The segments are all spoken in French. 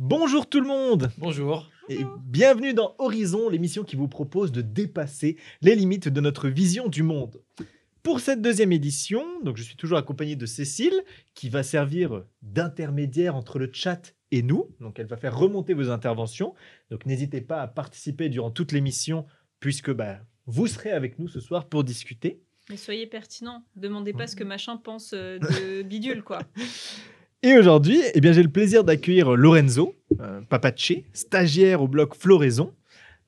Bonjour tout le monde Bonjour et bienvenue dans Horizon, l'émission qui vous propose de dépasser les limites de notre vision du monde. Pour cette deuxième édition, donc je suis toujours accompagné de Cécile qui va servir d'intermédiaire entre le chat et nous. Donc elle va faire remonter vos interventions. Donc n'hésitez pas à participer durant toute l'émission puisque bah, vous serez avec nous ce soir pour discuter. Mais soyez pertinent, demandez pas ce que mmh. machin pense euh, de bidule quoi. Et aujourd'hui, eh j'ai le plaisir d'accueillir Lorenzo euh, stagiaire au bloc Floraison,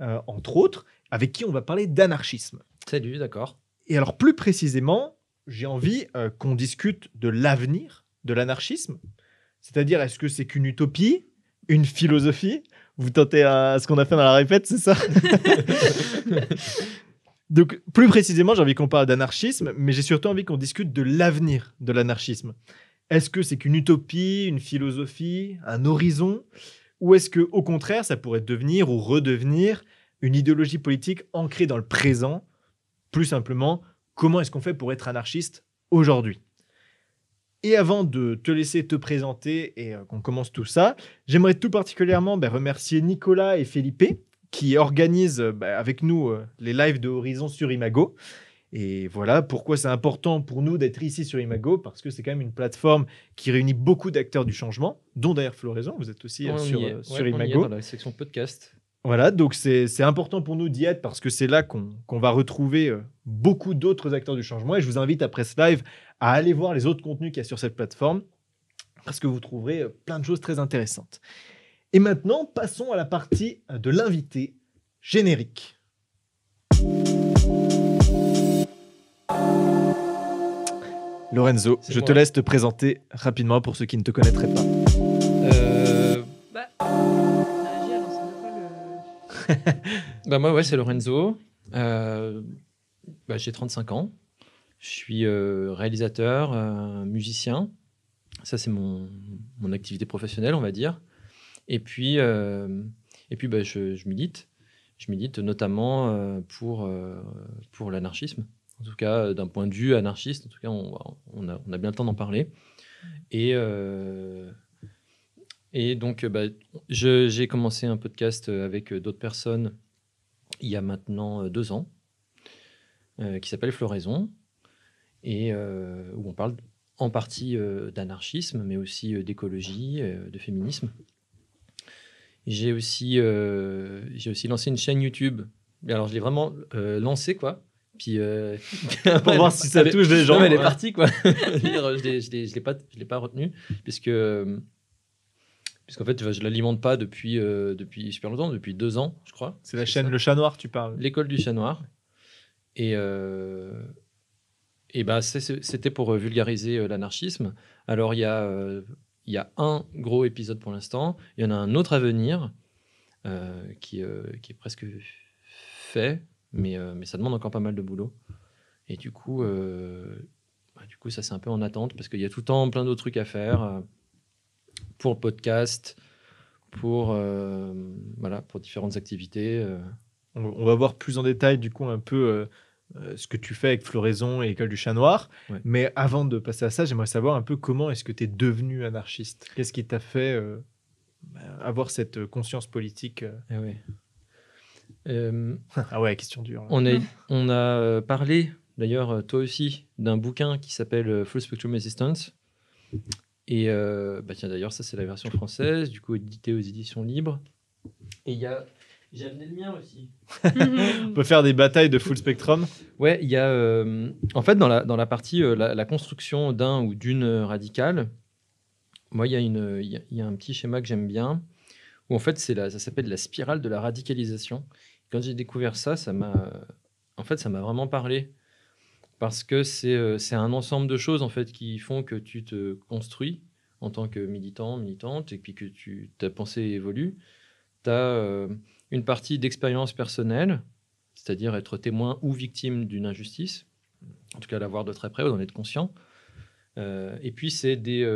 euh, entre autres, avec qui on va parler d'anarchisme. Salut, d'accord. Et alors, plus précisément, j'ai envie euh, qu'on discute de l'avenir de l'anarchisme. C'est-à-dire, est-ce que c'est qu'une utopie, une philosophie Vous tentez à ce qu'on a fait dans la répète, c'est ça Donc, plus précisément, j'ai envie qu'on parle d'anarchisme, mais j'ai surtout envie qu'on discute de l'avenir de l'anarchisme. Est-ce que c'est qu'une utopie, une philosophie, un horizon Ou est-ce que, au contraire, ça pourrait devenir ou redevenir une idéologie politique ancrée dans le présent Plus simplement, comment est-ce qu'on fait pour être anarchiste aujourd'hui et avant de te laisser te présenter et euh, qu'on commence tout ça, j'aimerais tout particulièrement bah, remercier Nicolas et Felipe qui organisent bah, avec nous euh, les lives de Horizon sur Imago. Et voilà pourquoi c'est important pour nous d'être ici sur Imago, parce que c'est quand même une plateforme qui réunit beaucoup d'acteurs du changement, dont d'ailleurs Floraison, vous êtes aussi sur, Imago. On est dans la section podcast. Voilà, donc c'est important pour nous d'y être parce que c'est là qu'on va retrouver euh, beaucoup d'autres acteurs du changement. Et je vous invite après ce live à aller voir les autres contenus qu'il y a sur cette plateforme parce que vous trouverez euh, plein de choses très intéressantes. Et maintenant, passons à la partie euh, de l'invité générique. Lorenzo, je te laisse te présenter rapidement pour ceux qui ne te connaîtraient pas. Euh, bah. bah... moi, ouais, c'est Lorenzo. Euh, bah, j'ai 35 ans. Je suis euh, réalisateur, musicien. Ça, c'est mon, activité professionnelle, on va dire. Et puis, et puis bah, je, je, milite. Je milite notamment pour, pour l'anarchisme en tout cas euh, d'un point de vue anarchiste. En tout cas, on, a, bien le temps d'en parler. Et, euh, donc, euh, bah, j'ai commencé un podcast avec d'autres personnes il y a maintenant deux ans, qui s'appelle Floraison, et où on parle en partie d'anarchisme, mais aussi d'écologie, de féminisme. J'ai aussi, j'ai aussi lancé une chaîne YouTube. Alors, je l'ai vraiment lancée, quoi puis euh, pour voir si ça touche les gens. Non, mais elle est partie quoi. Euh, je l'ai pas, l'ai pas retenu puisque euh, puisqu'en fait je l'alimente pas depuis euh, depuis super longtemps, depuis deux ans je crois. C'est la chaîne Le Chat Noir, tu parles. L'école du Chat Noir. Et et bah c'était pour vulgariser l'anarchisme. Alors il y a il y a un gros épisode pour l'instant. Il y en a un autre à venir qui qui est presque fait euh, mais, ça demande encore pas mal de boulot. Et du coup, euh, bah, du coup ça c'est un peu en attente parce qu'il y a tout le temps plein d'autres trucs à faire euh, pour le podcast, pour, voilà, pour différentes activités. On va voir plus en détail, du coup, un peu ce que tu fais avec Floraison et École du Chat Noir. Mais avant de passer à ça, j'aimerais savoir un peu comment est-ce que tu es devenu anarchiste Qu'est-ce qui t'a fait bah, avoir cette conscience politique eh euh, ah ouais, question dure. On a, euh, parlé, d'ailleurs, euh, toi aussi, d'un bouquin qui s'appelle Full Spectrum Resistance. Et bah tiens, d'ailleurs, ça, c'est la version française, du coup, édité aux éditions libres. Et il y a. J'ai amené le mien aussi. Mhm. on peut faire des batailles de full spectrum. Ouais, il y a. en fait, dans la, partie la, construction d'un ou d'une radicale, moi, il y, a un petit schéma que j'aime bien, où en fait, c'est la, ça s'appelle la spirale de la radicalisation quand j'ai découvert ça, ça m'a, en fait, ça m'a vraiment parlé parce que c'est, euh, c'est un ensemble de choses en fait qui font que tu te construis en tant que militant, militante, et puis que tu, ta pensée évolue. Tu as euh, une partie d'expérience personnelle, c'est-à-dire être témoin ou victime d'une injustice, en tout cas l'avoir de très près ou d'en être conscient. Euh, et puis c'est des,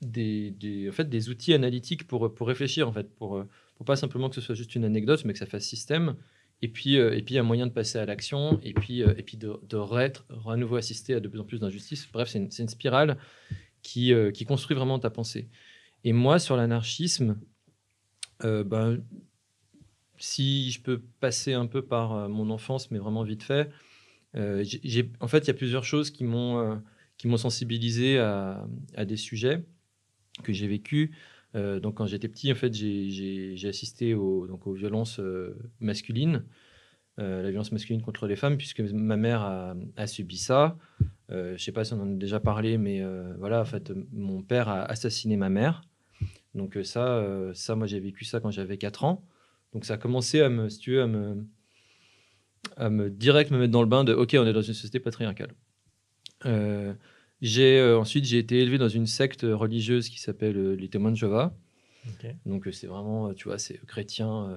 des, des, en fait, des outils analytiques pour, pour réfléchir, en fait, pour pour pas simplement que ce soit juste une anecdote, mais que ça fasse système. Et puis, euh, et puis un moyen de passer à l'action, et puis, euh, et puis de, de être à nouveau assisté à de plus en plus d'injustices. Bref, c'est une, spirale qui, euh, qui construit vraiment ta pensée. Et moi, sur l'anarchisme, ben, si je peux passer un peu par mon enfance, mais vraiment vite fait, en fait, il y a plusieurs choses qui m'ont, qui m'ont sensibilisé à, à, des sujets que j'ai vécus. Euh, donc quand j'étais petit, en fait, j'ai assisté donc aux violences euh, masculines, euh, la violence masculine contre les femmes, puisque ma mère a, subi ça. je ne sais pas si on en a déjà parlé, mais voilà, en fait, mon père a assassiné ma mère. Donc ça, ça, moi, j'ai vécu ça quand j'avais 4 ans. Donc ça a commencé à me, si tu veux, à me, à me direct me mettre dans le bain de, ok, on est dans une société patriarcale. J'ai euh, ensuite j'ai été élevé dans une secte religieuse qui s'appelle euh, les Témoins de Jéhovah. Donc euh, c'est vraiment tu vois c'est chrétien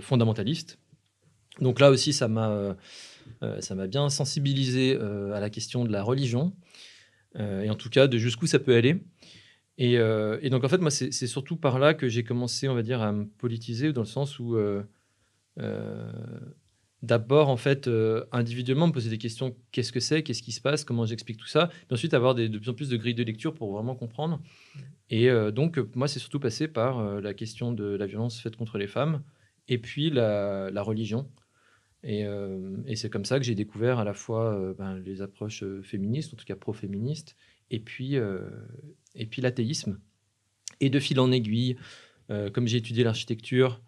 fondamentaliste. Donc là aussi ça m'a ça m'a bien sensibilisé à la question de la religion et en tout cas de jusqu'où ça peut aller. Et, et donc en fait moi c'est surtout par là que j'ai commencé on va dire à me politiser dans le sens où d'abord, en fait, euh, individuellement, me poser des questions qu'est-ce que c'est, qu'est-ce qui se passe, comment j'explique tout ça, et ensuite avoir des, de plus en plus de grilles de lecture pour vraiment comprendre. Et euh, donc, moi, c'est surtout passé par euh, la question de la violence faite contre les femmes et puis la, religion. Et, c'est comme ça que j'ai découvert à la fois ben, les approches féministes, en tout cas pro-féministes, et puis, et puis l'athéisme. Et de fil en aiguille, comme j'ai étudié l'architecture,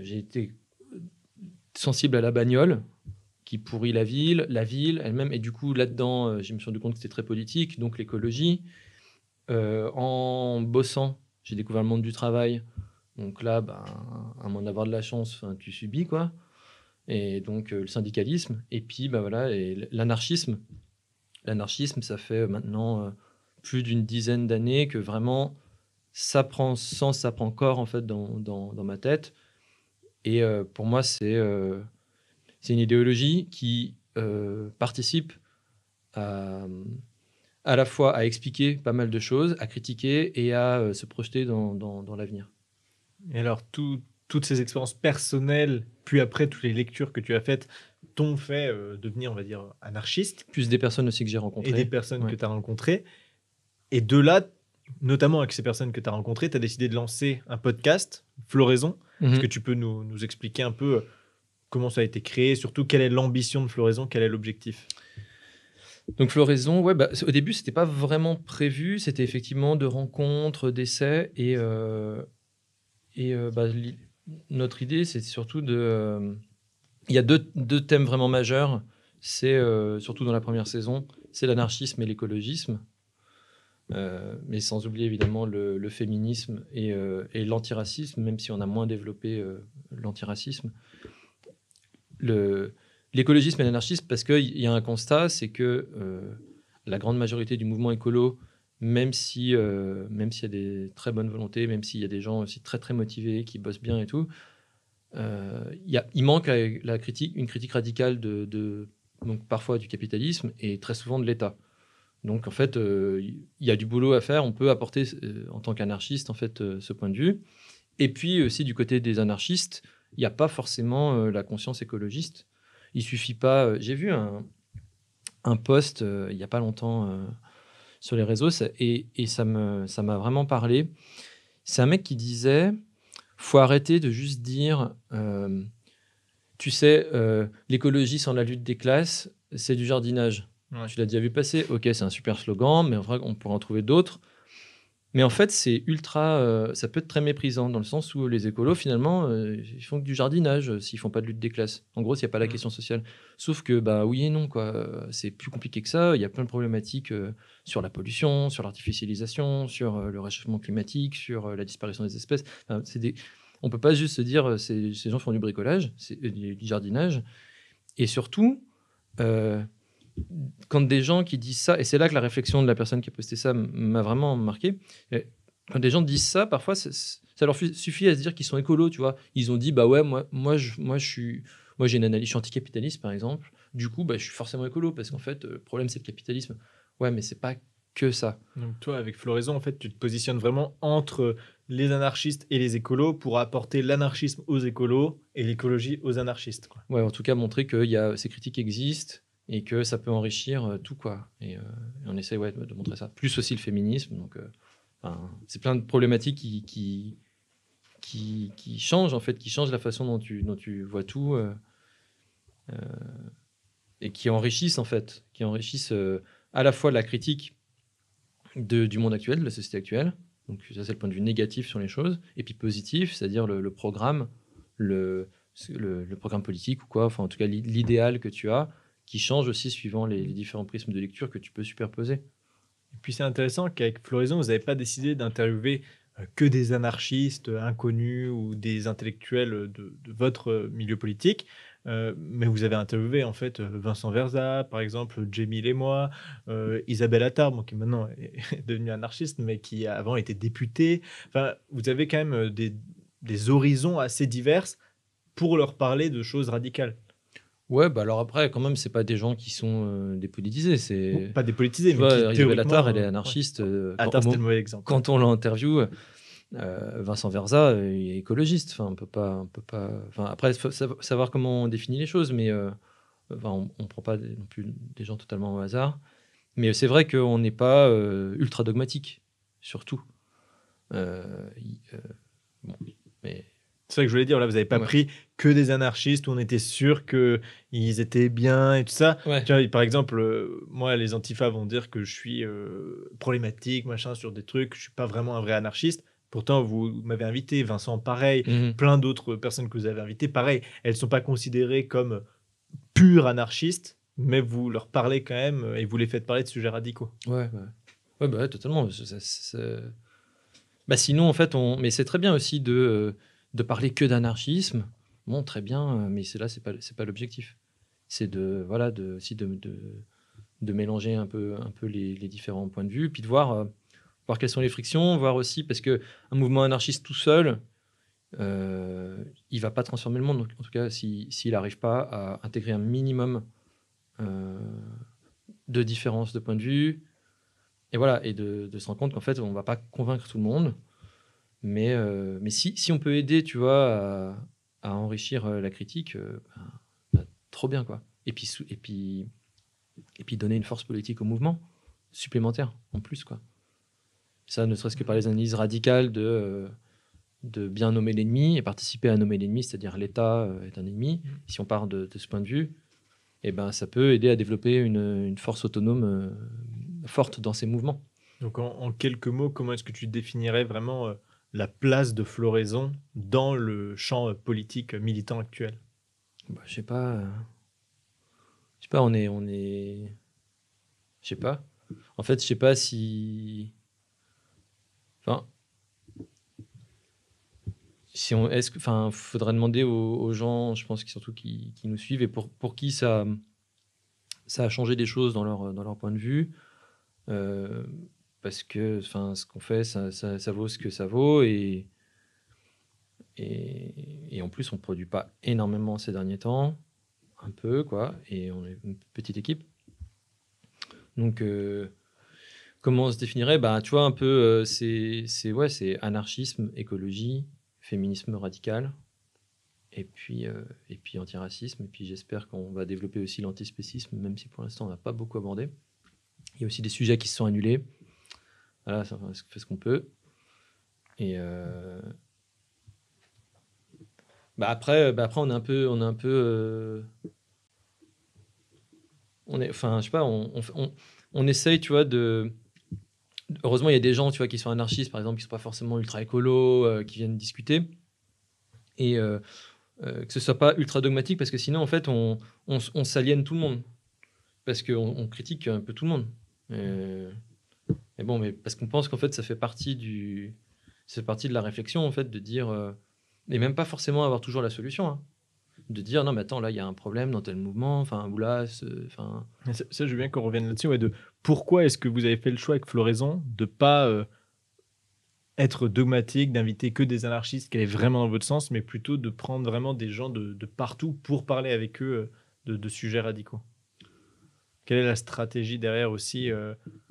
j'ai été sensible à la bagnole qui pourrit la ville, la ville elle-même. Et du coup, là-dedans, euh, je me suis rendu compte que c'était très politique, donc l'écologie. Euh, en bossant, j'ai découvert le monde du travail. Donc là, ben, à moins d'avoir de la chance, tu subis, quoi. Et donc, euh, le syndicalisme. Et puis, ben, voilà, l'anarchisme. L'anarchisme, ça fait maintenant plus d'une dizaine d'années que vraiment, ça prend sens, ça prend corps, en fait, dans ma tête et euh, pour moi, euh, c'est une idéologie qui euh, participe à, à, la fois à expliquer pas mal de choses, à critiquer et à se projeter dans, dans, l'avenir. Et alors, toutes ces expériences personnelles, puis après toutes les lectures que tu as faites, t'ont fait devenir, on va dire, anarchiste. Plus des personnes aussi que j'ai rencontrées. Et des personnes que tu as rencontrées. Et de là, notamment avec ces personnes que tu as rencontrées, tu as décidé de lancer un podcast Floraison. Est-ce mhm. que tu peux nous, expliquer un peu euh, comment ça a été créé, surtout quelle est l'ambition de Floraison, quel est l'objectif donc Floraison, ouais, bah, au début c'était pas vraiment prévu, c'était effectivement de rencontres, d'essais et, euh, et euh, bah, notre idée c'est surtout de, il y a deux, deux, thèmes vraiment majeurs, c'est surtout dans la première saison, c'est l'anarchisme et l'écologisme euh, mais sans oublier évidemment le, féminisme euh, et, l'antiracisme, même si on a moins développé euh, l'antiracisme. L'écologisme et l'anarchisme, parce qu'il y a un constat, c'est que la grande majorité du mouvement écolo même si même s'il y a des très bonnes volontés, même s'il y a des gens aussi très très motivés qui bossent bien et tout, il manque critique, une critique radicale de, donc parfois du capitalisme et très souvent de l'État. Donc en fait, euh, il y a du boulot à faire. On peut apporter euh, en tant qu'anarchiste en fait euh, ce point de vue. Et puis aussi du côté des anarchistes, il n'y a pas forcément la conscience écologiste. Il suffit pas. J'ai vu un, poste, post il n'y a pas longtemps sur les réseaux et, ça m'a vraiment parlé. C'est un mec qui disait faut arrêter de juste dire, tu sais, l'écologie sans la lutte des classes, c'est du jardinage. Je Tu l'as déjà vu passer. Ok, c'est un super slogan, mais en vrai, on pourra en trouver d'autres. Mais en fait, c'est ultra. Euh, ça peut être très méprisant dans le sens où les écolos, finalement, euh, ils font que du jardinage euh, s'ils font pas de lutte des classes. En gros, s'il n'y a pas la mm. question sociale. Sauf que, bah oui et non, quoi. C'est plus compliqué que ça. Il y a plein de problématiques sur la pollution, sur l'artificialisation, sur le réchauffement climatique, sur la disparition des espèces. On c'est On peut pas juste se dire ces gens font du bricolage, du jardinage. Et surtout quand des gens qui disent ça, et c'est là que la réflexion de la personne qui a posté ça m'a vraiment marqué, quand des gens disent ça, parfois, ça leur suffit à se dire qu'ils sont écolos, tu vois. Ils ont dit, bah ouais, moi, moi, moi, suis, moi, j'ai une analyse, je suis anticapitaliste, par exemple. Du coup, bah, je suis forcément écolo, parce qu'en fait, le problème, c'est le capitalisme. Ouais, mais c'est pas que ça. Donc toi, avec Floraison, en fait, tu te positionnes vraiment entre les anarchistes et les écolos pour apporter l'anarchisme aux écolos et l'écologie aux anarchistes. Ouais, en tout cas, montrer que y ces critiques existent, et que ça peut enrichir euh, tout quoi. Euh, et, on essaie ouais, de montrer ça. Plus aussi le féminisme. Donc, euh, c'est plein de problématiques qui, qui, qui, qui, changent en fait, qui changent la façon dont tu, dont tu vois tout et qui enrichissent en fait, qui enrichissent à la fois la critique de, du monde actuel, de la société actuelle, donc ça c'est le point de vue négatif sur les choses, et puis positif, c'est-à-dire le, programme, le, le, programme politique ou quoi, enfin en tout cas l'idéal que tu as, qui changent aussi suivant les, différents prismes de lecture que tu peux superposer. Et puis c'est intéressant qu'avec Floraison, vous n'avez pas décidé d'interviewer euh, que des anarchistes inconnus ou des intellectuels de, votre milieu politique, euh, mais vous avez interviewé en fait Vincent Verza, par exemple, Jamie Lemoy, euh, Isabelle Attard, qui maintenant est devenue anarchiste, mais qui avant était députée. vous avez quand même des horizons assez divers pour leur parler de choses radicales. Ouais, bah alors après, quand même, c'est pas des gens qui sont euh, dépolitisés. C'est pas dépolitisés, mais vois, elle est euh, anarchiste. Ouais. Euh, ah, le mauvais exemple. Quand on l'interviewe, Vincent Verza, il est écologiste. Enfin, on peut pas, on peut pas. Enfin, après, faut savoir comment on définit les choses, mais enfin, on, ne prend pas non plus des gens totalement au hasard. Mais c'est vrai qu'on n'est pas ultra dogmatique, surtout. mais c'est ça que je voulais dire. Là, vous n'avez pas pris que des anarchistes où on était sûr que ils étaient bien et tout ça. par exemple, euh, moi, les antifas vont dire que je suis euh, problématique, machin, sur des trucs, je suis pas vraiment un vrai anarchiste. Pourtant, vous m'avez invité, Vincent, pareil, mhm. plein d'autres personnes que vous avez invitées, pareil. Elles ne sont pas considérées comme pures anarchistes, mais vous leur parlez quand même euh, et vous les faites parler de sujets radicaux. Ouais, ouais. Bah totalement. Bah, sinon, en fait, on... mais c'est très bien aussi de, de parler que d'anarchisme Bon, très bien, euh, mais c'est là, c'est pas, c'est pas l'objectif. C'est de, voilà, de, aussi de, de, mélanger un peu, un peu les, les, différents points de vue, puis de voir, euh, voir quelles sont les frictions, voir aussi, parce qu'un mouvement anarchiste tout seul, euh, il va pas transformer le monde. Donc, en tout cas, s'il n'arrive pas à intégrer un minimum euh, de différences de points de vue, et voilà, et de, se rendre compte qu'en fait, on va pas convaincre tout le monde. Mais, mais si, si, on peut aider, tu vois, à enrichir euh, la critique, euh, ben, ben, trop bien quoi. Et puis, et puis, et puis donner une force politique au mouvement supplémentaire en plus quoi. Ça, ne serait-ce que par les analyses radicales de euh, de bien nommer l'ennemi et participer à nommer l'ennemi, c'est-à-dire l'État est un ennemi. Mm. Si on part de, ce point de vue, et eh ben, ça peut aider à développer une, force autonome forte dans ces mouvements. Donc en, quelques mots, comment est-ce que tu définirais vraiment la place de Floraison dans le champ politique militant actuel bah, Je sais pas. Euh, je sais pas, on est. On est... Je sais pas. En fait, je sais pas si. Enfin. Si on, est-ce que, enfin, faudrait demander aux, gens, je pense surtout qui, nous suivent et pour, pour qui ça, ça a changé des choses dans leur, dans leur point de vue. Euh, parce que enfin, ce qu'on fait, ça, ça, vaut ce que ça vaut. Et, et, en plus, on ne produit pas énormément ces derniers temps, un peu, quoi. Et on est une petite équipe. Donc, euh, comment on se définirait bah, Tu vois, un peu, euh, c'est ouais, anarchisme, écologie, féminisme radical, et puis, euh, et puis antiracisme. Et puis, j'espère qu'on va développer aussi l'antispécisme, même si pour l'instant, on n'a pas beaucoup abordé. Il y a aussi des sujets qui se sont annulés. Voilà, on fait ce qu'on peut. Et euh, bah, après, euh, bah, après, on est un peu, on est un peu, euh, on est, enfin, je sais pas, on, essaye, tu vois, de. Heureusement, il y a des gens, tu vois, qui sont anarchistes, par exemple, qui sont pas forcément ultra écolo, qui viennent discuter, et que ce soit pas ultra dogmatique, parce que sinon, en fait, on, s'aliène tout le monde, parce qu'on critique un peu tout le monde. Mais bon, mais parce qu'on pense qu'en fait, ça fait partie du, c'est partie de la réflexion en fait de dire, euh, et même pas forcément avoir toujours la solution. Hein. de dire non mais attends là il y a un problème dans tel mouvement enfin ou là enfin ça, je veux bien qu'on revienne là-dessus ouais, de pourquoi est-ce que vous avez fait le choix avec Floraison de pas euh, être dogmatique d'inviter que des anarchistes qui est vraiment dans votre sens mais plutôt de prendre vraiment des gens de, partout pour parler avec eux euh, de, sujets radicaux quelle est la stratégie derrière aussi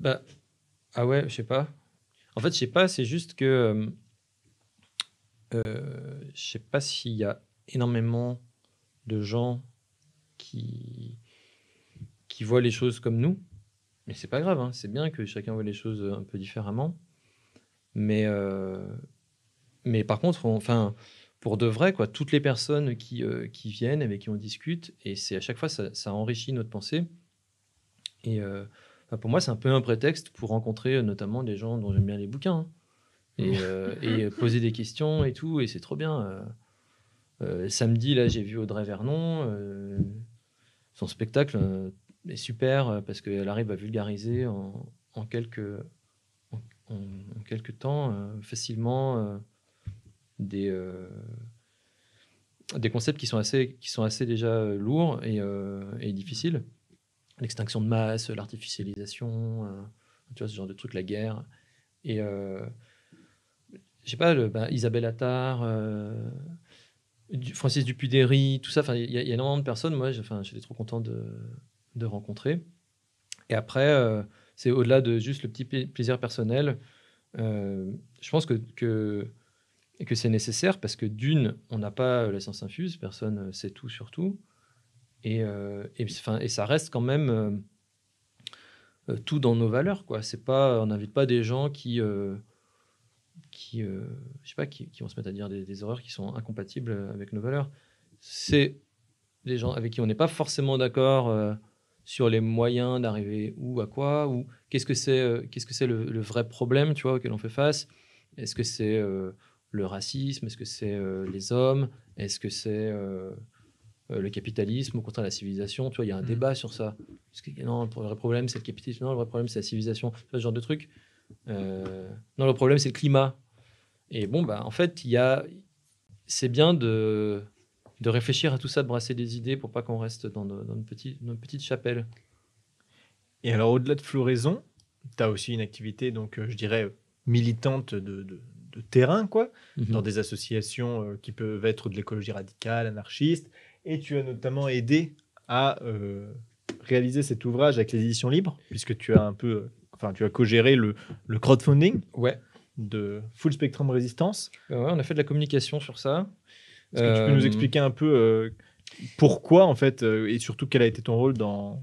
bah, ah ouais, je sais pas. En fait, je sais pas, c'est juste que. Euh, euh, je sais pas s'il y a énormément de gens qui, qui voient les choses comme nous. Mais c'est pas grave, hein. c'est bien que chacun voit les choses un peu différemment. Mais, euh, mais par contre, enfin, pour de vrai, quoi, toutes les personnes qui, euh, qui viennent, avec qui on discute, et c'est à chaque fois, ça, enrichit notre pensée. Et, bah, pour moi, c'est un peu un prétexte pour rencontrer euh, notamment des gens dont j'aime bien les bouquins hein. et, mmh. euh, euh, poser des questions et tout. Et c'est trop bien. samedi, là, j'ai vu Audrey Vernon. son spectacle est super parce qu'elle arrive à vulgariser en, quelques, temps facilement des concepts qui sont assez, déjà lourds et difficiles l'extinction de masse, l'artificialisation, euh, tu vois, ce genre de trucs, la guerre. Et euh, je sais pas, ben, Isabelle Attard, euh, Francis dupuy tout ça. Il y, y, a énormément de personnes, moi, j'étais trop content de, de, rencontrer. Et après, c'est au-delà de juste le petit plaisir personnel. je pense que, que, que c'est nécessaire parce que d'une, on n'a pas la science infuse, personne ne sait tout sur tout. Et, euh, et, ça reste quand même euh, euh, tout dans nos valeurs. Quoi. C'est pas, on n'invite pas des gens qui, qui, je sais pas, qui, vont se mettre à dire des, erreurs qui sont incompatibles avec nos valeurs. C'est des gens avec qui on n'est pas forcément d'accord sur les moyens d'arriver où, à quoi, ou qu'est-ce que c'est, qu'est-ce que c'est le, le, vrai problème tu vois, auquel on fait face. Est-ce que c'est le racisme Est-ce que c'est les hommes Est-ce que c'est euh, le capitalisme, au contraire la civilisation. Tu vois, il y a un mm. débat sur ça. Parce que, non, le vrai problème, c'est le capitalisme. Non, le vrai problème, c'est la civilisation. ce genre de truc. Euh, non, le problème, c'est le climat. Et bon, bah, en fait, il y a... c'est bien de... de réfléchir à tout ça, de brasser des idées pour pas qu'on reste dans, une petite, petite chapelle. Et alors, au-delà de floraison, tu as aussi une activité, donc, euh, je dirais, militante de, de, terrain, quoi, mm-hmm. dans des associations qui peuvent être de l'écologie radicale, anarchiste, et tu as notamment aidé à euh, réaliser cet ouvrage avec les éditions libres, puisque tu as un peu, euh, enfin, tu as co-géré le, crowdfunding ouais. de Full Spectrum Resistance. Euh, ouais, on a fait de la communication sur ça. Est-ce que tu peux nous expliquer un peu pourquoi, en fait, et surtout quel a été ton rôle dans,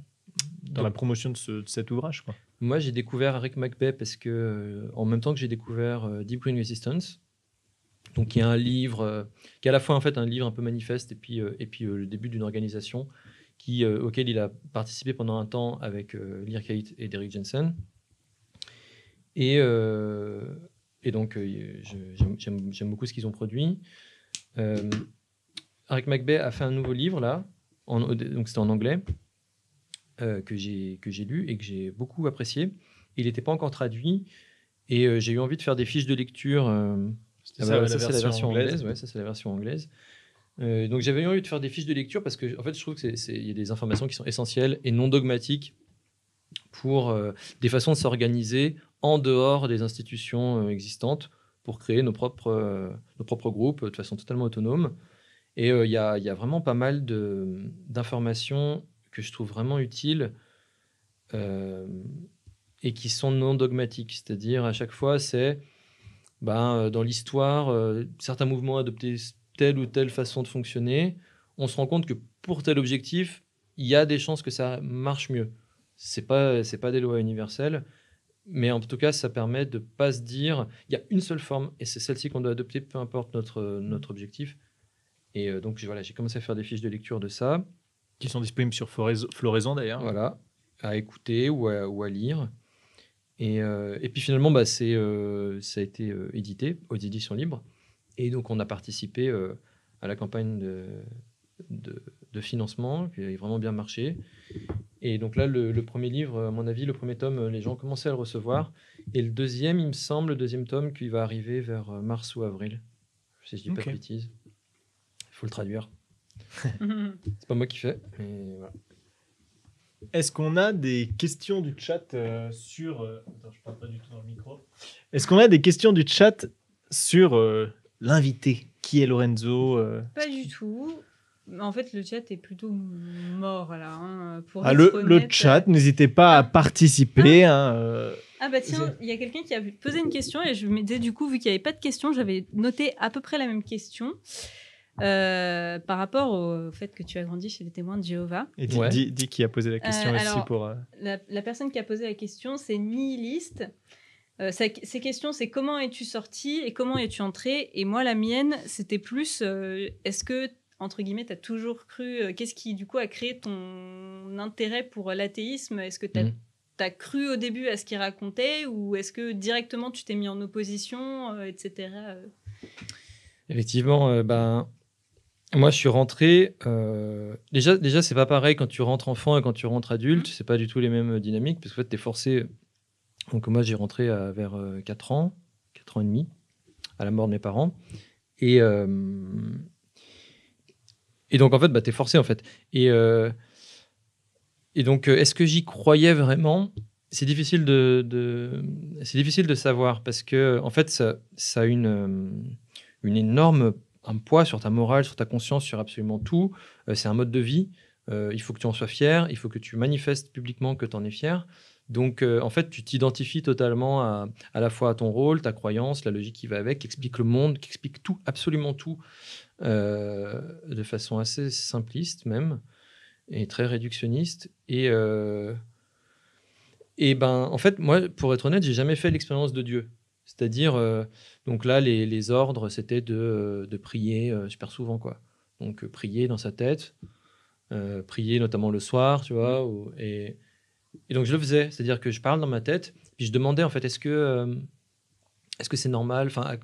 dans la promotion de, cet ouvrage Moi, j'ai découvert Rick McBay parce que, en même temps que j'ai découvert Deep Green Resistance, donc il y a un livre euh, qui est à la fois en fait un livre un peu manifeste et puis, euh, et puis euh, le début d'une organisation qui, auquel il a participé pendant un temps avec Lear Kate et Derek Jensen. Et, et donc j'aime beaucoup ce qu'ils ont produit. Eric Macbeth a fait un nouveau livre là, en, donc c'était en anglais, euh, que j'ai lu et que j'ai beaucoup apprécié. Il n'était pas encore traduit et j'ai eu envie de faire des fiches de lecture ah ça, bah c'est la version anglaise. Ouais, ça, c'est la version anglaise. Euh, donc j'avais envie de faire des fiches de lecture parce que en fait je trouve que c'est y a des informations qui sont essentielles et non dogmatiques pour euh, des façons de s'organiser en dehors des institutions euh, existantes pour créer nos propres nos propres groupes de façon totalement autonome et il y a, y, a vraiment pas mal de d'informations que je trouve vraiment utiles et qui sont non dogmatiques c'est-à-dire à chaque fois c'est ben, euh, dans l'histoire, euh, certains mouvements ont adopté telle ou telle façon de fonctionner, on se rend compte que pour tel objectif, il y a des chances que ça marche mieux. C'est pas pas des lois universelles, mais en tout cas, ça permet de ne pas se dire il y a une seule forme et c'est celle-ci qu'on doit adopter, peu importe notre notre objectif. Et euh, donc voilà, j'ai commencé à faire des fiches de lecture de ça, qui sont disponibles sur Floraison d'ailleurs. Voilà, à écouter ou ou à lire. Euh, et, puis finalement, bah, euh, ça a été euh, édité aux éditions libres. Et donc, on a participé à la campagne de, de, financement qui a vraiment bien marché. Et donc là, le, premier livre, à mon avis, le premier tome, les gens commençaient à le recevoir. Et le deuxième, il me semble, le deuxième tome qui va arriver vers mars ou avril. Si je dis pas de bêtises. Il faut le traduire. c'est pas moi qui fais. Mais voilà. Est-ce qu'on a des questions du chat euh, sur. Euh, attends, je parle pas du tout dans le micro. Est-ce qu'on a des questions du chat sur euh, l'invité Qui est Lorenzo Pas du tout. En fait, le chat est plutôt mort là. Hein, ah, le, chat, n'hésitez pas à participer. Ah, hein, ah bah tiens, il y a quelqu'un qui a posé une question et je me disais du coup, vu qu'il n'y avait pas de questions, j'avais noté à peu près la même question. Euh, par rapport au fait que tu as grandi chez les témoins de Jéhovah. Et dis, qui a posé la euh, question ici pour. Euh, la, personne qui a posé la question, c'est nihiliste. Ces questions, c'est comment es-tu sorti et comment es-tu entré Et moi, la mienne, c'était plus est-ce que, entre guillemets, tu as toujours cru Qu'est-ce qui, du coup, a créé ton intérêt pour l'athéisme Est-ce que tu as mm. t'as cru au début à ce qu'il racontait ou est-ce que directement tu t'es mis en opposition, etc. Effectivement, ben, moi, je suis rentré. Euh, déjà, déjà c'est pas pareil quand tu rentres enfant et quand tu rentres adulte. Mm. C'est pas du tout les mêmes euh, dynamiques parce que fait, tu es forcé. Donc, moi, j'ai rentré à, vers 4 euh, ans, 4 ans et demi, à la mort de mes parents. Et, et donc, en fait, bah, tu es forcé. En fait. Et, et donc, est-ce que j'y croyais vraiment C'est difficile de, c'est difficile de savoir parce que, en fait, ça, ça a une, une énorme un poids sur ta morale, sur ta conscience, sur absolument tout. Euh, c'est un mode de vie. Euh, il faut que tu en sois fier. Il faut que tu manifestes publiquement que tu en es fier. Donc, euh, en fait, tu t'identifies totalement à, la fois à ton rôle, ta croyance, la logique qui va avec, qui explique le monde, qui explique tout, absolument tout, de façon assez simpliste même, et très réductionniste. Et, et ben, en fait, moi, pour être honnête, j'ai jamais fait l'expérience de Dieu. C'est-à-dire, euh, donc là, les, ordres, c'était de, euh, prier euh, super souvent, quoi. Donc, prier dans sa tête, prier notamment le soir, tu vois. Mm. et, donc, je le faisais. C'est-à-dire que je parle dans ma tête, puis je demandais, en fait, est-ce que est-ce que c'est normal Enfin,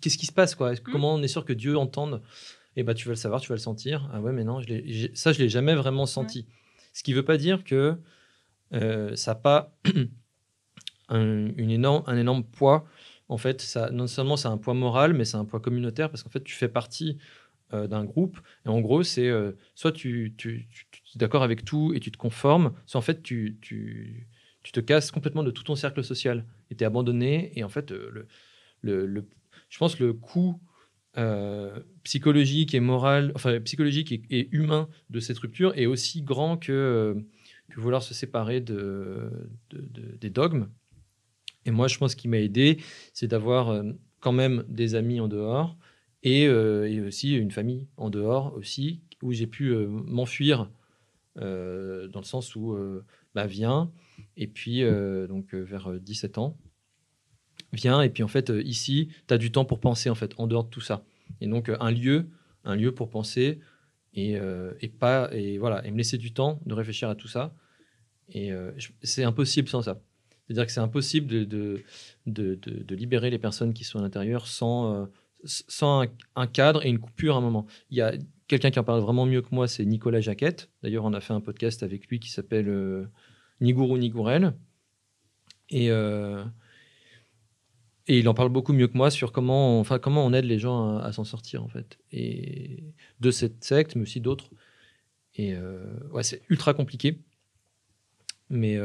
qu'est-ce qui se passe, quoi mm. Comment on est sûr que Dieu entende Eh bien, tu vas le savoir, tu vas le sentir. Ah ouais, mais non, je ça, je l'ai jamais vraiment senti. Ce qui ne veut pas dire que ça n'a pas un, une énorme, un énorme poids. En fait, ça, non seulement c'est un poids moral, mais c'est un poids communautaire parce qu'en fait, tu fais partie euh, d'un groupe. Et en gros, c'est euh, soit tu, tu, tu, es d'accord avec tout et tu te conformes, soit en fait, tu, tu, te casses complètement de tout ton cercle social et tu es abandonné. Et en fait, euh, le, le, le, je pense le coût psychologique et moral, enfin psychologique et, humain de cette rupture est aussi grand que, que vouloir se séparer de des dogmes. Et moi, je pense qu'il m'a aidé, c'est d'avoir euh, quand même des amis en dehors euh, et, aussi une famille en dehors aussi, où j'ai pu euh, m'enfuir dans le sens où bah, viens, et puis donc vers 17 ans, viens, et puis en fait ici, tu as du temps pour penser en fait, en dehors de tout ça. Et donc un lieu, un lieu pour penser, et, et, pas, et voilà, et me laisser du temps de réfléchir à tout ça. Et c'est impossible sans ça. C'est-à-dire que c'est impossible de, de, libérer les personnes qui sont à l'intérieur sans, euh, sans un, cadre et une coupure à un moment. Il y a quelqu'un qui en parle vraiment mieux que moi, c'est Nicolas Jaquette. D'ailleurs, on a fait un podcast avec lui qui s'appelle euh, Nigourou Nigourel. Et, euh, et il en parle beaucoup mieux que moi sur comment on, enfin, comment on aide les gens à, s'en sortir, en fait. Et de cette secte, mais aussi d'autres. Et euh, ouais, c'est ultra compliqué. Mais.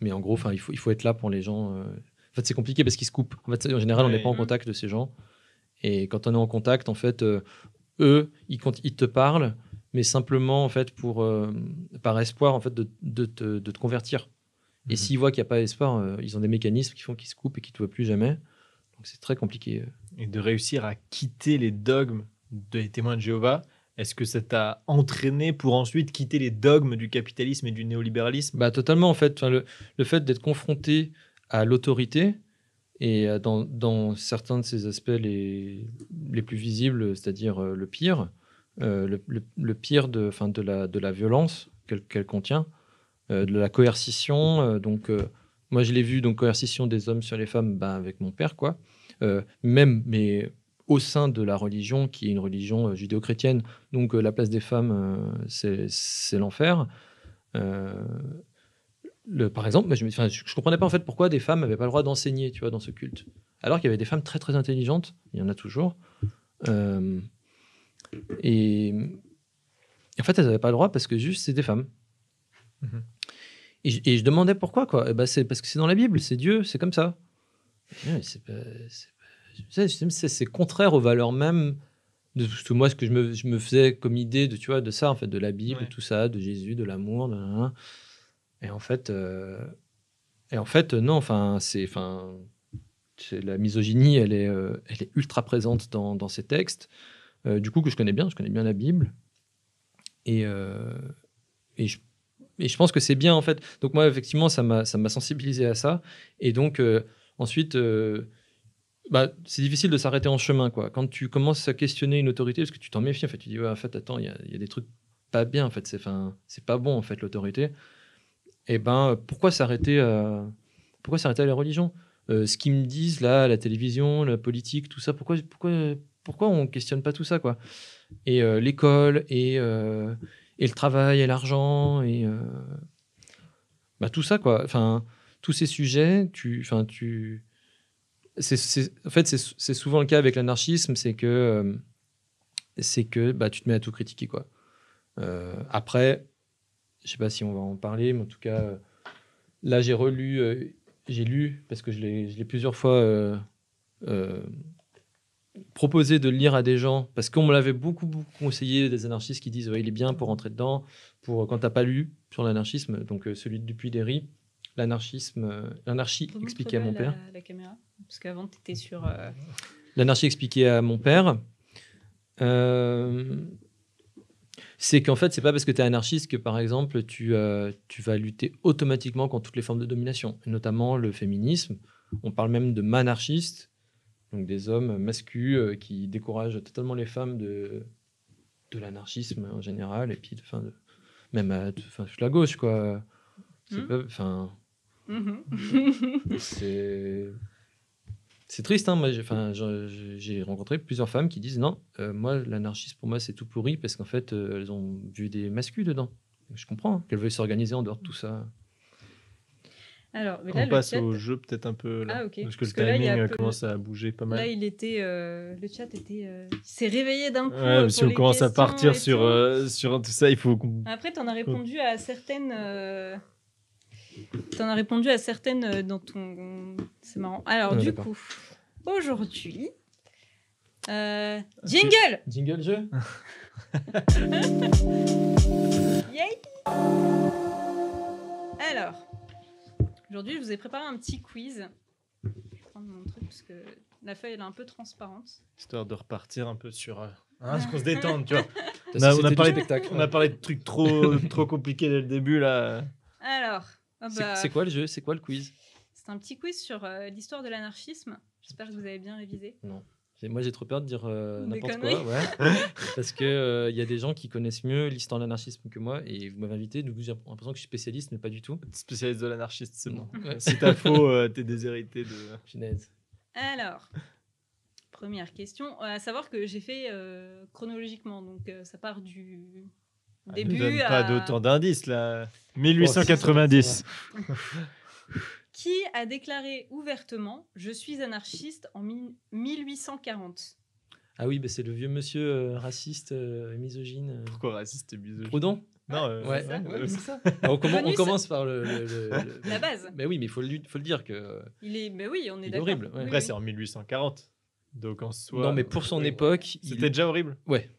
Mais en gros, il faut, il faut être là pour les gens. Euh, en fait, c'est compliqué parce qu'ils se coupent. En, fait, en général, on n'est pas en contact de ces gens. Et quand on est en contact, en fait, euh, eux, ils, ils te parlent, mais simplement, en fait, pour, euh, par espoir, en fait, de, te, convertir. Et mhm. s'ils voient qu'il n'y a pas espoir, ils ont des mécanismes qui font qu'ils se coupent et qu'ils ne te voient plus jamais. Donc, c'est très compliqué. Et de réussir à quitter les dogmes des témoins de Jéhovah est-ce que ça t'a entraîné pour ensuite quitter les dogmes du capitalisme et du néolibéralisme bah, Totalement, en fait. le, fait d'être confronté à l'autorité, et euh, dans, certains de ses aspects les, les plus visibles, c'est-à-dire euh, le pire, euh, le, le, pire de, fin, de, la, de la violence qu'elle contient, de la coercition. donc, moi, je l'ai vu, donc coercition des hommes sur les femmes bah, avec mon père, quoi. même, mais au sein de la religion qui est une religion euh, judéo-chrétienne. Donc euh, la place des femmes, euh, c'est l'enfer. Le, par exemple, je, ne comprenais pas en fait pourquoi des femmes n'avaient pas le droit d'enseigner, tu vois, dans ce culte. Alors qu'il y avait des femmes très très intelligentes, il y en a toujours. et, en fait, elles n'avaient pas le droit parce que juste c'est des femmes. Mhm. et, je, demandais pourquoi eh ben, c'est parce que c'est dans la Bible, c'est Dieu, c'est comme ça. C'est pas, c'est contraire aux valeurs même, de tout moi ce que je me, je me, faisais comme idée de tu vois de ça en fait de la Bible tout ça de Jésus de l'amour et en fait euh, et en fait euh, non enfin c'est enfin la misogynie elle est euh, elle est ultra présente dans, dans ces textes du coup que je connais bien je connais bien la Bible et et je, je pense que c'est bien en fait donc moi effectivement ça m'a ça m'a sensibilisé à ça et donc ensuite bah, c'est difficile de s'arrêter en chemin. Quoi. Quand tu commences à questionner une autorité, parce que tu t'en méfies, en fait, tu dis, en fait, attends, il y, y, a des trucs pas bien, en fait, c'est pas bon, en fait, l'autorité. Et eh ben, pourquoi s'arrêter pourquoi s'arrêter à la religion euh, Ce qu'ils me disent, là, la télévision, la politique, tout ça, pourquoi, pourquoi, pourquoi on questionne pas tout ça, quoi Et euh, l'école, et, euh, et le travail, et l'argent, et... Bah, tout ça, quoi. Enfin, tous ces sujets, tu... Enfin, tu en fait, c'est souvent le cas avec l'anarchisme, c'est que, euh, c'est que bah, tu te mets à tout critiquer. Quoi. Euh, après, je sais pas si on va en parler, mais en tout cas, euh, là, j'ai relu, j'ai lu, parce que je l'ai, plusieurs fois proposé de lire à des gens, parce qu'on me l'avait beaucoup, beaucoup conseillé, des anarchistes qui disent ouais, il est bien pour rentrer dedans, pour quand n'as pas lu sur l'anarchisme, donc celui de Dupuy-Derry, l'anarchisme, euh, euh, l'anarchie expliquée à mon père. La, caméra, parce qu'avant tu étais sur. L'anarchie expliquée à mon père. c'est qu'en fait, c'est pas parce que tu es anarchiste que, par exemple, tu, euh, tu vas lutter automatiquement contre toutes les formes de domination, notamment le féminisme. On parle même de manarchistes, donc des hommes masculins qui découragent totalement les femmes de, de l'anarchisme en général, et puis de, fin de, même à, de, la gauche, quoi. Hmm. Enfin, Mhm. c'est... triste, hein, Moi, j'ai, rencontré plusieurs femmes qui disent non, euh, moi l'anarchiste pour moi c'est tout pourri parce qu'en fait euh, elles ont vu des masculins dedans. Je comprends hein, qu'elles veulent s'organiser en dehors de tout ça. Alors, on passe au jeu peut-être un peu là, ah, parce que le timing euh, commence à bouger pas mal. il était, le chat s'est réveillé d'un coup. si on commence à partir sur sur tout ça, il faut. Après, tu en as répondu à certaines tu en as répondu à certaines euh, dans ton. C'est marrant. Alors, du coup, aujourd'hui. Euh, euh, jingle Jingle jeu Yay Alors, aujourd'hui, je vous ai préparé un petit quiz. Je vais prendre mon truc parce que la feuille elle est un peu transparente. Histoire de repartir un peu sur. Hein, ah, ce qu'on se détend, tu vois. Bah, on, a, parlé, on a, parlé, de trucs trop, trop compliqués dès le début, là. Alors, ah bah. c'est quoi le jeu C'est quoi le quiz C'est un petit quiz sur euh, l'histoire de l'anarchisme. J'espère que vous avez bien révisé. Non. Moi, j'ai trop peur de dire euh, n'importe quoi. Parce qu'il euh, il y a des gens qui connaissent mieux l'histoire de l'anarchisme que moi. Et vous m'avez invité. donc j'ai l'impression que je suis spécialiste, mais pas du tout. Spécialiste de l'anarchiste, c'est bon. tu faux, t'es déshérité de. Alors, première question. À savoir que j'ai fait chronologiquement. Donc, ça part du ah, Début, ne donne pas d'autant d'indices là. 1890. Qui a déclaré ouvertement Je suis anarchiste en 1840 Ah oui, bah, c'est le vieux monsieur euh, raciste, euh, et misogyne. Euh. Pourquoi raciste et misogyne Proudhon Non, ça. Bah, on, commence par le. La base. Mais oui, mais il faut, le- faut le dire que. Il est. Mais bah oui, on est horrible, ouais. vrai, c'est en 1840. Donc en soi. non, mais pour son époque, C'était déjà horrible. Ouais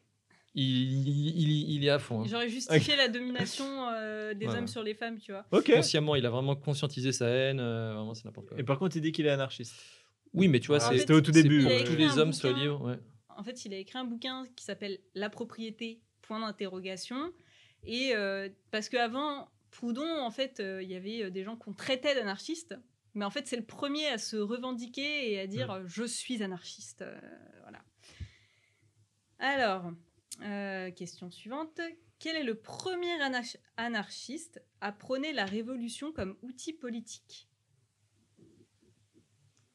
il, il, est à fond. Hein. J'aurais justifié la domination euh, des hommes sur les femmes, tu vois. Ok. Consciemment, il a vraiment conscientisé sa haine. Euh, vraiment, c'est n'importe quoi. Et par contre, il dit qu'il est anarchiste. Oui, mais tu vois, ah, c'était au tout début. Euh, tous les hommes sur le livre. Ouais. En fait, il a écrit un bouquin qui s'appelle La propriété. Point d'interrogation. Et parce qu'avant Proudhon, en fait, il y avait des gens qu'on traitait d'anarchistes. Mais en fait, c'est le premier à se revendiquer et à dire je suis anarchiste. voilà. Alors, euh, question suivante. Quel est le premier anarchiste à prôner la révolution comme outil politique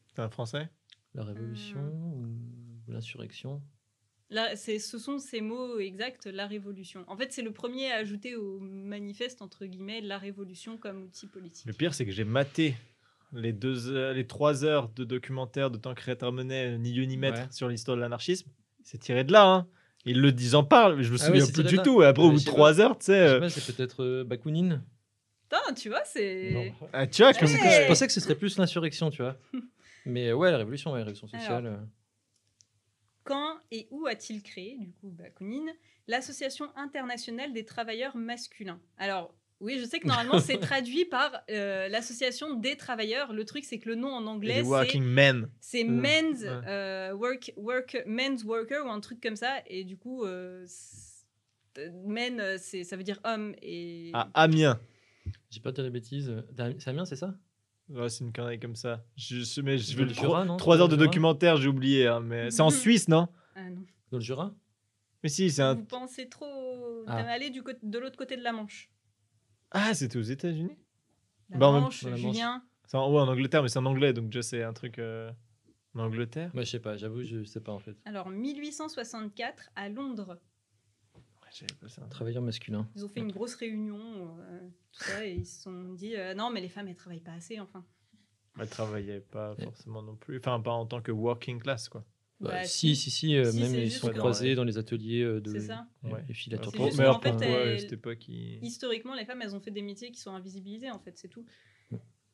C'est un français La révolution ou l'insurrection ce sont ces mots exacts, la révolution. En fait, c'est le premier à ajouter au manifeste, entre guillemets, la révolution comme outil politique. Le pire, c'est que j'ai maté les, deux les trois heures de documentaire de Tancré-Termenet ni lieu ni maître, sur l'histoire de l'anarchisme. C'est tiré de là, hein ils le disent en parle, mais je me ah souviens plus du tout. Après, au bah, bout de 3 heures, tu sais. Je sais euh, pas, c'est peut-être euh, Bakounine. Putain, tu vois, c'est. Ah, tu vois, je, pensais que, ce serait plus l'insurrection, tu vois. mais euh, ouais, la révolution, la révolution sociale. quand et où a-t-il créé, du coup, Bakounine, l'Association internationale des travailleurs masculins Alors, oui, je sais que normalement c'est traduit par euh, l'association des travailleurs. Le truc c'est que le nom en anglais c'est Men. C'est euh, Men's euh, Work Men's Worker ou un truc comme ça et du coup Men ça veut dire homme et Ah Amiens. J'ai pas de bêtises. C'est Amiens, c'est ça Ouais, c'est une connerie comme ça. Je, je mais je veux trois, heures de documentaire, j'ai oublié. Hein, mais c'est en mhm. Suisse, non Ah non. Dans le Jura Mais si, c'est un. Vous pensez trop. Ah. d'aller de l'autre côté de la Manche. Ah, c'était aux États-Unis en en, Angleterre, mais c'est en anglais, donc je sais un truc euh, en Angleterre. Moi, je sais pas, j'avoue, je sais pas en fait. Alors, 1864 à Londres. C'est un hein. Travailleur masculin. Ils ont fait une grosse réunion, euh, tout ça, et ils se sont dit euh, non, mais les femmes, elles travaillent pas assez, enfin. Elles travaillaient pas forcément non plus. Enfin, pas en tant que working class, quoi. Bah, bah, si, si, si, euh, même ils sont croisés dans les ateliers euh, de bah, en qui... historiquement, les femmes, elles ont fait des métiers qui sont invisibilisés, en fait, c'est tout.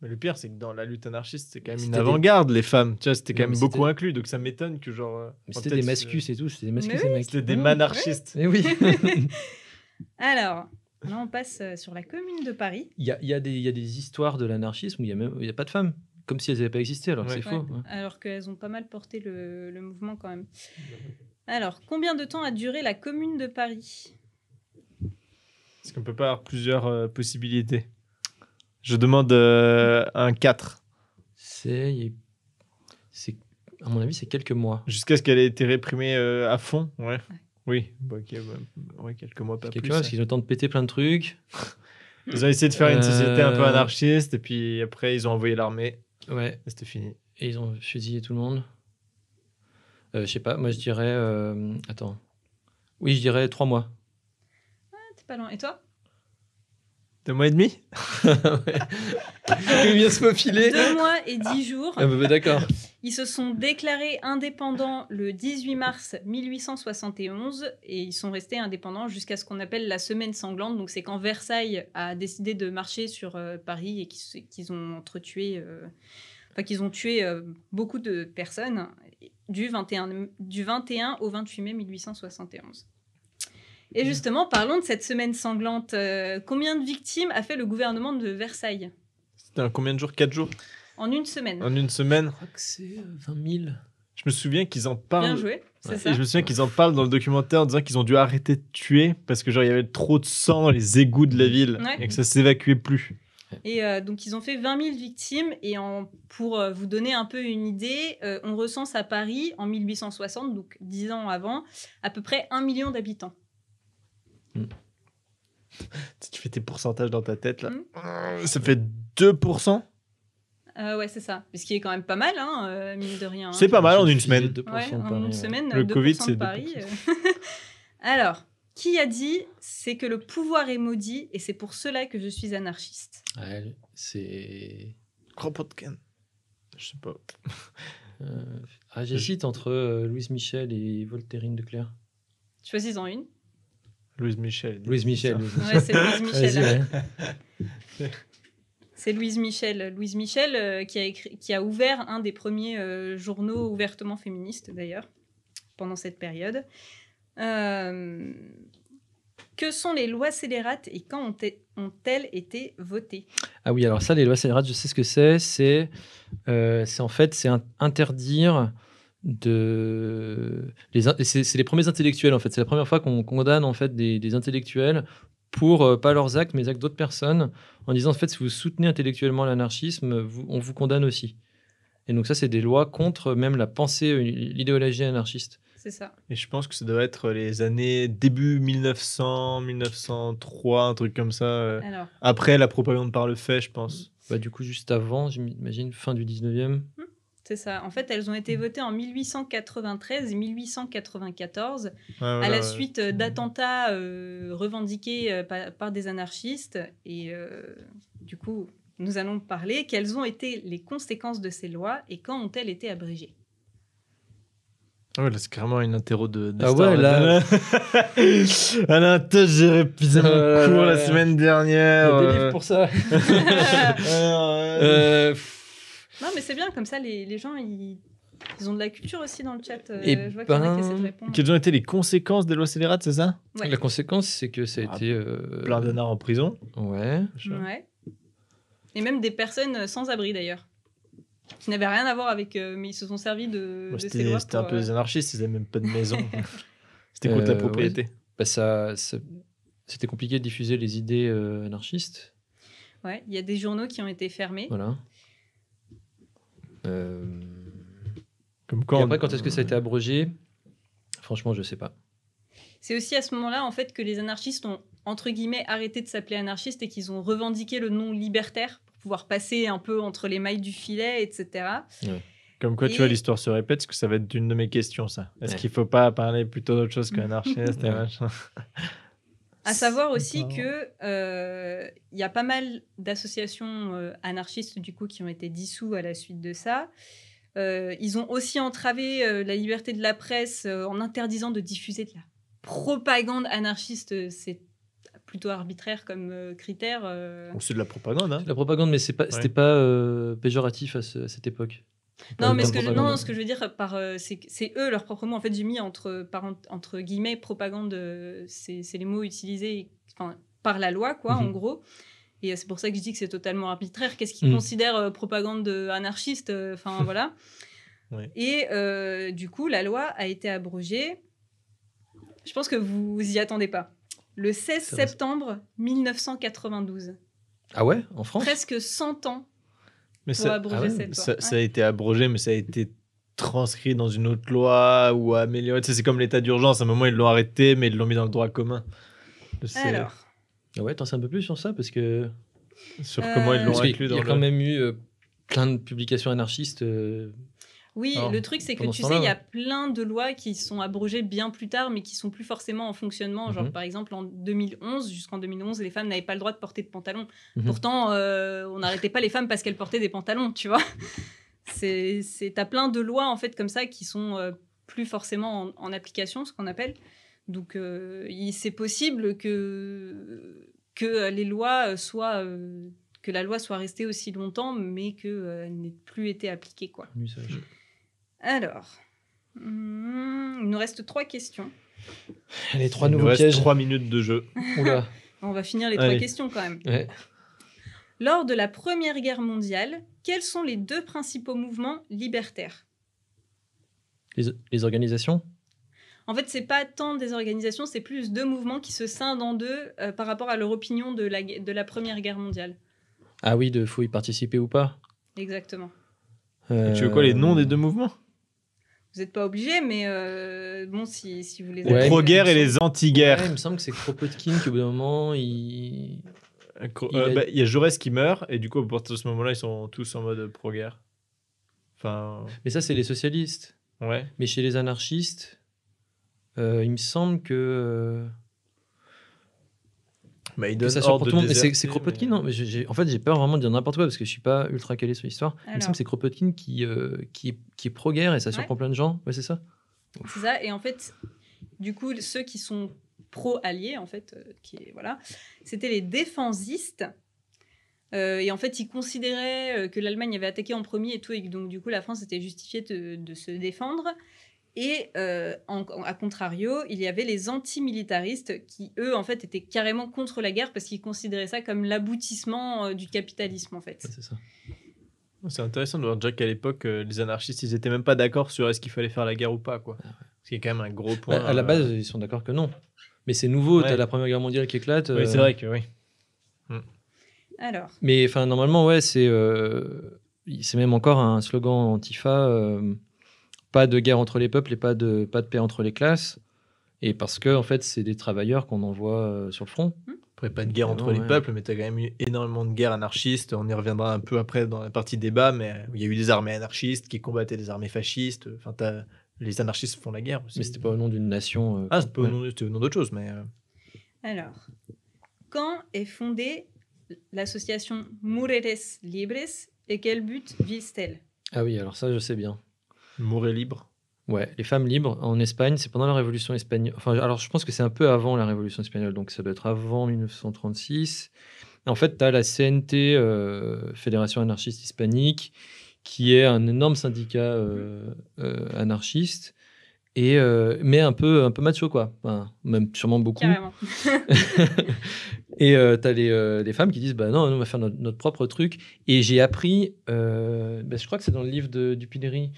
Mais le pire, c'est que dans la lutte anarchiste, c'est quand même une avant-garde, les femmes. Tu vois, c'était quand même beaucoup inclus, donc ça m'étonne que genre. Euh, c'était des mascus et tout, c'était des mascus oui, C'était des manarchistes. Mais oui. Alors, là, on passe sur la commune de Paris. Il y a, y, a y a des histoires de l'anarchisme où il n'y a, a pas de femmes comme si elles n'avaient pas existé, alors c'est faux. Alors qu'elles ont pas mal porté le, mouvement quand même. Alors, combien de temps a duré la Commune de Paris Parce qu'on peut pas avoir plusieurs euh, possibilités. Je demande euh, un 4. C'est, c'est, à mon avis, c'est quelques mois. Jusqu'à ce qu'elle ait été réprimée euh, à fond, ouais. Oui, bah, bah, quelques mois, pas quelques Mois, parce qu'ils ont le temps de péter plein de trucs. Ils ont essayé de faire une société un peu anarchiste, et puis après, ils ont envoyé l'armée. Ouais, c'était fini. Et ils ont fusillé tout le monde. Euh, je sais pas, moi je dirais. Euh, attends. Oui, je dirais trois mois. Ah, t'es pas loin. Et toi Deux mois et demi Il se Deux mois et dix jours. Ah, bah, bah, d'accord. Ils se sont déclarés indépendants le 18 mars 1871 et ils sont restés indépendants jusqu'à ce qu'on appelle la semaine sanglante. Donc c'est quand Versailles a décidé de marcher sur euh, Paris et qu'ils ont entretué, euh, qu'ils ont tué euh, beaucoup de personnes du 21, au 28 mai 1871. Et justement, parlons de cette semaine sanglante. combien de victimes a fait le gouvernement de Versailles C'était combien de jours Quatre jours en une semaine. En une semaine. Je crois que c'est 20 euh, 000. Je me souviens qu'ils en parlent. Bien joué. Ça. je me souviens qu'ils en parlent dans le documentaire en disant qu'ils ont dû arrêter de tuer parce que genre il y avait trop de sang dans les égouts de la ville et que ça s'évacuait plus. Et euh, donc ils ont fait 20 000 victimes et en, pour euh, vous donner un peu une idée, on recense à Paris en 1860, donc 10 ans avant, à peu près un million d'habitants. Hmm. tu fais tes pourcentages dans ta tête là, hmm. ça fait 2%. Euh, ouais, c'est ça. Ce qui est quand même pas mal, hein, euh, mine de rien. C'est hein. pas mal en une semaine. Ouais, en une semaine, le Covid, c'est Paris. Euh. Alors, qui a dit c'est que le pouvoir est maudit et c'est pour cela que je suis anarchiste ouais, C'est Kropotkin. Je sais pas. Euh, ah, j'hésite entre Louise Michel et Voltairine de Clair. Choisis-en une. Louise Michel. Louise Michel. Louise Michel. c'est Louise Michel. C'est Louise Michel. Louise Michel euh, qui, a écrit, qui a ouvert un des premiers euh, journaux ouvertement féministes, d'ailleurs, pendant cette période. Euh, que sont les lois scélérates et quand ont-elles été votées Ah oui, alors ça, les lois scélérates, je sais ce que c'est. C'est en fait c'est interdire de les c'est les premiers intellectuels en fait c'est la première fois qu'on condamne en fait des, intellectuels pour euh, pas leurs actes, mais les actes d'autres personnes, en disant en fait, si vous soutenez intellectuellement l'anarchisme, on vous condamne aussi. Et donc ça, c'est des lois contre même la pensée, euh, l'idéologie anarchiste. C'est ça. Et je pense que ça doit être les années début 1900, 1903, un truc comme ça. Euh, après la propagande par le fait, je pense. Bah, du coup, juste avant, j'imagine, fin du 19e. C'est ça. En mm. fait, elles ont été mm. votées en 1893 et 1894 à la suite euh, d'attentats euh, revendiqués euh, par, des anarchistes. Et du coup, nous allons parler quelles ont été les conséquences de ces lois et quand ont-elles été abrégées. Ah ouais, là, c'est carrément une interro de, de Ah ouais, là. j'ai mon cours la semaine dernière. pour ça. Non, mais c'est bien, comme ça, les, les gens, ils, ils, ont de la culture aussi dans le chat. Euh, eh je vois ben, Quelles ont été les conséquences des lois scélérates, c'est ça La conséquence, c'est que ça a ah, été. Euh, plein d'honneurs en prison. Ouais. ouais. Et même des personnes euh, sans abri, d'ailleurs. Qui n'avaient rien à voir avec. mais ils se sont servis de. C'était un peu des anarchistes, ils n'avaient même pas de maison. C'était contre la propriété. Bah, ça... C'était compliqué de diffuser les idées anarchistes. Ouais, il y a des journaux qui ont été fermés. Voilà. Euh, Comme quand... Et après, quand est-ce que ça a été euh, abrogé Franchement, je ne sais pas. C'est aussi à ce moment-là, en fait, que les anarchistes ont, entre guillemets, arrêté de s'appeler anarchistes et qu'ils ont revendiqué le nom libertaire pour pouvoir passer un peu entre les mailles du filet, etc. Comme quoi, tu vois, l'histoire se répète, parce que ça va être une de mes questions, ça. Est-ce qu'il ne faut pas parler plutôt d'autre chose qu'anarchiste et machin à savoir aussi qu'il euh, il y a pas mal d'associations euh, anarchistes du coup qui ont été dissous à la suite de ça. Euh, ils ont aussi entravé la liberté de la presse en interdisant de diffuser de la propagande anarchiste. C'est plutôt arbitraire comme critère. C'est de la propagande. Hein. La propagande, mais c'est pas, c'était pas péjoratif à, cette époque. Non, euh, mais ce que, je, non, ce que je veux dire par euh, c'est eux leur propre mot. En fait, j'ai mis entre, entre guillemets propagande, euh, c'est les mots utilisés par la loi, quoi, en mhm. gros. Et c'est pour ça que je dis que c'est totalement arbitraire. Qu'est-ce qu'ils mhm. considèrent propagande anarchiste Enfin, voilà. Et du coup, la loi a été abrogée. Je pense que vous y attendez pas. Le 16 septembre 1992. Ah ouais, en France Presque 100 ans mais ah ça, a été abrogé, mais ça a été transcrit dans une autre loi ou amélioré. c'est comme l'état d'urgence. À un moment, ils l'ont arrêté, mais ils l'ont mis dans le droit commun. Alors. Ah ouais, t'en sais un peu plus sur ça parce que sur comment ils l'ont euh, inclus. Dans il y a quand même eu euh, plein de publications anarchistes euh, oui, le truc, c'est que tu sais, il y a plein de lois qui sont abrogées bien plus tard, mais qui sont plus forcément en fonctionnement. Genre, mhm. par exemple, en 2011, jusqu'en 2011, les femmes n'avaient pas le droit de porter de pantalon. Mhm. Pourtant, euh, on n'arrêtait pas les femmes parce qu'elles portaient des pantalons, tu vois. C'est, t'as plein de lois, en fait, comme ça, qui sont euh, plus forcément en, application, ce qu'on appelle. Donc, euh, c'est possible que, que les lois soient que la loi soit restée aussi longtemps, mais qu'elle n'ait plus été appliquée. Quoi. Alors, hmm, il nous reste trois questions. Les trois Il trois minutes de jeu. On va finir les trois questions quand même. Lors de la Première Guerre mondiale, quels sont les deux principaux mouvements libertaires Les, organisations En fait, c'est pas tant des organisations, c'est plus deux mouvements qui se scindent en deux euh, par rapport à leur opinion de la, Première Guerre mondiale. Ah oui, de faut y participer ou pas Exactement. Euh, tu veux quoi les noms des deux mouvements vous n'êtes pas obligé, mais euh, bon, si, si, vous les Les pro-guerre et les anti-guerre. il me semble que c'est Kropotkin qui, au bout d'un moment, il. Euh, bah, il, y a Jaurès qui meurt, et du coup, à de ce moment-là, ils sont tous en mode pro-guerre. Enfin... Mais ça, c'est les socialistes. Ouais. Mais chez les anarchistes, euh, il me semble que. C'est Kropotkin, non hein. mais En fait, j'ai peur vraiment de dire n'importe quoi parce que je suis pas ultra calé sur l'histoire. Il me semble que c'est Kropotkin qui, euh, qui, est, qui est pro-guerre et ça surprend plein de gens. Ouais, c'est ça. C'est ça. Et en fait, du coup, ceux qui sont pro-alliés, en fait, euh, voilà, c'était les défensistes. Euh, et en fait, ils considéraient que l'Allemagne avait attaqué en premier et tout, et donc du coup, la France était justifiée de, de se défendre. Et euh, à contrario, il y avait les antimilitaristes qui, eux, en fait, étaient carrément contre la guerre parce qu'ils considéraient ça comme l'aboutissement euh, du capitalisme, en fait. c'est ça. C'est intéressant de voir déjà qu'à l'époque, euh, les anarchistes, ils n'étaient même pas d'accord sur est-ce qu'il fallait faire la guerre ou pas, quoi. Ah Ce qui est quand même un gros point. Bah, à la base, ils sont d'accord que non. Mais c'est nouveau, ouais. t'as la Première Guerre mondiale qui éclate. Oui, c'est vrai que oui. Hmm. Alors. Mais enfin, normalement, ouais, c'est c'est même encore un slogan antifa pas de guerre entre les peuples et pas de, pas de paix entre les classes. Et parce que, en fait, c'est des travailleurs qu'on envoie euh, sur le front. Hmm. Après, pas de guerre entre les peuples, mais tu as quand même eu énormément de guerres anarchistes. On y reviendra un peu après dans la partie débat, mais il y a eu des armées anarchistes qui combattaient des armées fascistes. Enfin, les anarchistes font la guerre aussi. Mais c'était pas au nom d'une nation. Euh, ah, c'était au nom, d'autre chose, mais. Euh. Alors, quand est fondée l'association Mujeres Libres et quel but vise-t-elle Ah oui, alors ça, je sais bien. Mourir libre. Ouais, les femmes libres en Espagne, c'est pendant la Révolution espagnole. Enfin, alors je pense que c'est un peu avant la Révolution espagnole, donc ça doit être avant 1936. En fait, tu as la CNT, euh, Fédération anarchiste hispanique, qui est un énorme syndicat euh, euh, anarchiste euh, mais un peu un peu macho quoi même sûrement beaucoup et euh, tu as les, euh, les, femmes qui disent bah non on va faire notre, propre truc et j'ai appris euh, bah, je crois que c'est dans le livre de Dupinery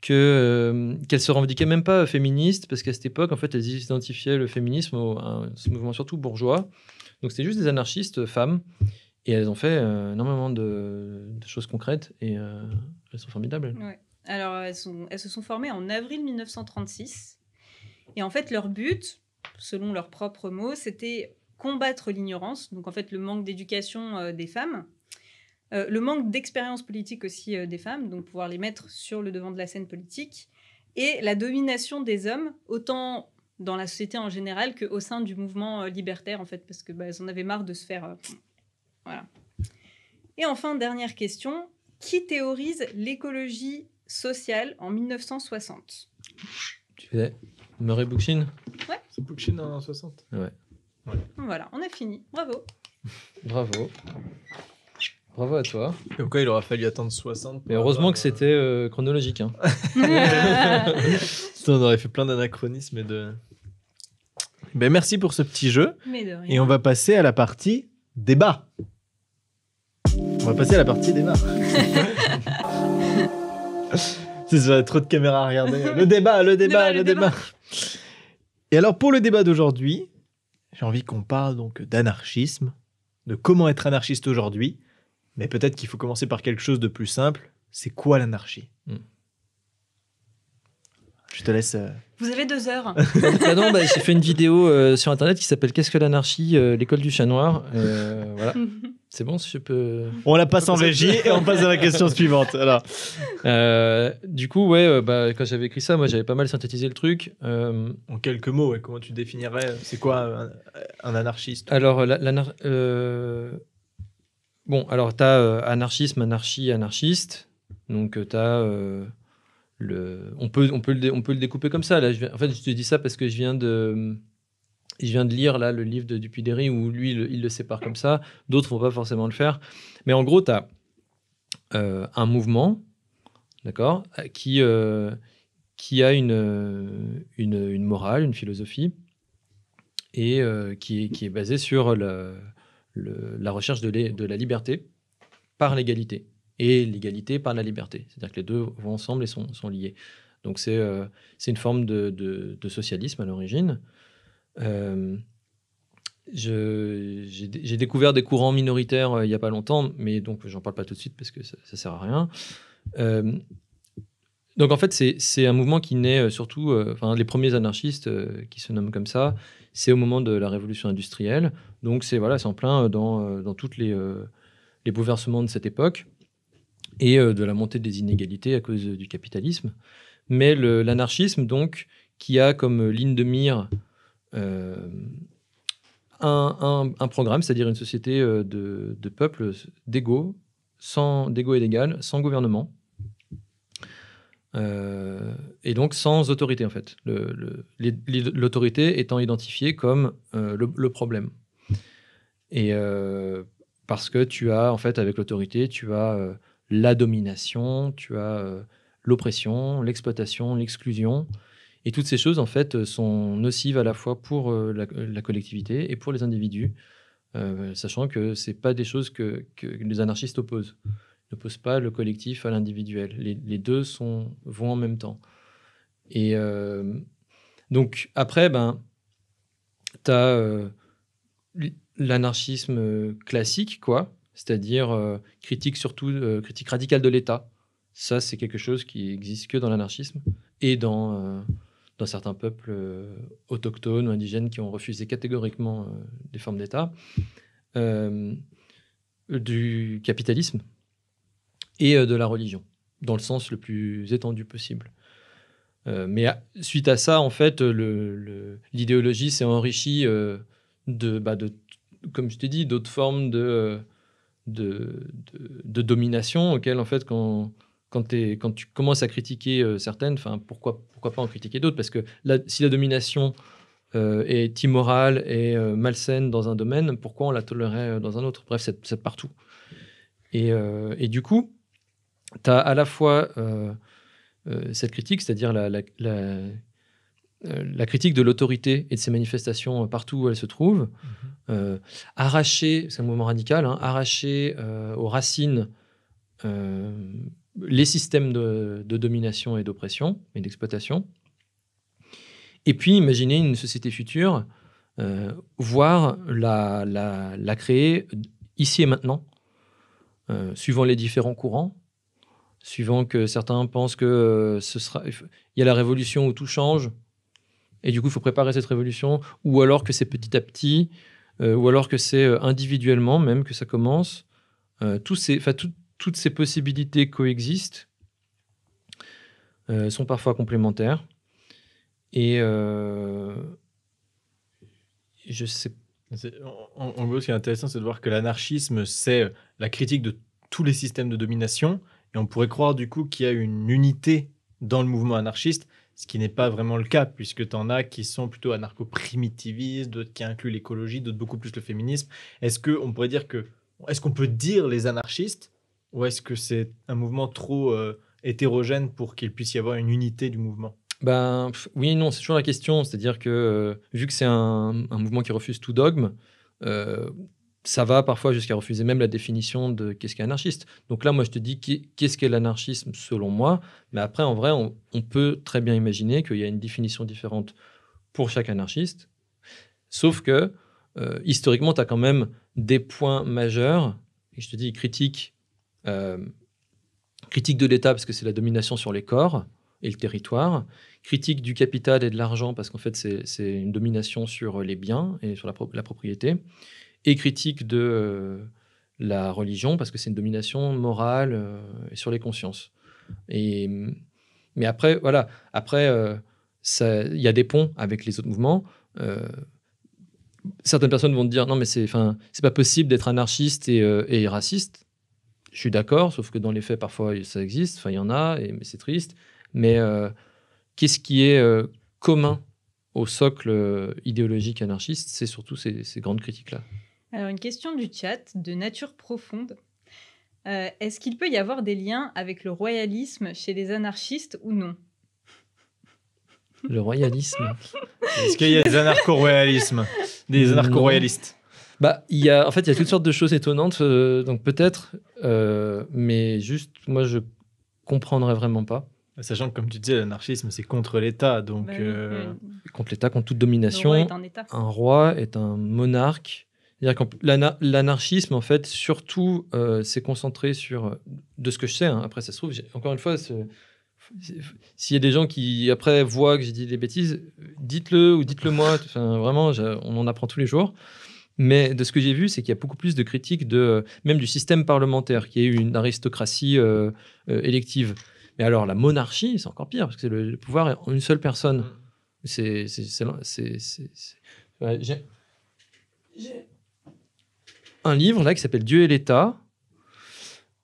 que qu'elles se revendiquaient même pas féministes parce qu'à cette époque en fait elles identifiaient le féminisme au, à ce mouvement surtout bourgeois donc c'était juste des anarchistes femmes et elles ont fait énormément de, choses concrètes et elles sont formidables ouais. Alors, elles, se sont formées en avril 1936. Et en fait, leur but, selon leurs propres mots, c'était combattre l'ignorance, donc en fait le manque d'éducation euh, des femmes, euh, le manque d'expérience politique aussi euh, des femmes, donc pouvoir les mettre sur le devant de la scène politique, et la domination des hommes, autant dans la société en général qu'au sein du mouvement libertaire, en fait, parce que bah, en avaient marre de se faire... voilà. Et enfin, dernière question, qui théorise l'écologie Social en 1960. Tu faisais Murray Bookchin Ouais. C'est Bookchin en 60 Ouais. Voilà, on a fini. Bravo. Bravo. Bravo à toi. Pourquoi il aura fallu attendre 60. Mais heureusement que c'était euh, euh, chronologique. Hein. on aurait fait plein d'anachronismes et de. Ben, merci pour ce petit jeu. Et on va passer à la partie débat. On va passer à la partie débat. C'est trop de caméras à regarder. Le débat, le débat, le, débat. Et alors, pour le débat d'aujourd'hui, j'ai envie qu'on parle donc d'anarchisme, de comment être anarchiste aujourd'hui. Mais peut-être qu'il faut commencer par quelque chose de plus simple. C'est quoi l'anarchie hmm. Je te laisse. Euh, Vous avez deux heures. Bah bah, j'ai fait une vidéo euh, sur internet qui s'appelle Qu'est-ce que l'anarchie euh, L'école du chat noir. voilà. C'est bon si je peux. On la passe en régie et on passe à la question suivante. Alors. Euh, du coup, ouais, euh, bah, quand j'avais écrit ça, moi j'avais pas mal synthétisé le truc. Euh, en quelques mots, comment tu définirais C'est quoi un, anarchiste Alors, l'anar... Bon, alors tu as anarchisme, anarchie, anarchiste. Donc tu as. Le... On, peut, on, peut le on peut le découper comme ça. Là. Je... En fait, je te dis ça parce que je viens de je viens de lire là le livre de Dupuy-Derry où lui, il le sépare comme ça. D'autres vont pas forcément le faire. Mais en gros, tu as euh, un mouvement, d'accord, qui, euh, qui a une, une, morale, une philosophie, et euh, qui, est, qui est basée sur le, la recherche de, la liberté par l'égalité, et l'égalité par la liberté. C'est-à-dire que les deux vont ensemble et sont, sont liés. Donc c'est une forme de, de socialisme à l'origine. Euh, j'ai découvert des courants minoritaires euh, il n'y a pas longtemps, mais donc j'en parle pas tout de suite parce que ça, ne sert à rien. Euh, donc en fait, c'est un mouvement qui naît surtout, enfin les premiers anarchistes qui se nomment comme ça, c'est au moment de la révolution industrielle. Donc c'est voilà, en plein dans, dans toutes les, les bouleversements de cette époque et de la montée des inégalités à cause du capitalisme. Mais l'anarchisme donc qui a comme ligne de mire euh, un, programme, c'est-à-dire une société euh, de, peuples d'égaux, sans d'égaux et d'égal, sans gouvernement. Euh, et donc sans autorité en fait. L'autorité étant identifiée comme le, problème. Et parce que tu as en fait avec l'autorité, tu as la domination, tu as l'oppression, l'exploitation, l'exclusion, et toutes ces choses, en fait, euh, sont nocives à la fois pour euh, euh, la, collectivité et pour les individus, sachant que ce pas des choses que, les anarchistes opposent. Ils n'opposent pas le collectif à l'individuel. Les, deux sont, vont en même temps. Et donc, après, ben, tu as l'anarchisme classique, quoi, c'est-à-dire critique surtout, critique radicale de l'État. Ça, c'est quelque chose qui existe que dans l'anarchisme et dans, dans certains peuples euh, autochtones ou indigènes qui ont refusé catégoriquement euh, des formes d'État, euh, du capitalisme et de la religion, dans le sens le plus étendu possible. mais suite à ça, en fait, l'idéologie s'est enrichie bah, de, comme je t'ai dit, d'autres formes de, de, domination auxquelles, en fait, quand, quand, quand tu commences à critiquer euh, certaines, enfin, pourquoi, pourquoi pas en critiquer d'autres Parce que si la domination euh, est immorale et euh, malsaine dans un domaine, pourquoi on la tolérerait dans un autre Bref, c'est partout. Et, du coup, tu as à la fois cette critique, c'est-à-dire la, critique de l'autorité et de ses manifestations partout où elle se trouve, mm-hmm. arrachée, c'est un mouvement radical, hein, aux racines les systèmes de, domination et d'oppression et d'exploitation. Et puis imaginer une société future, euh, voir la, la, créer ici et maintenant, euh, suivant les différents courants, suivant que certains pensent que euh, ce sera, il y a la révolution où tout change, et du coup il faut préparer cette révolution, ou alors que c'est petit à petit, ou alors que c'est individuellement même que ça commence. Tous ces, tout, toutes ces possibilités coexistent, euh, sont parfois complémentaires. Et euh, je sais en, en, gros, ce qui est intéressant, c'est de voir que l'anarchisme, c'est la critique de tous les systèmes de domination. Et on pourrait croire du coup qu'il y a une unité dans le mouvement anarchiste, ce qui n'est pas vraiment le cas, puisque tu en as qui sont plutôt anarcho-primitivistes, d'autres qui incluent l'écologie, d'autres beaucoup plus le féminisme. Est-ce qu'on pourrait dire que. Est-ce qu'on peut dire les anarchistes ou est-ce que c'est un mouvement trop euh, hétérogène pour qu'il puisse y avoir une unité du mouvement ben, Oui et non, c'est toujours la question. C'est-à-dire que euh, vu que c'est un, mouvement qui refuse tout dogme, euh, ça va parfois jusqu'à refuser même la définition de qu'est-ce qu'un anarchiste. Donc là, moi, je te dis qu'est-ce qu'est l'anarchisme selon moi. Mais après, en vrai, on, on peut très bien imaginer qu'il y a une définition différente pour chaque anarchiste. Sauf que, historiquement, tu as quand même des points majeurs, et je te dis critiques euh, critique de l'État parce que c'est la domination sur les corps et le territoire, critique du capital et de l'argent parce qu'en fait c'est une domination sur les biens et sur la, propriété, et critique de euh, la religion parce que c'est une domination morale euh, et sur les consciences. Et, mais après, voilà, après, il y a des ponts avec les autres mouvements. certaines personnes vont dire non mais c'est pas possible d'être anarchiste et raciste je suis d'accord, sauf que dans les faits, parfois, ça existe. Enfin, il y en a, mais c'est triste. Mais euh, qu'est-ce qui est euh, commun au socle euh, idéologique anarchiste C'est surtout ces, grandes critiques-là. Alors, une question du chat de nature profonde. Est-ce qu'il peut y avoir des liens avec le royalisme chez les anarchistes ou non Le royalisme Est-ce qu'il y a des anarcho Des anarcho-royalistes bah, il y a, en fait, il y a toutes sortes de choses étonnantes, euh, donc peut-être, euh, mais juste, moi, je comprendrais vraiment pas. Sachant que, comme tu disais, l'anarchisme, c'est contre l'État, donc... Bah euh, contre l'État, contre toute domination. un, roi est un monarque. cest dire que l'anarchisme, en fait, surtout, c'est concentré sur... De ce que je sais, hein. après, ça se trouve, encore une fois... S'il y a des gens qui, après, voient que j'ai dit des bêtises, dites-le ou dites-le moi. vraiment, on en apprend tous les jours. Mais de ce que j'ai vu, c'est qu'il y a beaucoup plus de critiques de, euh, même du système parlementaire, qui est une aristocratie euh, euh, élective. Mais alors la monarchie, c'est encore pire, parce que c'est le, pouvoir en une seule personne. Mm. C'est. C'est... j'ai un livre là qui s'appelle Dieu et l'État.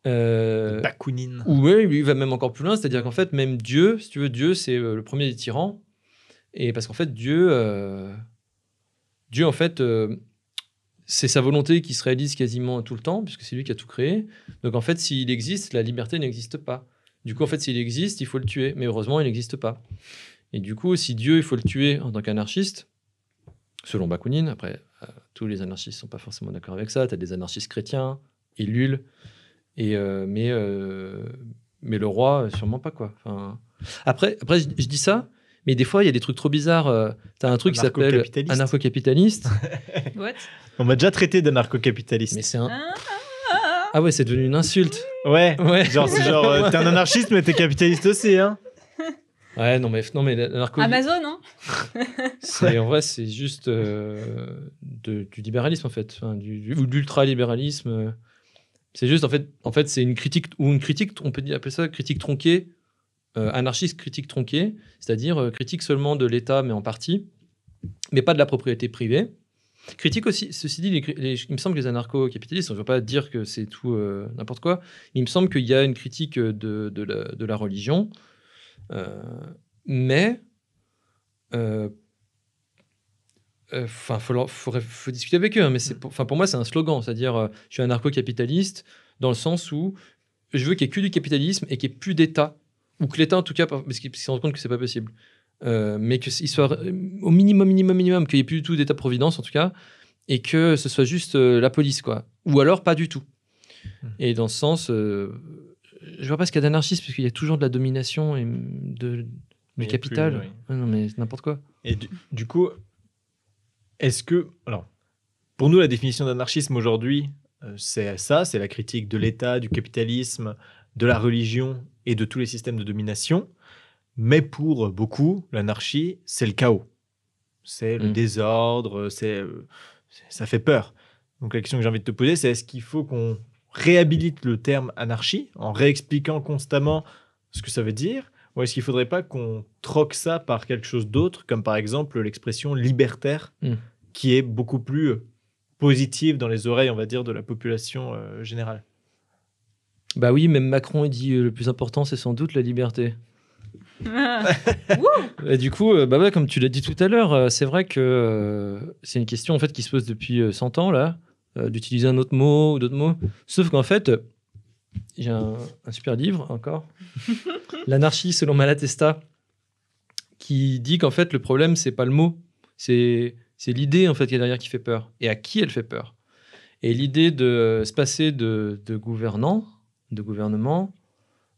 Euh, Bakounine. Oui, lui va même encore plus loin, c'est-à-dire qu'en fait, même Dieu, si tu veux, Dieu, c'est le premier des tyrans. Et parce qu'en fait, Dieu. Dieu, en fait, c'est sa volonté qui se réalise quasiment tout le temps, puisque c'est lui qui a tout créé. Donc en fait, s'il existe, la liberté n'existe pas. Du coup, en fait, s'il existe, il faut le tuer. Mais heureusement, il n'existe pas. Et du coup, si Dieu, il faut le tuer en tant qu'anarchiste, selon Bakounine, après, euh, tous les anarchistes ne sont pas forcément d'accord avec ça, tu as des anarchistes chrétiens, Ellul, et, euh, mais, euh, mais le roi, sûrement pas. quoi. après, après je dis ça, mais des fois, il y a des trucs trop bizarres. Euh. T'as un truc qui s'appelle anarcho-capitaliste. On m'a déjà traité d'anarcho-capitaliste. c'est un. Ah. ah ouais, c'est devenu une insulte. Ouais. ouais. Genre, c'est genre, euh, t'es un anarchiste, mais t'es capitaliste aussi, hein. Ouais, non, mais, non, mais l'anarcho. Amazon, non en vrai, c'est juste euh, du libéralisme, en fait. du, ou de l'ultra-libéralisme. C'est juste, en fait, en fait c'est une critique, ou une critique, on peut appeler ça critique tronquée euh, anarchiste critique tronqué c'est-à-dire euh, critique seulement de l'État, mais en partie, mais pas de la propriété privée. Critique aussi, ceci dit, il me semble que les anarcho-capitalistes, je ne veux pas dire que c'est tout euh, n'importe quoi, il me semble qu'il y a une critique de, la, religion, mais euh, enfin, faut, discuter avec eux. Hein, mais mm. enfin, pour moi, c'est un slogan, c'est-à-dire, je suis anarcho-capitaliste dans le sens où je veux qu'il n'y ait que du capitalisme et qu'il n'y ait plus d'État ou que l'État en tout cas, parce qu'ils se rendent compte que c'est pas possible, euh, mais qu'il soit euh, au minimum, minimum, minimum, qu'il n'y ait plus du tout d'État-providence en tout cas, et que ce soit juste euh, la police, quoi. Ou alors pas du tout. Hmm. Et dans ce sens, je je vois pas ce qu'il y a d'anarchiste, parce qu'il y a toujours de la domination et de, du capital. non, mais n'importe quoi. Et du coup, est-ce que. Alors, pour nous, la définition d'anarchisme aujourd'hui, c'est ça, c'est la critique de l'État, du capitalisme, de la religion et de tous les systèmes de domination. Mais pour beaucoup, l'anarchie, c'est le chaos. C'est le mm. désordre, c'est, ça fait peur. Donc la question que j'ai envie de te poser, c'est est-ce qu'il faut qu'on réhabilite le terme anarchie en réexpliquant constamment ce que ça veut dire Ou est-ce qu'il ne faudrait pas qu'on troque ça par quelque chose d'autre, comme par exemple l'expression libertaire, mm. qui est beaucoup plus positive dans les oreilles, on va dire, de la population euh, générale bah oui, même Macron il dit euh, le plus important, c'est sans doute la liberté. Ah. et du coup, euh, bah comme tu l'as dit tout à l'heure, euh, c'est vrai que c'est une question en fait qui se pose depuis 100 ans là, d'utiliser un autre mot ou d'autres mots. Sauf qu'en fait, j'ai un, super livre encore, l'anarchie selon Malatesta, qui dit qu'en fait le problème c'est pas le mot, c'est c'est l'idée en fait qui est derrière qui fait peur et à qui elle fait peur. Et l'idée de se passer de, de gouvernant de gouvernement,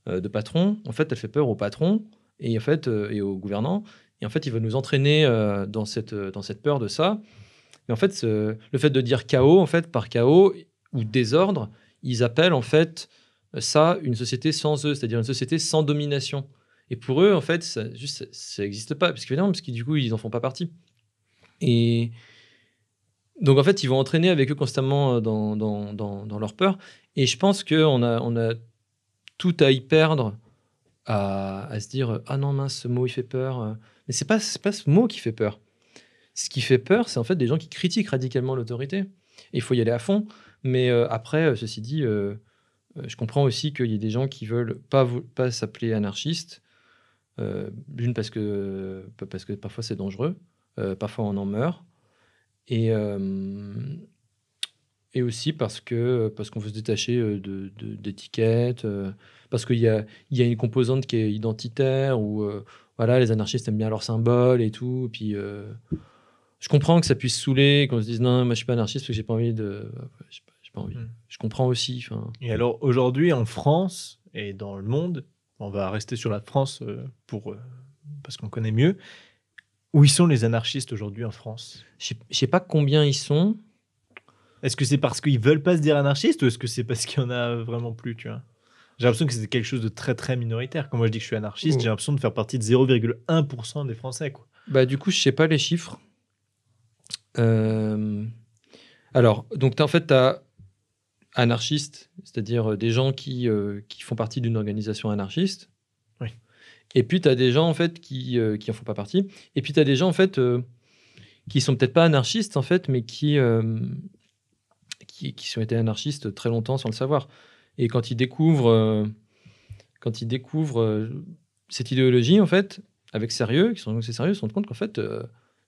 euh, de patron, en fait, elle fait peur au patron et, en fait, euh, et aux gouvernants. Et en fait, il veulent nous entraîner euh, dans, cette, dans cette peur de ça. Mais en fait, le fait de dire chaos, en fait, par chaos ou désordre, ils appellent en fait ça une société sans eux, c'est-à-dire une société sans domination. Et pour eux, en fait, ça n'existe pas, parce que, parce que du coup, ils n'en font pas partie. Et, donc en fait, ils vont entraîner avec eux constamment euh, dans, dans, dans, leur peur. Et je pense qu'on a, on a tout à y perdre, à, à, se dire Ah non, mince, ce mot, il fait peur. Euh. Mais ce n'est pas, pas ce mot qui fait peur. Ce qui fait peur, c'est en fait des gens qui critiquent radicalement l'autorité. Il faut y aller à fond. Mais euh, après, ceci dit, je comprends aussi qu'il y ait des gens qui veulent pas, pas s'appeler anarchistes. Euh, L'une parce que, parce que parfois c'est dangereux, parfois on en meurt. Et, euh, et aussi parce que parce qu'on veut se détacher euh, de, d'étiquettes, euh, parce qu'il y a, y a une composante qui est identitaire, où voilà, les anarchistes aiment bien leurs symboles et tout. Et puis je comprends que ça puisse saouler, qu'on se dise non, moi je suis pas anarchiste parce que j'ai pas envie de. pas, envie. Hmm. Je comprends aussi. Et alors aujourd'hui en France et dans le monde, on va rester sur la France pour parce qu'on connaît mieux. Où ils sont les anarchistes aujourd'hui en France Je ne sais pas combien ils sont. Est-ce que c'est parce qu'ils veulent pas se dire anarchistes ou est-ce que c'est parce qu'il y en a vraiment plus, tu vois J'ai l'impression que c'est quelque chose de très très minoritaire. Quand moi je dis que je suis anarchiste, oh. j'ai l'impression de faire partie de 0,1% des Français, quoi. Bah du coup, je sais pas les chiffres. Euh, alors, donc as, en fait, tu as anarchistes, c'est-à-dire euh, des gens qui, euh, qui font partie d'une organisation anarchiste, et puis, tu as des gens, en fait, qui n'en euh, font pas partie. Et puis, tu as des gens, en fait, euh, qui sont peut-être pas anarchistes, en fait, mais qui, euh, qui, qui, sont été anarchistes très longtemps sans le savoir. Et quand ils découvrent, quand ils découvrent cette idéologie, en fait, avec sérieux, qui sont donc sérieux, ils se rendent compte qu'en fait,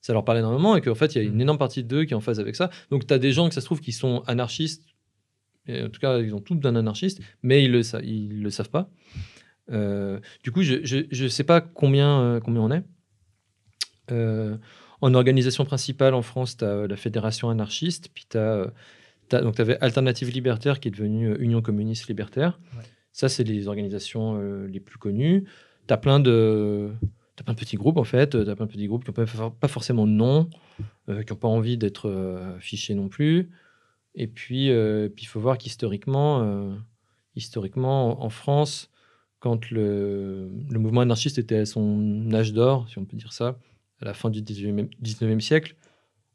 ça leur parle énormément et qu'en fait, il y a une mm. énorme partie d'eux qui est en phase avec ça. Donc, tu as des gens, que ça se trouve, qui sont anarchistes, en tout cas, ils ont tout d'un anarchiste, mais ils ne le, ils le savent pas. Euh, du coup, je ne sais pas combien, euh, combien on est. Euh, en organisation principale en France, tu as la Fédération anarchiste, puis tu as donc, tu avais Alternative Libertaire qui est devenue Union communiste libertaire. Ça, c'est les organisations les plus connues. Tu as plein de. plein de petits groupes en fait, tu as plein de petits groupes qui n'ont pas forcément de nom, qui n'ont pas envie d'être fichés non plus. Et puis, il faut voir qu'historiquement, historiquement, en France, quand le, mouvement anarchiste était à son âge d'or, si on peut dire ça, à la fin du 19e, siècle,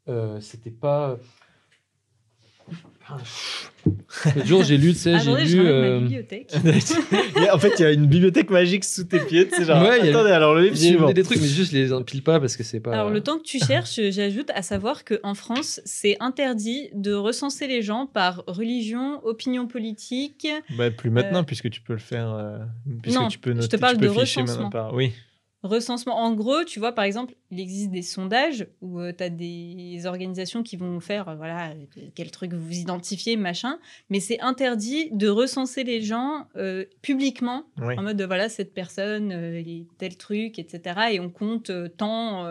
euh, c'était pas le jour, j'ai lu, tu sais, j'ai lu. Euh, en fait, il y a une bibliothèque magique sous tes pieds, tu sais, Ouais, Attendez, alors le livre suivant. des trucs, mais juste les empile pas parce que c'est pas. Alors le temps que tu cherches, j'ajoute à savoir qu'en France, c'est interdit de recenser les gens par religion, opinion politique. Bah, plus maintenant, euh, puisque tu peux le faire. Euh, puisque tu peux noter, je te parle de recensement. Oui recensement. En gros, tu vois, par exemple, il existe des sondages où euh, tu as des organisations qui vont faire, euh, voilà, euh, quel truc vous identifiez, machin, mais c'est interdit de recenser les gens publiquement, en mode, de, voilà, cette personne, tel truc, etc. Et on compte tant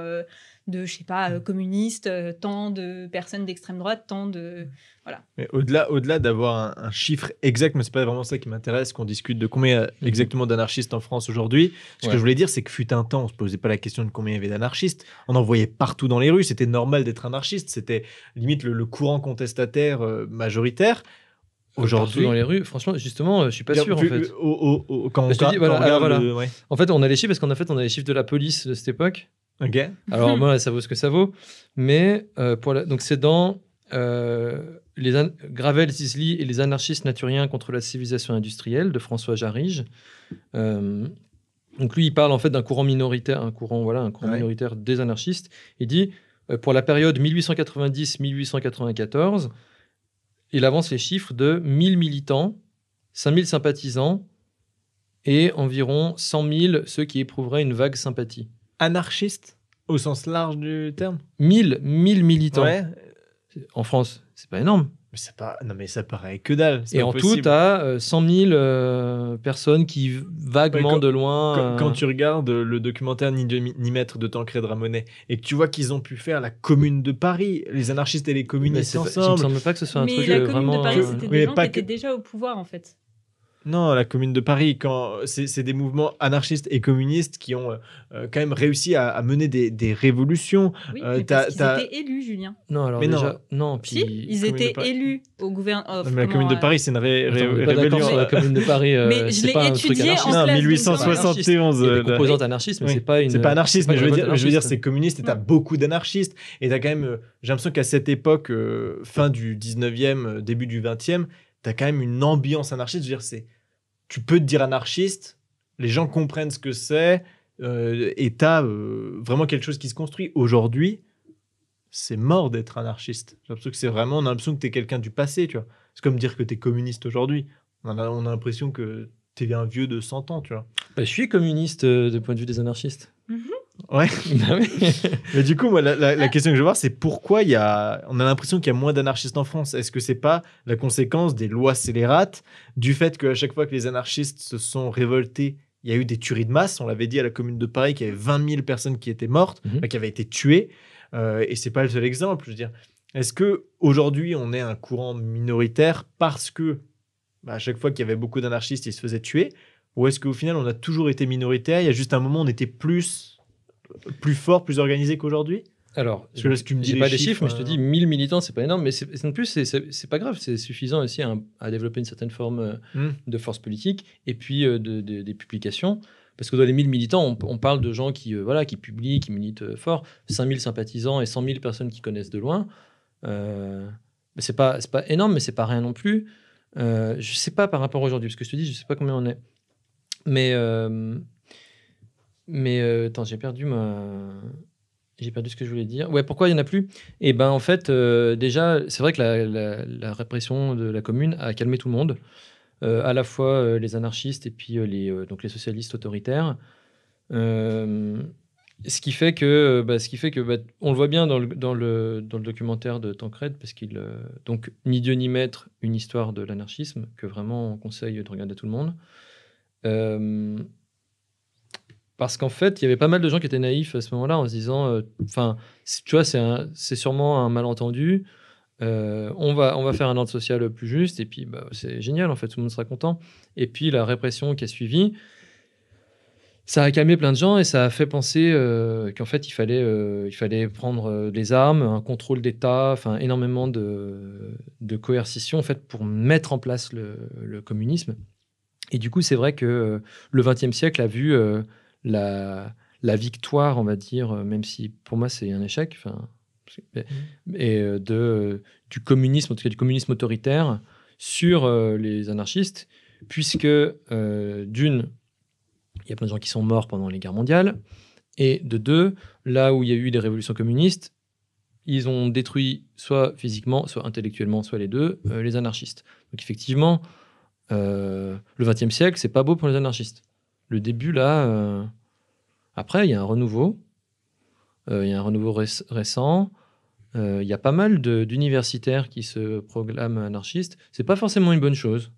de, je sais pas, euh, mm. communistes, euh, tant de personnes d'extrême droite, tant de. Mm. Voilà. Mais au-delà au delà d'avoir un, chiffre exact, mais n'est pas vraiment ça qui m'intéresse, qu'on discute de combien mm-hmm. exactement d'anarchistes en France aujourd'hui. Ce que je voulais dire, c'est que fut un temps, on se posait pas la question de combien il y avait d'anarchistes. On en voyait partout dans les rues. C'était normal d'être anarchiste. C'était limite le, courant contestataire euh, majoritaire aujourd'hui dans les rues franchement justement je suis pas sûr en fait quand, on, en fait on a les chiffres parce qu'en fait on a les chiffres de la police de cette époque Alors moi, ça vaut ce que ça vaut. Mais euh, donc c'est dans euh, les Gravel, Sisley et les anarchistes naturiens contre la civilisation industrielle de François Jarige. Euh, donc lui, il parle en fait d'un courant minoritaire, un courant voilà, un courant minoritaire des anarchistes. Il dit pour la période 1890-1894, il avance les chiffres de 1000 militants, 5000 sympathisants et environ 100 000 ceux qui éprouveraient une vague sympathie anarchistes au sens large du terme 1000, 1000 militants. En France, c'est pas énorme. Mais ça paraît... Non, mais ça paraît que dalle. Et en tout, tu as 100 000 personnes qui vaguement de loin. Euh, quand, tu regardes le documentaire Ni, de, ni Maître de Tancred Ramonet et que tu vois qu'ils ont pu faire la commune de Paris, les anarchistes et les communistes ensemble. il me semble pas que ce soit un mais truc la commune De Paris, euh, c'était des gens qui que... étaient déjà au pouvoir en fait. Non, la Commune de Paris, c'est des mouvements anarchistes et communistes qui ont euh, quand même réussi à, mener des, révolutions. Oui, euh, mais parce étaient élus, Julien. Non, alors déjà, non. ils étaient élus au gouvernement. Euh, mais la Commune de euh, Paris, c'est une ré rébellion. la Commune de Paris, euh, mais je l'ai étudié en 1871. composante anarchiste, mais c'est pas une. C'est pas anarchiste, mais je veux dire, je veux dire, c'est communiste et t'as beaucoup d'anarchistes et t'as quand même. J'ai l'impression qu'à cette époque, fin du 19e, début du 20e, t'as quand même une ambiance anarchiste. Je veux dire, c'est tu peux te dire anarchiste, les gens comprennent ce que c'est, euh, et euh, vraiment quelque chose qui se construit. Aujourd'hui, c'est mort d'être anarchiste. J'ai l'impression que c'est vraiment, on a l'impression que tu es quelqu'un du passé, tu vois. C'est comme dire que tu es communiste aujourd'hui. On a, l'impression que tu es un vieux de 100 ans, tu vois. Bah, je suis communiste euh, du point de vue des anarchistes. Mhm. Ouais. Bah mais du coup, moi, la, question que je veux voir, c'est pourquoi il y a, on a l'impression qu'il y a moins d'anarchistes en France. Est-ce que c'est pas la conséquence des lois scélérates, du fait qu'à chaque fois que les anarchistes se sont révoltés, il y a eu des tueries de masse. On l'avait dit à la commune de Paris qu'il y avait 20 000 personnes qui étaient mortes, mhm. qui avaient été tuées. Euh, et c'est pas le seul exemple. Je veux dire, est-ce que aujourd'hui on est un courant minoritaire parce que bah, à chaque fois qu'il y avait beaucoup d'anarchistes, ils se faisaient tuer, ou est-ce qu'au final on a toujours été minoritaire Il y a juste un moment on était plus plus fort, plus organisé qu'aujourd'hui alors, je ne pas des chiffres, mais je te euh, dis 1000 militants, c'est pas énorme, mais c'est, plus, c'est, pas grave, c'est suffisant aussi à, développer une certaine forme euh, hmm. de force politique et puis euh, de, des publications. Parce que dans les 1000 militants, on, parle de gens qui, voilà, qui publient, qui militent fort, 5000 sympathisants et 100 000 personnes qui connaissent de loin. Euh, c'est, pas, pas énorme, mais c'est pas rien non plus. Euh, je sais pas par rapport aujourd'hui, parce que je te dis, je sais pas combien on est. Mais mais euh, attends, j'ai perdu ma. J'ai perdu ce que je voulais dire. Ouais, pourquoi il n'y en a plus Et eh ben, en fait, euh, déjà, c'est vrai que la, la, répression de la commune a calmé tout le monde, euh, à la fois les anarchistes et puis les, donc les socialistes autoritaires. Bah, ce qui fait que, bah, ce qui fait que on le voit bien dans le, dans le, dans le documentaire de Tancred, parce qu'il. donc, ni Dieu ni maître, une histoire de l'anarchisme, que vraiment on conseille de regarder à tout le monde parce qu'en fait, il y avait pas mal de gens qui étaient naïfs à ce moment-là en se disant, euh, enfin, tu vois, c'est sûrement un malentendu. Euh, on, va, on va faire un ordre social plus juste, et puis bah, c'est génial, en fait, tout le monde sera content. Et puis la répression qui a suivi, ça a calmé plein de gens et ça a fait penser euh, qu'en fait, il fallait, il fallait prendre des armes, un contrôle d'État, enfin, énormément de, coercition, en fait, pour mettre en place le, le communisme. Et du coup, c'est vrai que le XXe siècle a vu la, victoire, on va dire, euh, même si pour moi c'est un échec, et mmh. euh, de, euh, du communisme, en tout cas du communisme autoritaire, sur les anarchistes, puisque d'une, il y a plein de gens qui sont morts pendant les guerres mondiales, et de deux, là où il y a eu des révolutions communistes, ils ont détruit soit physiquement, soit intellectuellement, soit les deux, les anarchistes. Donc effectivement, le XXe siècle, c'est pas beau pour les anarchistes le début là. Euh, après, il y a un renouveau. Euh, il y a un renouveau récent. Euh, il y a pas mal d'universitaires qui se proclament anarchistes. C'est pas forcément une bonne chose.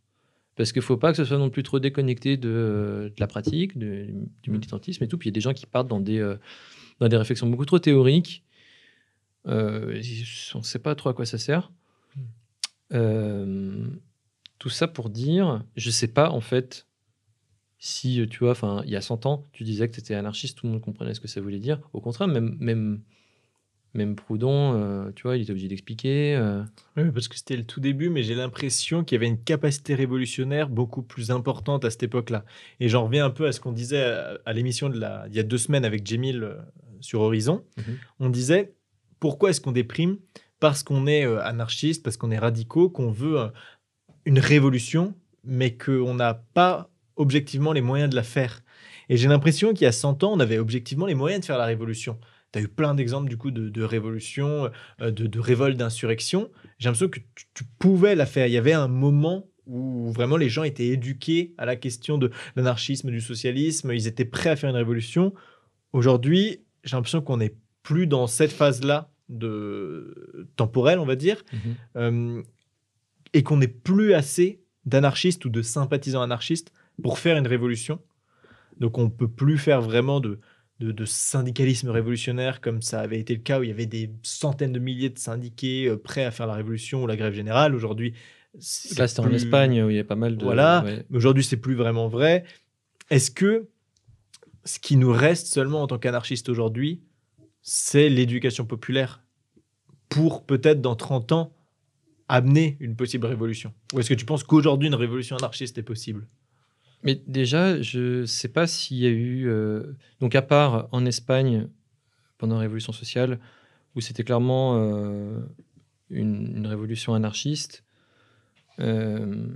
Parce qu'il ne faut pas que ce soit non plus trop déconnecté de, la pratique, du mmh. militantisme et tout. Puis il y a des gens qui partent dans des, dans des réflexions beaucoup trop théoriques. on ne sait pas trop à quoi ça sert. Mmh. tout ça pour dire, je ne sais pas en fait si euh, tu vois, enfin, il y a 100 ans, tu disais que tu anarchiste, tout le monde comprenait ce que ça voulait dire. Au contraire, même, même, même Proudhon, euh, tu vois, il était obligé d'expliquer. Euh. Oui, parce que c'était le tout début, mais j'ai l'impression qu'il y avait une capacité révolutionnaire beaucoup plus importante à cette époque-là. Et j'en reviens un peu à ce qu'on disait à, l'émission de la, il y a deux semaines avec Jamil sur Horizon. Mhm. On disait pourquoi est-ce qu'on déprime Parce qu'on est anarchiste, parce qu'on est radicaux, qu'on veut une révolution, mais qu'on n'a pas objectivement les moyens de la faire. Et j'ai l'impression qu'il y a 100 ans, on avait objectivement les moyens de faire la révolution. Tu as eu plein d'exemples du coup de, révolution, euh, de, révolte, d'insurrection. J'ai l'impression que tu, pouvais la faire. Il y avait un moment où vraiment les gens étaient éduqués à la question de l'anarchisme, du socialisme. Ils étaient prêts à faire une révolution. Aujourd'hui, j'ai l'impression qu'on n'est plus dans cette phase-là de temporelle, on va dire, mmh euh, et qu'on n'est plus assez d'anarchistes ou de sympathisants anarchistes pour faire une révolution. Donc on ne peut plus faire vraiment de, de, syndicalisme révolutionnaire comme ça avait été le cas où il y avait des centaines de milliers de syndiqués euh, prêts à faire la révolution ou la grève générale. Aujourd'hui, là c'était en Espagne où il y a pas mal de voilà. Aujourd'hui c'est plus vraiment vrai. Est-ce que ce qui nous reste seulement en tant qu'anarchistes aujourd'hui, c'est l'éducation populaire pour peut-être dans 30 ans amener une possible révolution Ou est-ce que tu penses qu'aujourd'hui une révolution anarchiste est possible mais déjà, je ne sais pas s'il y a eu. Euh, donc, à part en Espagne, pendant la Révolution sociale, où c'était clairement euh, une, révolution anarchiste, euh,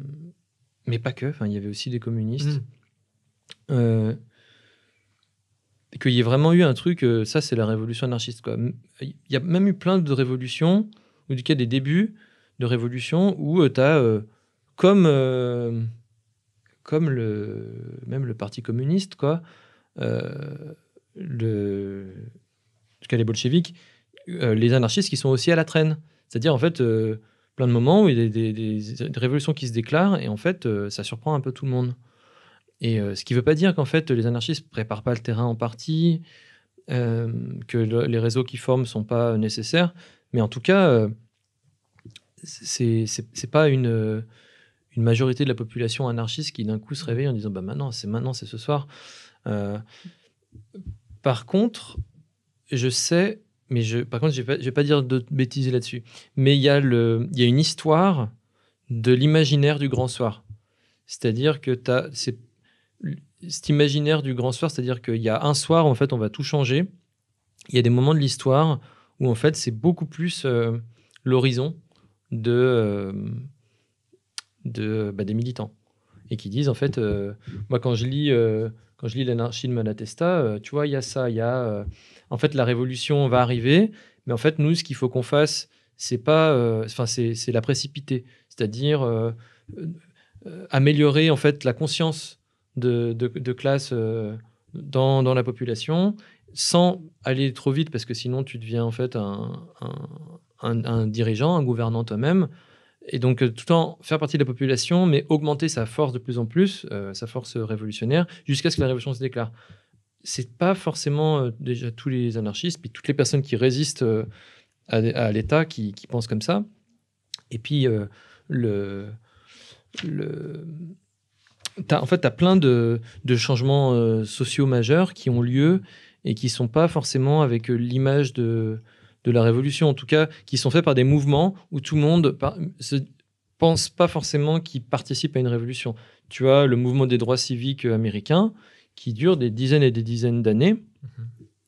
mais pas que, il y avait aussi des communistes. Mmh. qu'il y ait vraiment eu un truc, ça c'est la révolution anarchiste. Il y a même eu plein de révolutions, ou du cas des débuts de révolutions où tu as comme comme le, même le Parti communiste, quoi, euh, le, en tout cas les bolcheviques, euh, les anarchistes qui sont aussi à la traîne. C'est-à-dire, en fait, euh, plein de moments où il y a des, des, des révolutions qui se déclarent et en fait, ça surprend un peu tout le monde. Et ce qui ne veut pas dire qu'en fait, les anarchistes ne préparent pas le terrain en partie, que les réseaux qu'ils forment ne sont pas nécessaires, mais en tout cas, c'est pas une une majorité de la population anarchiste qui d'un coup se réveille en disant bah maintenant c'est maintenant c'est ce soir. Euh, par contre, je sais, mais je par contre je vais pas, pas dire de bêtises là-dessus, mais il y a le il y a une histoire de l'imaginaire du grand soir. C'est-à-dire que tu as c'est, cet imaginaire du grand soir, c'est-à-dire qu'il y a un soir en fait on va tout changer. Il y a des moments de l'histoire où en fait c'est beaucoup plus euh, l'horizon de euh, de, bah, des militants et qui disent en fait, euh, moi quand je lis euh, quand je lis euh, tu vois, il y a ça, il y a en fait la révolution va arriver, mais en fait nous ce qu'il faut qu'on fasse, c'est pas, enfin c'est la précipiter, c'est-à-dire améliorer en fait la conscience de, classe dans, la population sans aller trop vite parce que sinon tu deviens en fait un, un dirigeant, un gouvernant toi-même. Et donc, euh, tout en faire partie de la population, mais augmenter sa force de plus en plus, euh, sa force révolutionnaire, jusqu'à ce que la révolution se déclare. C'est pas forcément euh, déjà tous les anarchistes, puis toutes les personnes qui résistent à, l'État qui, pensent comme ça. Et puis, le, le... en fait, tu as plein de, de changements sociaux majeurs qui ont lieu et qui sont pas forcément avec l'image de de la révolution, en tout cas, qui sont faits par des mouvements où tout le monde ne pense pas forcément qu'ils participe à une révolution. Tu as le mouvement des droits civiques américains qui dure des dizaines et des dizaines d'années, mhm.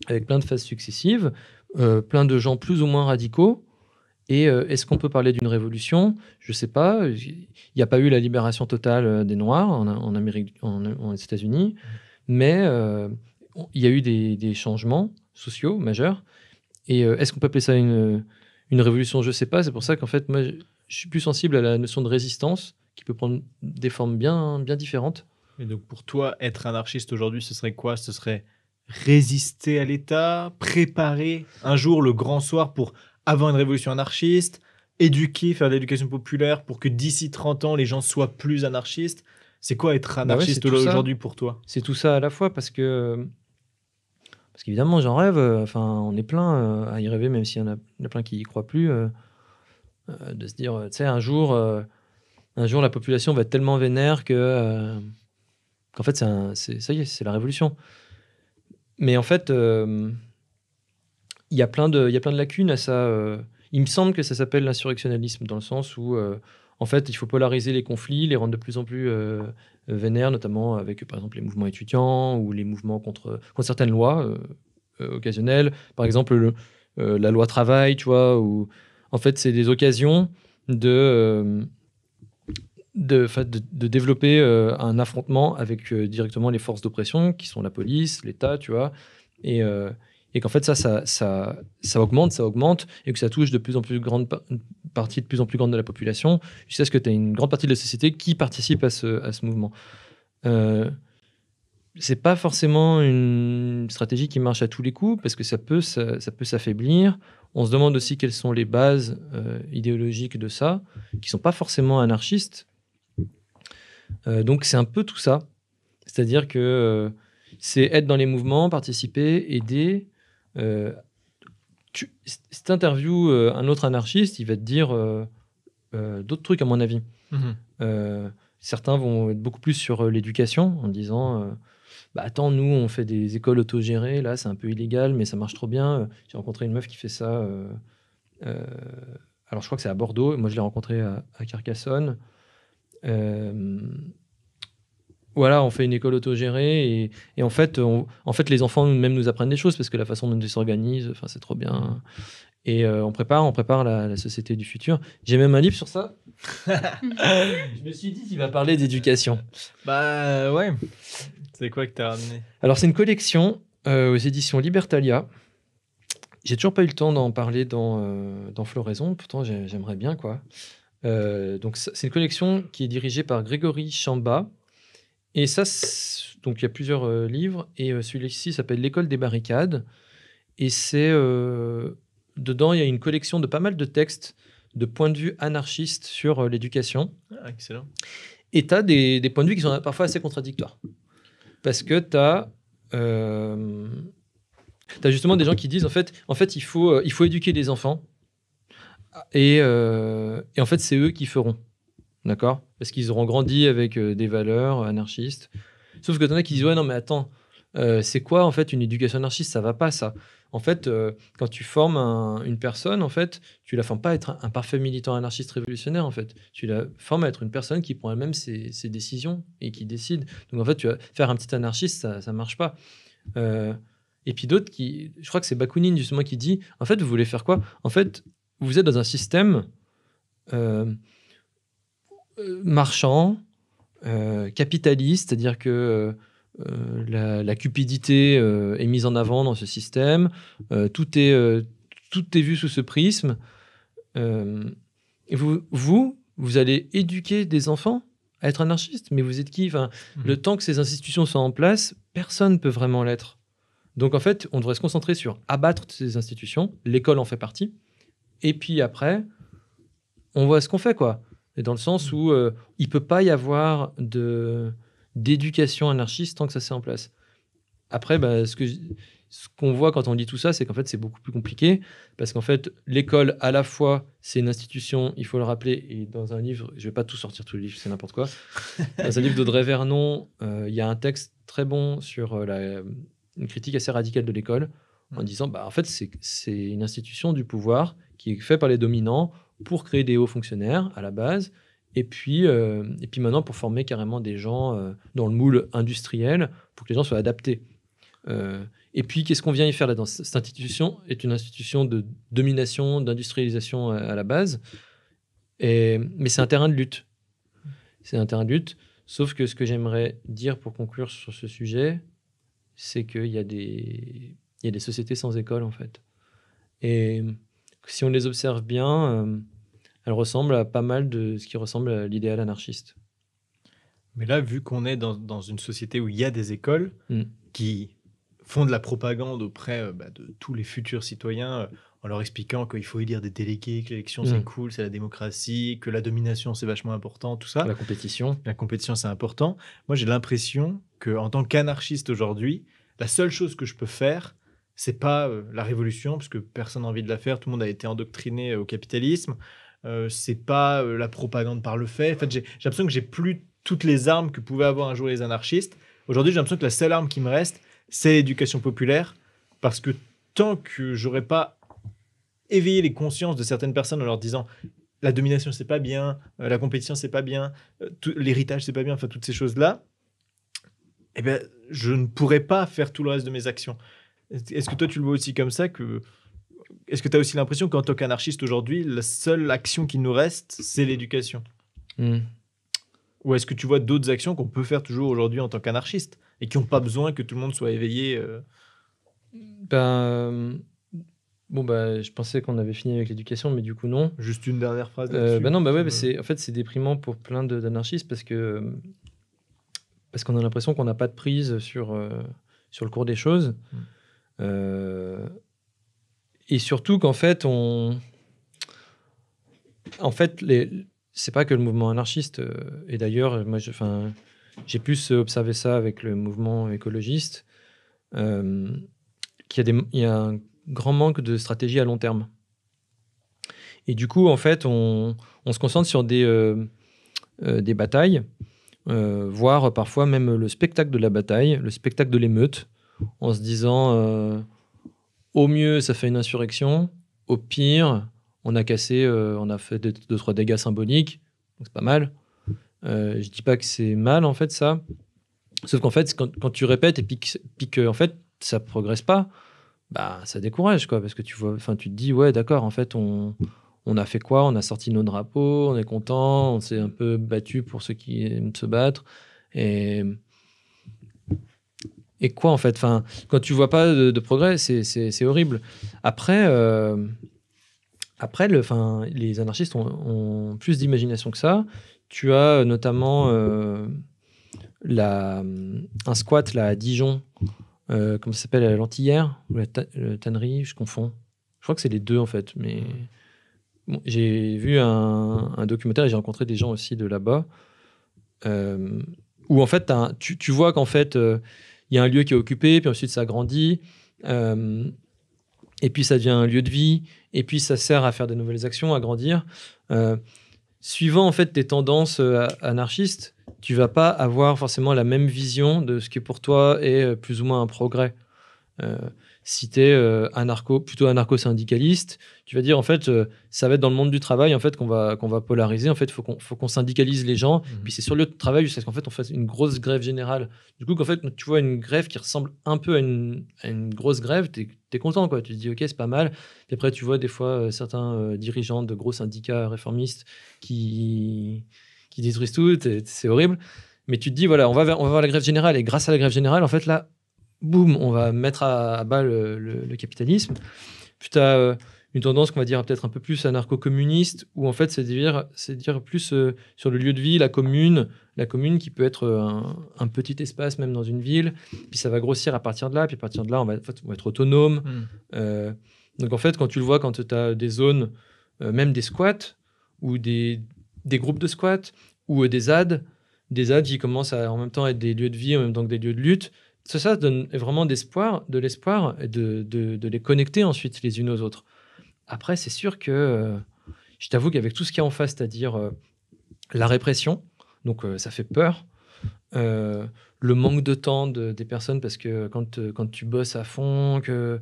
avec plein de phases successives, euh, plein de gens plus ou moins radicaux. Et euh, est-ce qu'on peut parler d'une révolution Je ne sais pas. Il n'y a pas eu la libération totale euh, des Noirs en, Amérique, en, États-Unis, mhm. mais il y a eu des, changements sociaux majeurs. Et euh, est-ce qu'on peut appeler ça une, euh, révolution Je ne sais pas. C'est pour ça qu'en fait, moi, je suis plus sensible à la notion de résistance qui peut prendre des formes bien, bien différentes. Et donc, pour toi, être anarchiste aujourd'hui, ce serait quoi Ce serait résister à l'État, préparer un jour le grand soir pour avant une révolution anarchiste, éduquer, faire de l'éducation populaire pour que d'ici 30 ans, les gens soient plus anarchistes. C'est quoi être bah anarchiste aujourd'hui pour toi C'est tout ça à la fois parce que euh, parce qu'évidemment, j'en rêve. Euh, enfin, on est plein euh, à y rêver, même s'il y en a, plein qui n'y croient plus. Euh, de se dire, tu sais, un jour, un jour, la population va être tellement vénère que, qu'en fait, ça y est, c'est la révolution. Mais en fait, il y plein de, il y a plein de lacunes à ça. il me semble que ça s'appelle l'insurrectionnalisme dans le sens où en fait, il faut polariser les conflits, les rendre de plus en plus euh, euh vénères, notamment avec, par exemple, les mouvements étudiants ou les mouvements contre, certaines lois euh, euh, occasionnelles. Par exemple, la loi travail, tu vois, en fait, c'est des occasions de, de, de, développer un affrontement avec directement les forces d'oppression, qui sont la police, l'État, tu vois. Et, et qu'en fait ça, ça, ça, augmente, ça augmente, et que ça touche de plus en plus grande partie de plus en plus grande de la population, jusqu'à ce que tu as une grande partie de la société qui participe à ce, à ce mouvement. Euh, c'est pas forcément une stratégie qui marche à tous les coups parce que ça peut, ça, peut s'affaiblir. On se demande aussi quelles sont les bases euh, idéologiques de ça, qui sont pas forcément anarchistes. Euh, donc c'est un peu tout ça, c'est-à-dire que c'est être dans les mouvements, participer, aider, euh, cette tu, euh, un autre anarchiste, il va te dire euh, d'autres trucs, à mon avis. Mm-hmm. certains vont être beaucoup plus sur l'éducation en disant. Bah attends, nous, on fait des écoles autogérées, là, c'est un peu illégal, mais ça marche trop bien. J'ai rencontré une meuf qui fait ça. alors, je crois que c'est à Bordeaux. Moi, je l'ai rencontrée à, Carcassonne. Euh, voilà, on fait une école autogérée et, en, fait, en fait, les enfants eux-mêmes nous apprennent des choses parce que la façon dont ils s'organisent, c'est trop bien. Et euh, on prépare, on prépare la, société du futur. J'ai même un livre sur ça. je me suis dit qu'il va parler d'éducation. Bah ouais. C'est quoi que t'as ramené Alors c'est une collection euh, aux éditions Libertalia. J'ai toujours pas eu le temps d'en parler dans, euh, dans Floraison, pourtant j'aimerais bien quoi. donc c'est une collection qui est dirigée par Grégory Chamba, et ça, donc il y a plusieurs euh, livres, et euh, celui-ci s'appelle L'école des barricades. Et c'est. Euh, dedans, il y a une collection de pas mal de textes de points de vue anarchistes sur l'éducation. Ah, excellent. Et tu as des, points de vue qui sont parfois assez contradictoires. Parce que tu as. T'as justement des gens qui disent en fait, en fait il, faut, il faut éduquer les enfants et, et en fait c'est eux qui feront. D'accord Parce qu'ils auront grandi avec euh, des valeurs euh, anarchistes. Sauf que t'en as qui disent Ouais, non, mais attends, euh, c'est quoi en fait une éducation anarchiste Ça va pas ça. En fait, quand tu formes une personne, en fait, tu la formes pas à être un, parfait militant anarchiste révolutionnaire. En fait, tu la formes à être une personne qui prend elle-même ses, décisions et qui décide. Donc en fait, tu faire un petit anarchiste, ça, ça marche pas. et puis d'autres qui, je crois que c'est Bakounine justement qui dit, en fait, vous voulez faire quoi En fait, vous êtes dans un système euh, marchand, euh, capitaliste, c'est-à-dire que euh, la, cupidité est mise en avant dans ce système, tout, est, tout est vu sous ce prisme. vous, vous, vous allez éduquer des enfants à être anarchistes. mais vous êtes qui mhm. Le temps que ces institutions sont en place, personne ne peut vraiment l'être. Donc en fait, on devrait se concentrer sur abattre ces institutions, l'école en fait partie, et puis après, on voit ce qu'on fait, quoi dans le sens mm. où il euh, il peut pas y avoir de d'éducation anarchiste tant que ça c'est en place. Après, bah, ce que ce qu'on voit quand on dit tout ça, c'est qu'en fait c'est beaucoup plus compliqué parce qu'en fait l'école à la fois c'est une institution, il faut le rappeler, et dans un livre, je vais pas tout sortir tout le livre c'est n'importe quoi. dans un livre d'Audrey Vernon, euh, il y a un texte très bon sur euh, une critique assez radicale de l'école en mm. disant bah en fait c'est une institution du pouvoir qui est faite par les dominants pour créer des hauts fonctionnaires à la base. Et puis, euh, et puis maintenant, pour former carrément des gens euh, dans le moule industriel, pour que les gens soient adaptés. Euh, et puis, qu'est-ce qu'on vient y faire là-dedans Cette institution est une institution de domination, d'industrialisation à, la base. Et, mais c'est un terrain de lutte. C'est un terrain de lutte. Sauf que ce que j'aimerais dire pour conclure sur ce sujet, c'est qu'il y, a des, y a des sociétés sans école, en fait. Et si on les observe bien, euh, elles ressemblent à pas mal de ce qui ressemble à l'idéal anarchiste. Mais là, vu qu'on est dans, une société où il y a des écoles hmm. qui font de la propagande auprès euh, bah, de tous les futurs citoyens euh, en leur expliquant qu'il faut élire des délégués, que l'élection c'est hmm. cool, c'est la démocratie, que la domination c'est vachement important, tout ça. La compétition. La compétition c'est important. Moi j'ai l'impression que en tant qu'anarchiste aujourd'hui, la seule chose que je peux faire, c'est pas euh, la révolution, puisque personne n'a envie de la faire, tout le monde a été endoctriné euh, au capitalisme. Euh, c'est pas la propagande par le fait. En fait, j'ai l'impression que j'ai plus toutes les armes que pouvaient avoir un jour les anarchistes. Aujourd'hui, j'ai l'impression que la seule arme qui me reste, c'est l'éducation populaire, parce que tant que j'aurais pas éveillé les consciences de certaines personnes en leur disant la domination c'est pas bien, la compétition c'est pas bien, l'héritage, l'héritage c'est pas bien, enfin toutes ces choses là, eh ben, je ne pourrais pas faire tout le reste de mes actions. Est-ce que toi, tu le vois aussi comme ça que... Est-ce que tu as aussi l'impression qu'en tant qu'anarchiste aujourd'hui, la seule action qui nous reste, c'est l'éducation hmm. Ou est-ce que tu vois d'autres actions qu'on peut faire toujours aujourd'hui en tant qu'anarchiste et qui n'ont pas besoin que tout le monde soit éveillé euh Ben. Euh, bon, bah, je pensais qu'on avait fini avec l'éducation, mais du coup, non. Juste une dernière phrase euh, ben non, bah ouais, c'est, en fait, c'est déprimant pour plein d'anarchistes parce que parce qu'on a l'impression qu'on n'a pas de prise sur, sur le cours des choses. Hmm. Euh, et surtout qu'en fait, on. En fait, les... c'est pas que le mouvement anarchiste. Euh, et d'ailleurs, moi, enfin, j'ai plus observé ça avec le mouvement écologiste, euh, qu'il y, a un grand manque de stratégie à long terme. Et du coup, en fait, on, se concentre sur des, des batailles, voire parfois même le spectacle de la bataille, le spectacle de l'émeute, en se disant euh, au mieux ça fait une insurrection, au pire on a cassé, euh, on a fait deux, trois dégâts symboliques, donc c'est pas mal. Euh, je dis pas que c'est mal en fait ça, sauf qu'en fait quand, quand, tu répètes et puis, que en fait ça progresse pas, bah ça décourage quoi parce que tu vois, enfin tu te dis ouais d'accord en fait on on a fait quoi On a sorti nos drapeaux, on est content, on s'est un peu battu pour ceux qui aiment se battre. Et et quoi en fait enfin, Quand tu vois pas de, progrès, c'est horrible. Après, euh, après le, fin, les anarchistes ont, plus d'imagination que ça. Tu as euh, notamment euh, la, un squat là, à Dijon, euh, comment ça s'appelle, l'Antillère ou la, tannerie, je confonds. Je crois que c'est les deux en fait, mais j'ai vu un, un, documentaire et j'ai rencontré des gens aussi de là-bas où en fait tu, tu vois qu'en fait il y a un lieu qui est occupé, puis ensuite ça grandit, euh, et puis ça devient un lieu de vie, et puis ça sert à faire de nouvelles actions, à grandir. Euh, suivant en fait tes tendances euh, anarchistes, tu vas pas avoir forcément la même vision de ce qui pour toi est plus ou moins un progrès si tu es euh, plutôt anarcho-syndicaliste, tu vas dire en fait, euh, ça va être dans le monde du travail en fait qu'on va, qu'on va polariser. En fait, il faut qu'on, faut syndicalise les gens. Mmh. Puis c'est sur le lieu de travail jusqu'à ce qu'en fait on fasse une grosse grève générale. Du coup, qu'en fait, tu vois une grève qui ressemble un peu à une, grosse grève, tu es, content quoi. Tu te dis ok, c'est pas mal. et après, tu vois des fois euh, certains dirigeants de gros syndicats réformistes qui, qui détruisent tout, c'est horrible. Mais tu te dis voilà, on va, voir on va la grève générale et grâce à la grève générale, en fait là, boum, on va mettre à, bas le, capitalisme. Puis tu as euh, une tendance qu'on va dire peut-être un peu plus anarcho-communiste, où en fait c'est dire, dire plus euh, sur le lieu de vie, la commune, la commune qui peut être euh, un, petit espace même dans une ville, puis ça va grossir à partir de là, puis à partir de là on va, être autonome. Hmm. donc en fait quand tu le vois, quand tu as des zones, même des squats, ou des, groupes de squats, ou des ZAD, des ZAD qui commencent à, en même temps être des lieux de vie, en même temps que des lieux de lutte, ça, ça donne vraiment de l'espoir, de, de, de, les connecter ensuite les unes aux autres. Après, c'est sûr que euh, je t'avoue qu'avec tout ce qu'il y a en face, c'est-à-dire euh, la répression, donc euh, ça fait peur, le manque de temps des personnes, parce que quand, quand tu bosses à fond, que,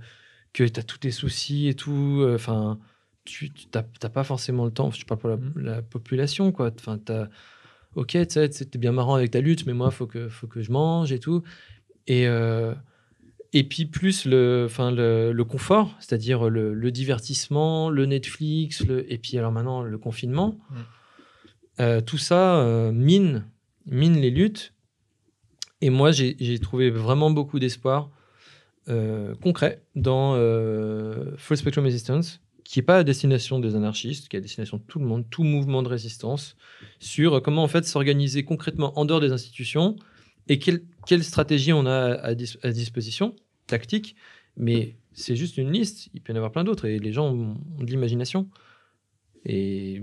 que tu as tous tes soucis et tout, enfin, tu n'as pas forcément le temps, je parle pour mm. la, population, quoi, enfin, ok, tu sais, c'était bien marrant avec ta lutte, mais moi, faut que, faut que je mange et tout. Et, euh, et puis plus le, enfin le, confort, c'est-à-dire le, divertissement, le Netflix, le, et puis alors maintenant le confinement. Mm. Euh, tout ça euh, mine, mine les luttes. Et moi, j'ai trouvé vraiment beaucoup d'espoir concret dans Full Spectrum Resistance, qui n'est pas à destination des anarchistes, qui est à destination de tout le monde, tout mouvement de résistance, sur comment en fait s'organiser concrètement en dehors des institutions et quel quelle stratégie on a à, disposition, tactique, mais c'est juste une liste. Il peut y en avoir plein d'autres et les gens ont de l'imagination. Et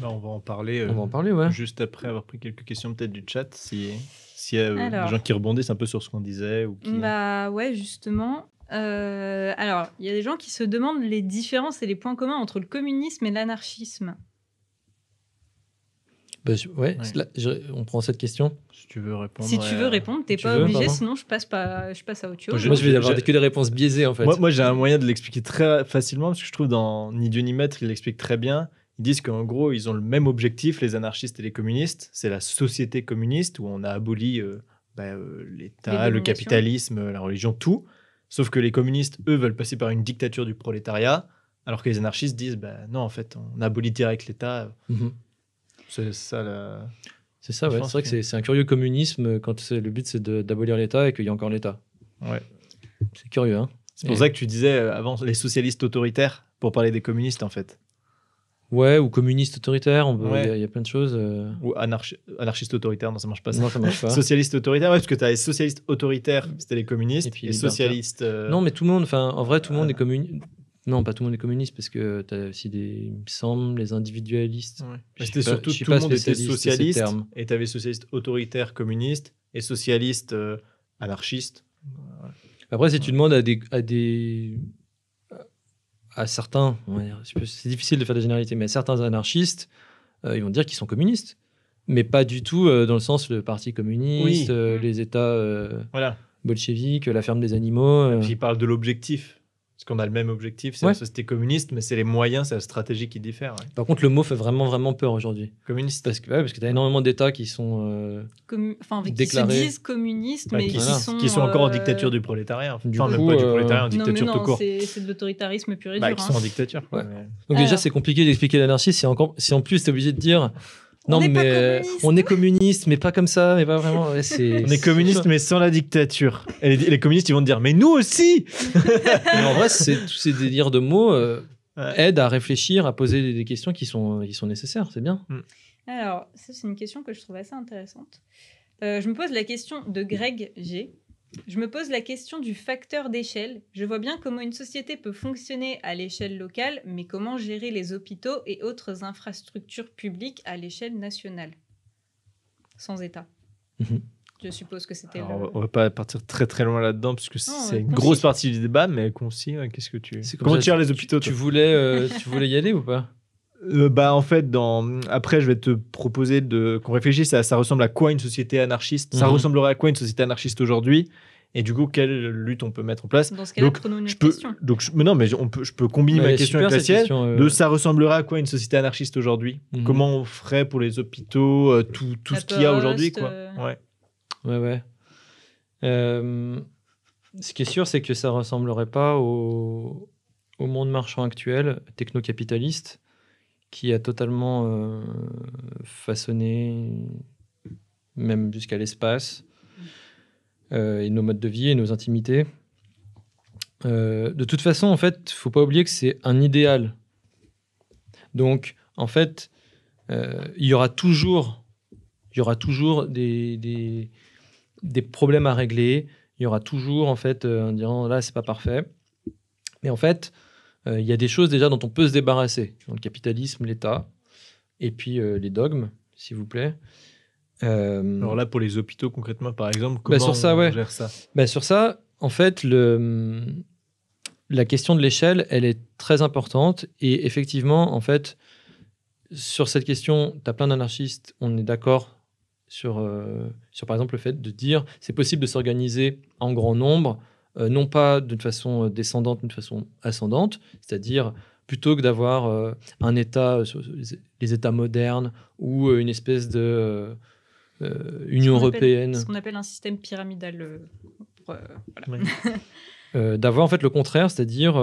bah, on va en parler. On va en euh, parler, Juste après avoir pris quelques questions peut-être du chat, si s'il y a euh, des gens qui rebondissent un peu sur ce qu'on disait ou Bah ouais, justement. Euh, alors, il y a des gens qui se demandent les différences et les points communs entre le communisme et l'anarchisme. Bah, ouais, on prend cette question. Si tu veux répondre. Si tu veux euh, répondre, t'es pas obligé, sinon je passe, pas, à autre chose. moi, je vais avoir que des réponses biaisées en fait. Moi, j'ai un moyen de l'expliquer très facilement parce que je trouve dans Ni Dieu ni Maître, il l'explique très bien. Ils disent qu'en gros, ils ont le même objectif, les anarchistes et les communistes. C'est la société communiste où on a aboli euh, bah, euh, l'État, le capitalisme, la religion, tout. Sauf que les communistes, eux, veulent passer par une dictature du prolétariat, alors que les anarchistes disent bah, non, en fait, on abolit direct l'État. Mhm. C'est ça la. C'est ça, ouais. C'est vrai que, c'est un curieux communisme quand le but c'est d'abolir l'État et qu'il y a encore l'État. Ouais. C'est curieux, hein. C'est pour ça que tu disais euh, avant les socialistes autoritaires pour parler des communistes en fait. Ouais, ou communistes autoritaires, il y, a plein de choses. Euh. Ou anarchistes autoritaires, non, ça marche pas. Ça. Non, ça marche pas. Socialistes autoritaires, ouais, parce que tu as les socialistes autoritaires, c'était les communistes, et puis les socialistes. Euh, non, mais tout le monde, enfin, en vrai, tout le monde est communiste. Non, pas tout le monde est communiste, parce que tu as aussi des, il me semble, les individualistes. Ouais. C'était surtout tout le monde était socialiste, et tu avais socialiste autoritaire, communiste, et socialiste euh, anarchiste. Après, si tu demandes à des, à certains, c'est difficile de faire des généralités, mais à certains anarchistes, euh, ils vont dire qu'ils sont communistes, mais pas du tout euh, dans le sens le parti communiste, les États bolcheviques, la ferme des animaux. Ils parle de l'objectif qu'on a le même objectif, c'est la société communiste, mais c'est les moyens, c'est la stratégie qui diffère. Par contre, le mot fait vraiment, vraiment peur aujourd'hui. Communiste. Parce que, ouais, tu as énormément d'États qui sont. Euh, enfin, qui déclarés... se disent communistes, bah, mais qui, sont, qui, sont. encore en euh, dictature du prolétariat. Enfin, du coup, même pas du euh, prolétariat, en dictature non, mais non, tout court. C'est de l'autoritarisme pur et bah, dur. Bah, qui sont en hein. dictature. Quoi, Donc, déjà, c'est compliqué d'expliquer l'anarchie si, si en plus, tu es obligé de dire non, mais on est communiste, mais pas comme ça, mais pas vraiment. on est communiste, mais sans la dictature. les, communistes, ils vont dire, mais nous aussi En vrai, tous ces délires de mots euh, aident à réfléchir, à poser des questions qui sont, qui sont nécessaires, c'est bien. Mm. Alors, ça, c'est une question que je trouve assez intéressante. Euh, je me pose la question de Greg G je me pose la question du facteur d'échelle. Je vois bien comment une société peut fonctionner à l'échelle locale, mais comment gérer les hôpitaux et autres infrastructures publiques à l'échelle nationale Sans État. Mhm. Je suppose que c'était. On On va pas partir très très loin là-dedans parce que c'est une grosse partie du débat, mais concis, qu'est-ce que tu. Comment tu les hôpitaux Tu, voulais, euh, tu voulais y aller ou pas euh, bah, en fait, dans... après, je vais te proposer de... qu'on réfléchisse à ça ressemble à quoi une société anarchiste Ça mhm. ressemblerait à quoi une société anarchiste aujourd'hui et du coup, quelle lutte on peut mettre en place je peux, non, mais on peut, je peux combiner bah, ma question avec la sienne. Euh, de ça ressemblerait à quoi une société anarchiste aujourd'hui mhm. Comment on ferait pour les hôpitaux, euh, tout, ce qu'il y a aujourd'hui, Ouais. Ouais, ouais. ce qui est sûr, c'est que ça ressemblerait pas au, au monde marchand actuel, techno-capitaliste qui a totalement euh, façonné, même jusqu'à l'espace, euh, et nos modes de vie et nos intimités. Euh, de toute façon, en fait, faut pas oublier que c'est un idéal. Donc, en fait, il y aura toujours, y aura toujours des, problèmes à régler. Il y aura toujours, en fait, un disant là, c'est pas parfait. Mais en fait, euh, il y a des choses déjà dont on peut se débarrasser, dans le capitalisme, l'État, et puis euh, les dogmes, s'il vous plaît. Euh, Alors là, pour les hôpitaux concrètement, par exemple, bah, comment ça, on gère ça bah, Sur ça, en fait, la question de l'échelle, elle est très importante. Et effectivement, en fait, sur cette question, tu as plein d'anarchistes, on est d'accord sur, sur, par exemple, le fait de dire c'est possible de s'organiser en grand nombre euh, non pas d'une façon euh, descendante, mais d'une façon ascendante, c'est-à-dire plutôt que d'avoir euh, un État, les États modernes, ou une espèce de Union européenne. ce qu'on appelle un système pyramidal. d'avoir en fait le contraire, c'est-à-dire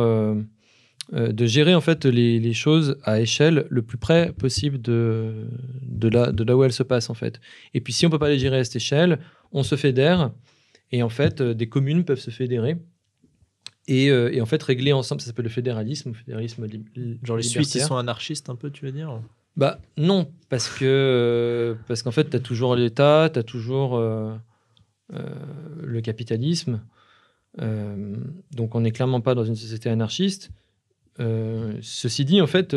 de gérer en fait les, choses à échelle le plus près possible de, là, où elles se passent en fait. Et puis si on ne peut pas les gérer à cette échelle, on se fédère et en fait, euh, des communes peuvent se fédérer euh, et, en fait régler ensemble, ça s'appelle le fédéralisme, le fédéralisme genre les Suisses sont anarchistes un peu, tu veux dire Bah non, parce que euh, parce qu'en fait tu as toujours l'État, tu as toujours le capitalisme. donc on n'est clairement pas dans une société anarchiste. ceci dit, en fait,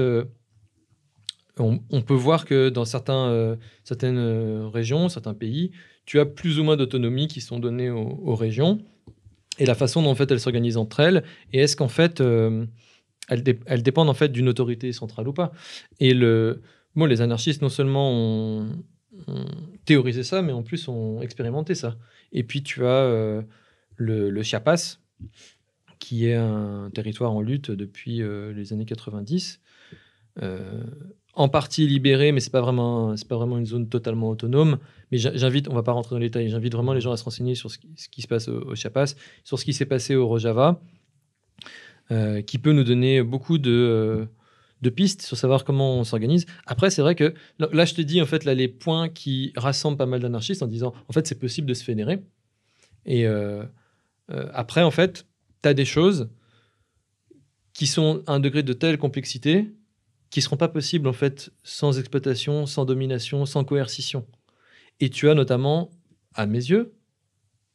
on, on, peut voir que dans certains, certaines régions, certains pays, tu as plus ou moins d'autonomie qui sont données aux, régions et la façon dont en fait elles s'organisent entre elles et est-ce qu'en fait euh, elles, elles, dépendent en fait d'une autorité centrale ou pas. Et le, les anarchistes non seulement ont, théorisé ça, mais en plus ont expérimenté ça. Et puis tu as euh, le, le Chiapas, qui est un territoire en lutte depuis euh, les années 90. en partie libéré, mais ce n'est pas, vraiment, pas vraiment une zone totalement autonome. Mais j'invite, on ne va pas rentrer dans les détails, j'invite vraiment les gens à se renseigner sur ce qui, se passe au, Chapas, Chiapas, sur ce qui s'est passé au Rojava, euh, qui peut nous donner beaucoup euh, de, pistes sur savoir comment on s'organise. Après, c'est vrai que là, je te dis en fait là, les points qui rassemblent pas mal d'anarchistes en disant en fait c'est possible de se fédérer. Et euh, après, en fait, tu as des choses qui sont à un degré de telle complexité qui seront pas possibles en fait sans exploitation, sans domination, sans coercition. Et tu as notamment, à mes yeux,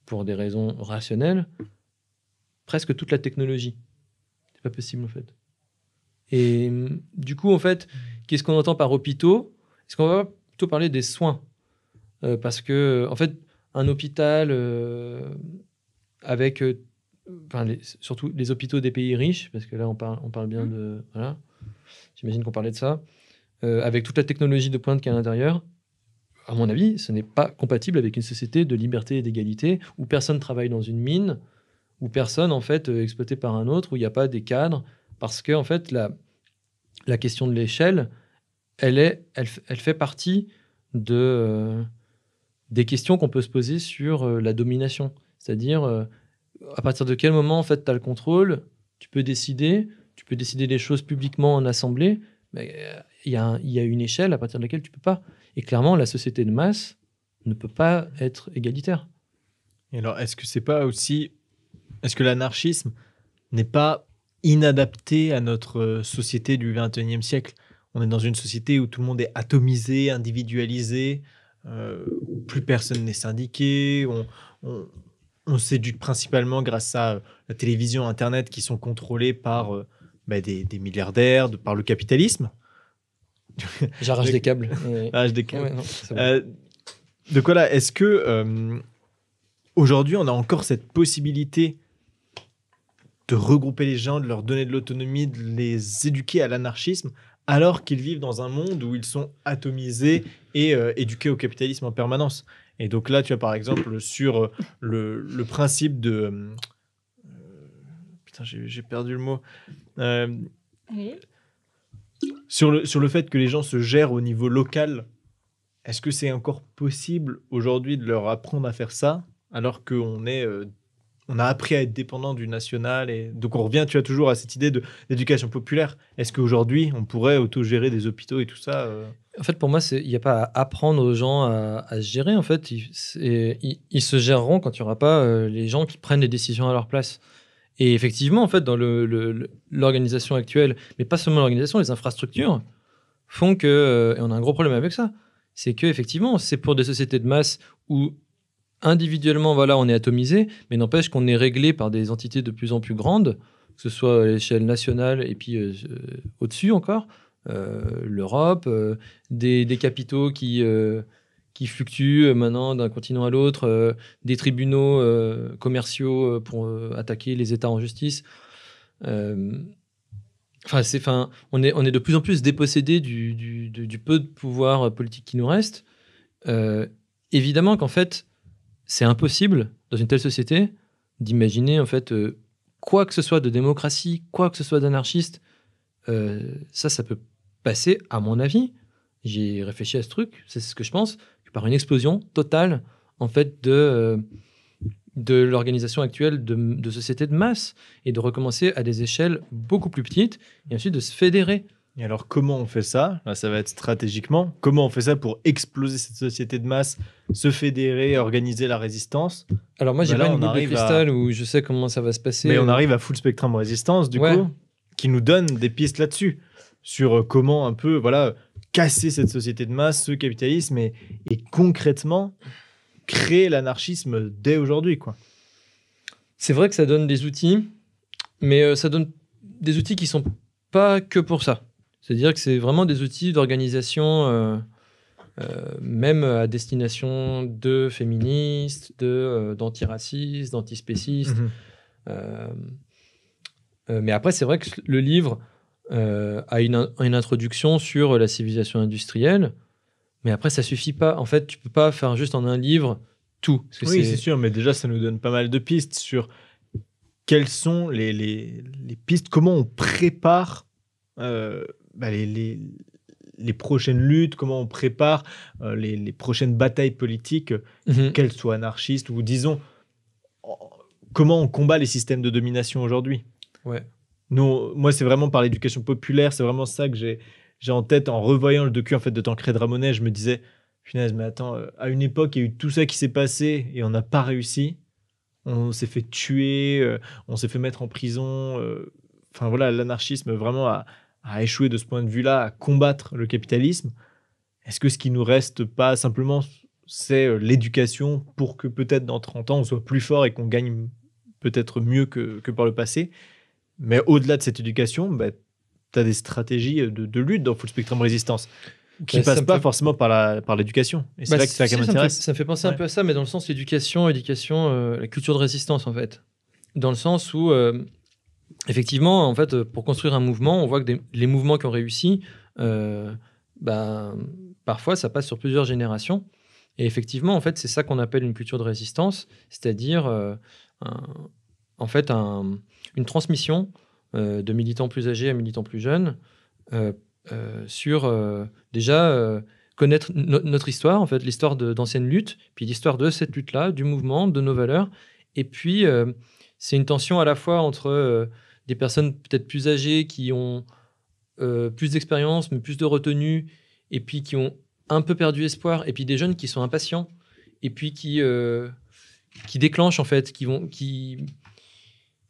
pour des raisons rationnelles, presque toute la technologie. C'est pas possible en fait. Et mm, du coup, en fait, qu'est-ce qu'on entend par hôpitaux Est-ce qu'on va plutôt parler des soins euh, Parce que, en fait, un hôpital euh, avec, euh, enfin, surtout les hôpitaux des pays riches, parce que là, on parle, bien mmh. de, j'imagine qu'on parlait de ça, avec toute la technologie de pointe qu'il est à l'intérieur, à mon avis, ce n'est pas compatible avec une société de liberté et d'égalité où personne travaille dans une mine, où personne en fait euh, est exploité par un autre, où il n'y a pas des cadres, parce que en fait la, la question de l'échelle, elle est, elle, fait partie de euh, des questions qu'on peut se poser sur euh, la domination, c'est-à-dire à partir de quel moment en fait tu as le contrôle, tu peux décider, tu peux décider des choses publiquement en assemblée, mais il y, y, a une échelle à partir de laquelle tu peux pas. Et clairement, la société de masse ne peut pas être égalitaire. Et alors, est-ce que c'est pas aussi. Est-ce que l'anarchisme n'est pas inadapté à notre euh, société du 21e siècle On est dans une société où tout le monde est atomisé, individualisé, où euh, plus personne n'est syndiqué, on, s'éduque principalement grâce à euh, la télévision, Internet qui sont contrôlés par bah, des, des, milliardaires, par le capitalisme. J'arrache des câbles. des câbles. Euh, de quoi là Est-ce que euh, aujourd'hui, on a encore cette possibilité de regrouper les gens, de leur donner de l'autonomie, de les éduquer à l'anarchisme, alors qu'ils vivent dans un monde où ils sont atomisés et euh, éduqués au capitalisme en permanence. Et donc là, tu as par exemple sur le, principe de... putain, j'ai perdu le mot. oui. Sur le, sur le fait que les gens se gèrent au niveau local, est-ce que c'est encore possible aujourd'hui de leur apprendre à faire ça alors qu'on est... Euh, on a appris à être dépendant du national et donc on revient, tu as toujours à cette idée d'éducation populaire. Est-ce qu'aujourd'hui on pourrait autogérer des hôpitaux et tout ça euh En fait, pour moi, il n'y a pas à apprendre aux gens à, se gérer. En fait, ils, se géreront quand il n'y aura pas euh, les gens qui prennent les décisions à leur place. Et effectivement, en fait, dans l'organisation le, actuelle, mais pas seulement l'organisation, les infrastructures font que, euh, et on a un gros problème avec ça, c'est que effectivement, c'est pour des sociétés de masse où individuellement, voilà, on est atomisé, mais n'empêche qu'on est réglé par des entités de plus en plus grandes, que ce soit à l'échelle nationale et puis euh, euh, au-dessus encore, l'Europe, des, des, capitaux qui qui fluctuent euh, maintenant d'un continent à l'autre, euh, des tribunaux euh, commerciaux pour attaquer les États en justice. Enfin, c'est, enfin, on est, on est de plus en plus dépossédé du, du, peu de pouvoir politique qui nous reste. évidemment qu'en fait, c'est impossible dans une telle société d'imaginer en fait quoi que ce soit de démocratie, quoi que ce soit d'anarchiste. ça, ça peut passer, à mon avis. J'ai réfléchi à ce truc, c'est ce que je pense par une explosion totale en fait de euh, de l'organisation actuelle de, de sociétés de masse et de recommencer à des échelles beaucoup plus petites et ensuite de se fédérer. Et alors comment on fait ça Là, Ça va être stratégiquement. Comment on fait ça pour exploser cette société de masse, se fédérer, organiser la résistance Alors moi j'ai bah pas une idée de cristal où je sais comment ça va se passer. Mais on arrive à full spectrum résistance du coup, qui nous donne des pistes là-dessus sur comment un peu voilà casser cette société de masse, ce capitalisme, et, concrètement créer l'anarchisme dès aujourd'hui. quoi. C'est vrai que ça donne des outils, mais euh, ça donne des outils qui ne sont pas que pour ça. C'est-à-dire que c'est vraiment des outils d'organisation, euh, euh, même à destination de féministes, de d'antiracistes, d'antispécistes. Mmh mais après, c'est vrai que le livre euh, à, une, introduction sur la civilisation industrielle. Mais après, ça suffit pas. En fait, tu peux pas faire juste en un livre tout. oui, c'est sûr, mais déjà, ça nous donne pas mal de pistes sur quelles sont les, pistes, comment on prépare euh, bah, les, les prochaines luttes, comment on prépare euh, les, prochaines batailles politiques, mhm. qu'elles soient anarchistes ou disons, comment on combat les systèmes de domination aujourd'hui. Ouais moi, c'est vraiment par l'éducation populaire, c'est vraiment ça que j'ai, en tête en revoyant le docu en fait de Tancred Ramonet. Je me disais, punaise, mais attends, euh, à une époque, il y a eu tout ça qui s'est passé et on n'a pas réussi. On s'est fait tuer, euh, on s'est fait mettre en prison. Euh, enfin voilà, l'anarchisme vraiment a, échoué de ce point de vue-là à combattre le capitalisme. Est-ce que ce qui nous reste pas simplement, c'est l'éducation pour que peut-être dans 30 ans, on soit plus fort et qu'on gagne peut-être mieux que par le passé mais au-delà de cette éducation, bah, tu as des stratégies euh, de, lutte dans Full Spectrum Résistance qui ne bah, passent pas forcément par, par l'éducation. Et c'est bah, là que ça, ça, me fait, penser un peu à ça, mais dans le sens éducation, éducation, euh, la culture de résistance en fait. Dans le sens où, euh, effectivement, en fait, pour construire un mouvement, on voit que les mouvements qui ont réussi, parfois, ça passe sur plusieurs générations. Et effectivement, en fait, c'est ça qu'on appelle une culture de résistance, c'est-à-dire un en fait une transmission euh, de militants plus âgés à militants plus jeunes euh, euh, sur déjà connaître notre histoire, en fait, l'histoire d'anciennes luttes, puis l'histoire de cette lutte-là, du mouvement, de nos valeurs. Et puis, c'est une tension à la fois entre des personnes peut-être plus âgées qui ont plus d'expérience, mais plus de retenue, et puis qui ont un peu perdu espoir, et puis des jeunes qui sont impatients, et puis qui, qui déclenchent, en fait, qui vont. Qui,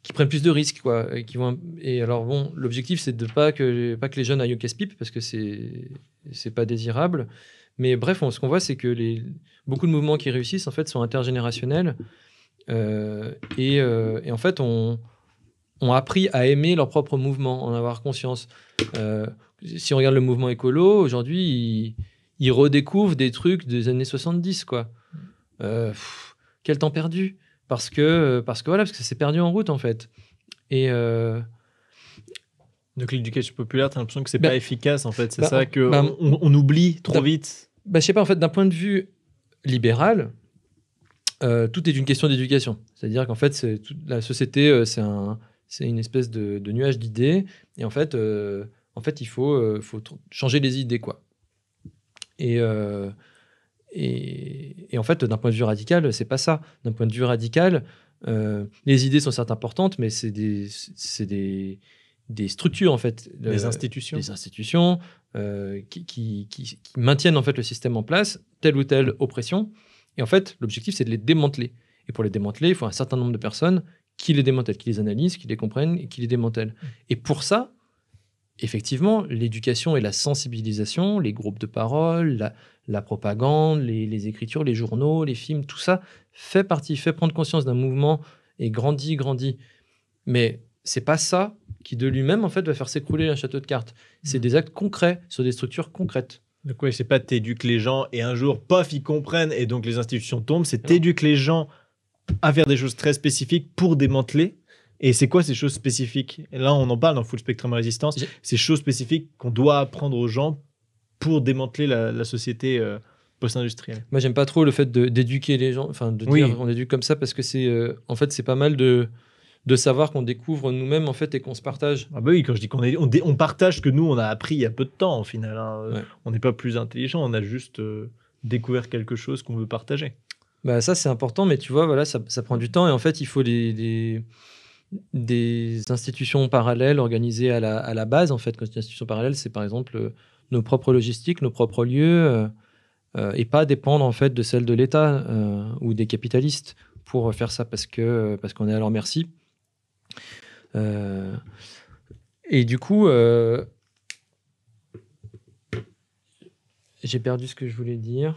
qui prennent plus de risques quoi et qui vont et alors bon l'objectif c'est de pas que pas que les jeunes aillent au casse-pipe parce que c'est c'est pas désirable mais bref on, ce qu'on voit c'est que les beaucoup de mouvements qui réussissent en fait sont intergénérationnels euh, euh, et, en fait on a appris à aimer leur propre mouvement en avoir conscience euh, si on regarde le mouvement écolo aujourd'hui ils il redécouvrent des trucs des années 70 quoi quel temps perdu parce que euh, parce que voilà parce que c'est perdu en route en fait et euh... donc l'éducation populaire t'as l'impression que c'est bah, pas efficace en fait c'est bah, ça que bah, on, oublie trop vite je sais pas en fait d'un point de vue libéral euh, tout est une question d'éducation c'est-à-dire qu'en fait la société euh, c'est un c'est une espèce de, de nuage d'idées et en fait en fait il faut faut changer les idées quoi et et, en fait, d'un point de vue radical, c'est pas ça. D'un point de vue radical, euh, les idées sont certes importantes, mais c'est des, des, des, structures, en fait. Des institutions. Des institutions euh, qui, qui, qui, qui, maintiennent, en fait, le système en place, telle ou telle oppression. Et en fait, l'objectif, c'est de les démanteler. Et pour les démanteler, il faut un certain nombre de personnes qui les démantèlent, qui les analysent, qui les comprennent et qui les démantèlent. Mmh. Et pour ça, effectivement, l'éducation et la sensibilisation, les groupes de parole, la, propagande, les, écritures, les journaux, les films, tout ça fait partie, fait prendre conscience d'un mouvement et grandit, grandit. Mais c'est pas ça qui de lui-même en fait va faire s'écrouler un château de cartes. C'est mmh. des actes concrets sur des structures concrètes. Donc oui, c'est pas t'éduques les gens et un jour, paf, ils comprennent et donc les institutions tombent. C'est t'éduques les gens à faire des choses très spécifiques pour démanteler et c'est quoi ces choses spécifiques Là, on en parle dans Full Spectrum résistance, Ces choses spécifiques qu'on doit apprendre aux gens pour démanteler la, société euh, post-industrielle. Moi, j'aime pas trop le fait d'éduquer les gens, enfin de dire on éduque comme ça parce que c'est euh, en fait c'est pas mal de de savoir qu'on découvre nous-mêmes en fait et qu'on se partage. Ah bah oui, quand je dis qu'on on, on partage que nous on a appris il y a peu de temps au final. Hein. Euh, on n'est pas plus intelligent, on a juste découvert quelque chose qu'on veut partager. Bah ça c'est important, mais tu vois voilà ça, prend du temps et en fait il faut les des institutions parallèles organisées à la, base. En fait, quand une institution parallèle, c'est par exemple nos propres logistiques, nos propres lieux, euh, euh, et pas dépendre en fait de celles de l'État euh, ou des capitalistes pour faire ça parce que parce qu'on est à leur merci. et du coup, j'ai perdu ce que je voulais dire.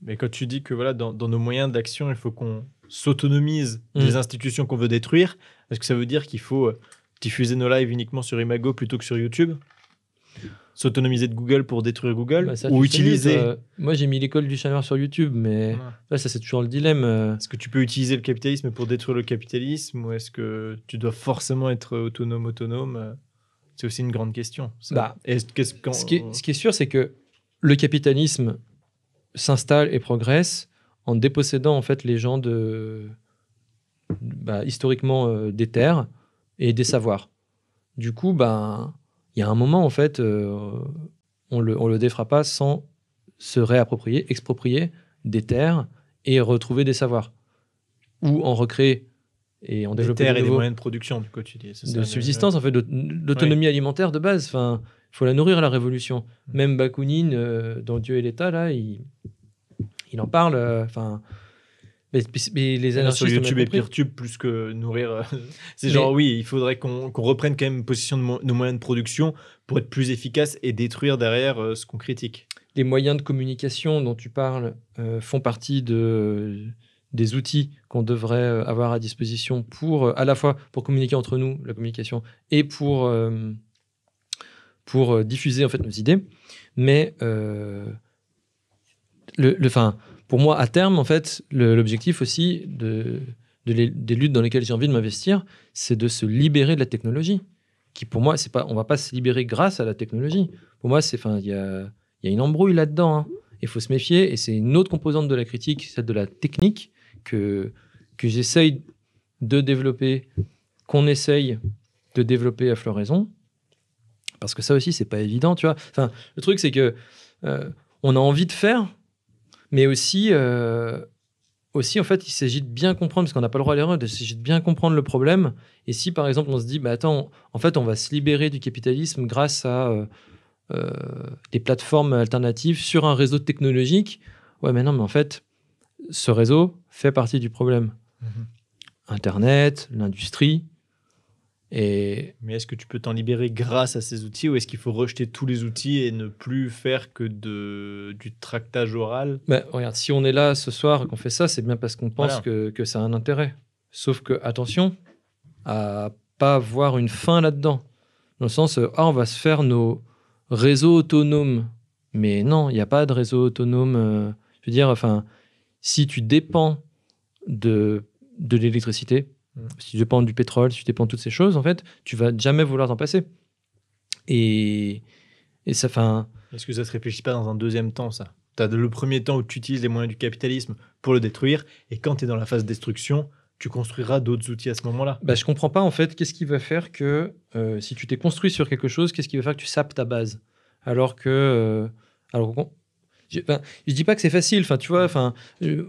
Mais quand tu dis que voilà, dans nos moyens d'action, il faut qu'on s'autonomise mm. des institutions qu'on veut détruire Est-ce que ça veut dire qu'il faut euh, diffuser nos lives uniquement sur Imago plutôt que sur YouTube S'autonomiser de Google pour détruire Google bah, Ou utiliser. Euh, moi, j'ai mis l'école du chaleur sur YouTube, mais ça, c'est toujours le dilemme. Euh. Est-ce que tu peux utiliser le capitalisme pour détruire le capitalisme Ou est-ce que tu dois forcément être autonome, autonome C'est aussi une grande question. Bah, ce qui est sûr, c'est que le capitalisme s'installe et progresse en dépossédant en fait les gens de bah, historiquement euh, des terres et des savoirs. Du coup, bah, il y a un moment en fait, euh, on le on le défrappe pas sans se réapproprier, exproprier des terres et retrouver des savoirs ou en recréer et en développer des terres et des moyens de production du quotidien. de subsistance en fait d'autonomie alimentaire de base. Enfin, faut la nourrir la révolution. Mmh. Même Bakounine euh, dans Dieu et l'État là, il il en parle. Euh, enfin. Mais, les anarchistes sur YouTube et tube plus que nourrir. Euh, c'est genre oui, il faudrait qu'on reprenne quand même position de nos moyens de production pour être plus efficace et détruire derrière euh, ce qu'on critique. Les moyens de communication dont tu parles font partie de des outils qu'on devrait avoir à disposition pour à la fois pour communiquer entre nous la communication et pour pour diffuser en fait nos idées, mais le, pour moi, à terme, en fait, l'objectif aussi de, des luttes dans lesquelles j'ai envie de m'investir, c'est de se libérer de la technologie. Qui pour moi, c'est pas, on va pas se libérer grâce à la technologie. Pour moi, c'est, enfin, il y a, une embrouille là-dedans. Hein. Il faut se méfier, et c'est une autre composante de la critique, celle de la technique que que j'essaye de développer, qu'on essaye de développer à floraison, parce que ça aussi, c'est pas évident, tu vois. Enfin, le truc, c'est que euh, on a envie de faire, mais aussi, euh, aussi en fait, il s'agit de bien comprendre, parce qu'on n'a pas le droit à l'erreur, il s'agit de bien comprendre le problème. Et si par exemple on se dit, bah attends, en fait, on va se libérer du capitalisme grâce à euh, euh, des plateformes alternatives sur un réseau technologique, ouais, mais non, mais en fait, ce réseau fait partie du problème. Mhm. Internet, l'industrie, mais est-ce que tu peux t'en libérer grâce à ces outils ou est-ce qu'il faut rejeter tous les outils et ne plus faire que de, du tractage oral ben, Regarde, si on est là ce soir et qu'on fait ça, c'est bien parce qu'on pense que, que ça a un intérêt. Sauf que, attention, à pas voir une fin là-dedans. Dans le sens, euh, ah, on va se faire nos réseaux autonomes. Mais non, il n'y a pas de réseau autonome. Euh, je veux dire, enfin, si tu dépends de, de l'électricité, Mm. Si tu dépends du pétrole, si tu dépends de toutes ces choses, en fait, tu vas jamais vouloir t'en passer. Et, et ça, fin. Est-ce que ça se réfléchit pas dans un deuxième temps, ça Tu as le premier temps où tu utilises les moyens du capitalisme pour le détruire, et quand tu es dans la phase destruction, tu construiras d'autres outils à ce moment-là. Bah, je comprends pas, en fait, qu'est-ce qui va faire que, euh, si tu t'es construit sur quelque chose, qu'est-ce qui va faire que tu sapes ta base Alors que. Euh, alors, je, dis pas que c'est facile. Enfin, tu vois, enfin,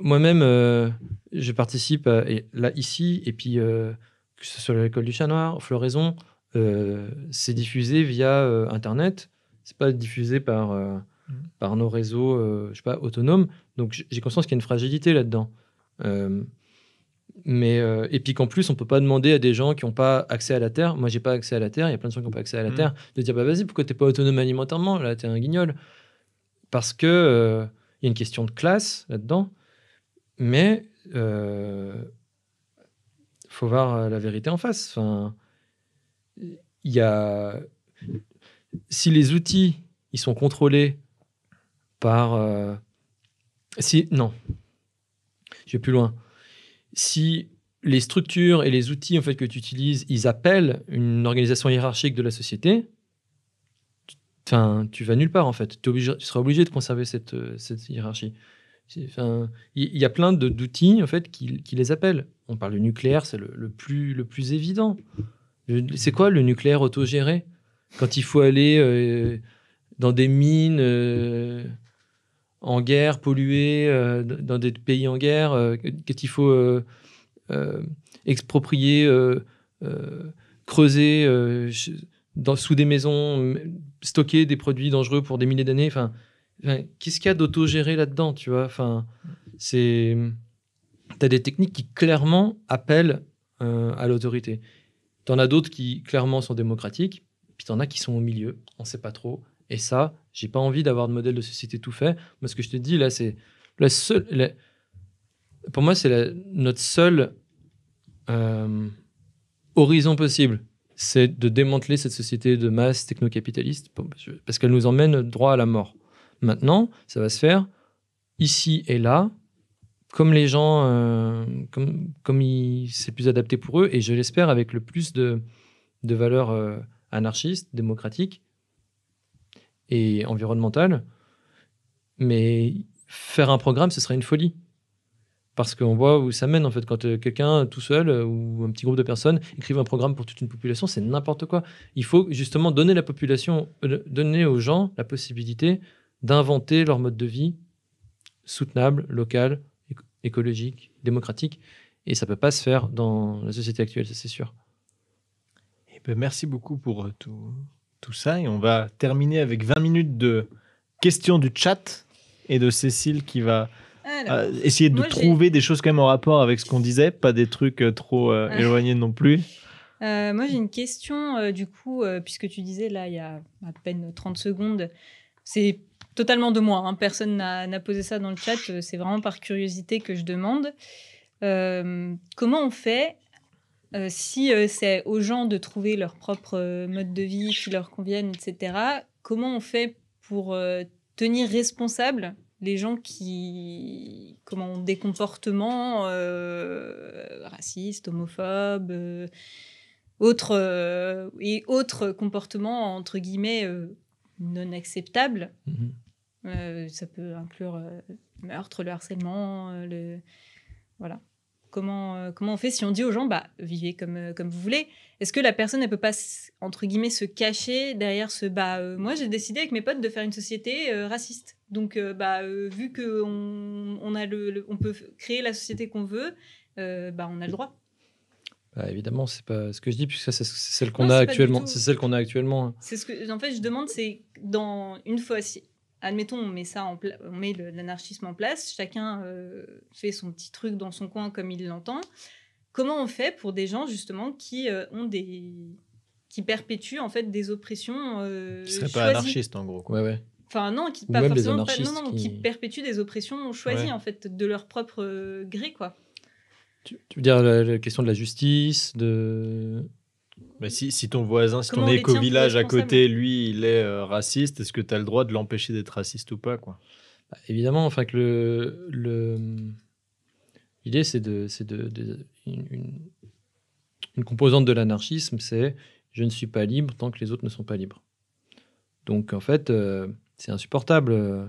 moi-même, euh, je participe là ici, et puis sur euh, que ce soit l'école du Chat Noir, Floraison, euh, c'est diffusé via Internet. C'est pas diffusé par mm-hmm. par nos réseaux, je sais pas, autonomes. Donc j'ai conscience qu'il y a une fragilité là-dedans. mais et puis qu'en plus on peut pas demander à des gens qui n'ont pas accès à la terre. Moi j'ai pas accès à la terre. Il y a plein de gens qui n'ont pas accès à la mm. terre de dire bah vas-y pourquoi t'es pas autonome alimentairement là t'es un guignol parce que il euh, y a une question de classe là-dedans, mais il euh, faut voir euh, la vérité en face. il y a si les outils ils sont contrôlés par si non, je vais plus loin. Si les structures et les outils en fait que tu utilises, ils appellent une organisation hiérarchique de la société, tu vas nulle part en fait. Obligé, tu seras obligé de conserver cette, euh, cette hiérarchie. Enfin, il y, a plein d'outils en fait qui, qui, les appellent. On parle du nucléaire, c'est le, plus le plus évident. C'est quoi le nucléaire autogéré Quand il faut aller euh, dans des mines euh, en guerre, polluées, dans des pays en guerre, quand il faut exproprier, creuser dans, sous des maisons, stocker des produits dangereux pour des milliers d'années. Enfin, qu'est-ce qu'il y a d'autogéré là-dedans, tu vois Enfin, c'est... des techniques qui clairement appellent euh, à l'autorité. Tu en as d'autres qui clairement sont démocratiques, puis tu en as qui sont au milieu, on ne sait pas trop. Et ça, j'ai pas envie d'avoir de modèle de société tout fait. Moi, ce que je te dis, là, c'est la seule... Pour moi, c'est notre seul euh, horizon possible c'est de démanteler cette société de masse techno-capitaliste parce qu'elle nous emmène droit à la mort. Maintenant, ça va se faire ici et là, comme les gens, euh, comme, comme c'est plus adapté pour eux, et je l'espère avec le plus de, de valeurs euh, anarchistes, démocratiques et environnementales. Mais faire un programme, ce serait une folie parce qu'on voit où ça mène en fait quand euh, quelqu'un euh, tout seul euh, ou un petit groupe de personnes écrivent un programme pour toute une population, c'est n'importe quoi. Il faut justement donner la population, donner aux gens la possibilité d'inventer leur mode de vie soutenable, local, écologique, démocratique, et ça peut pas se faire dans la société actuelle, ça c'est sûr. Et eh ben, merci beaucoup pour tout, tout ça, et on va terminer avec 20 minutes de questions du chat et de Cécile qui va euh, essayer de trouver des choses quand même en rapport avec ce qu'on disait, pas des trucs euh, trop euh, ah. éloignés non plus. moi, j'ai une question, du coup, puisque tu disais là, il y a à peine 30 secondes, c'est totalement de moi, hein, personne n'a posé ça dans le chat, c'est vraiment par curiosité que je demande. comment on fait si c'est aux gens de trouver leur propre mode de vie qui leur convienne, etc., comment on fait pour tenir responsable les gens qui comment, ont des comportements euh, racistes, homophobes, euh, autres, euh, et autres comportements, entre guillemets, non acceptables. Mhm. ça peut inclure le meurtre, le harcèlement, le... Voilà. Euh, comment, on fait si on dit aux gens, bah, vivez comme, euh, comme vous voulez Est-ce que la personne, ne peut pas, entre guillemets, se cacher derrière ce, bah, euh, moi, j'ai décidé avec mes potes de faire une société raciste. Donc, bah, vu que on a le, on peut créer la société qu'on veut, bah, on a le droit. Bah, évidemment, c'est pas ce que je dis, puisque c'est celle qu'on a actuellement. C'est celle qu'on hein. a actuellement. C'est ce que, en fait, je demande, c'est dans une fois, si admettons, on met ça on met l'anarchisme en place, chacun euh, fait son petit truc dans son coin comme il l'entend. Comment on fait pour des gens justement qui euh, ont des qui perpétuent en fait des oppressions euh, qui seraient pas anarchistes en gros Enfin non, qui pas non, non, qui... perpétuent des oppressions choisies en fait de leur propre euh, gré quoi. Tu, veux dire la, question de la justice de mais bah, si, si ton voisin, si ton éco-village à côté, lui, il est euh, raciste, est-ce que tu as le droit de l'empêcher d'être raciste ou pas quoi bah, Évidemment, enfin que le, le... l'idée, c'est de, de, une, une, composante de l'anarchisme, c'est je ne suis pas libre tant que les autres ne sont pas libres. Donc en fait, euh, c'est insupportable. Euh,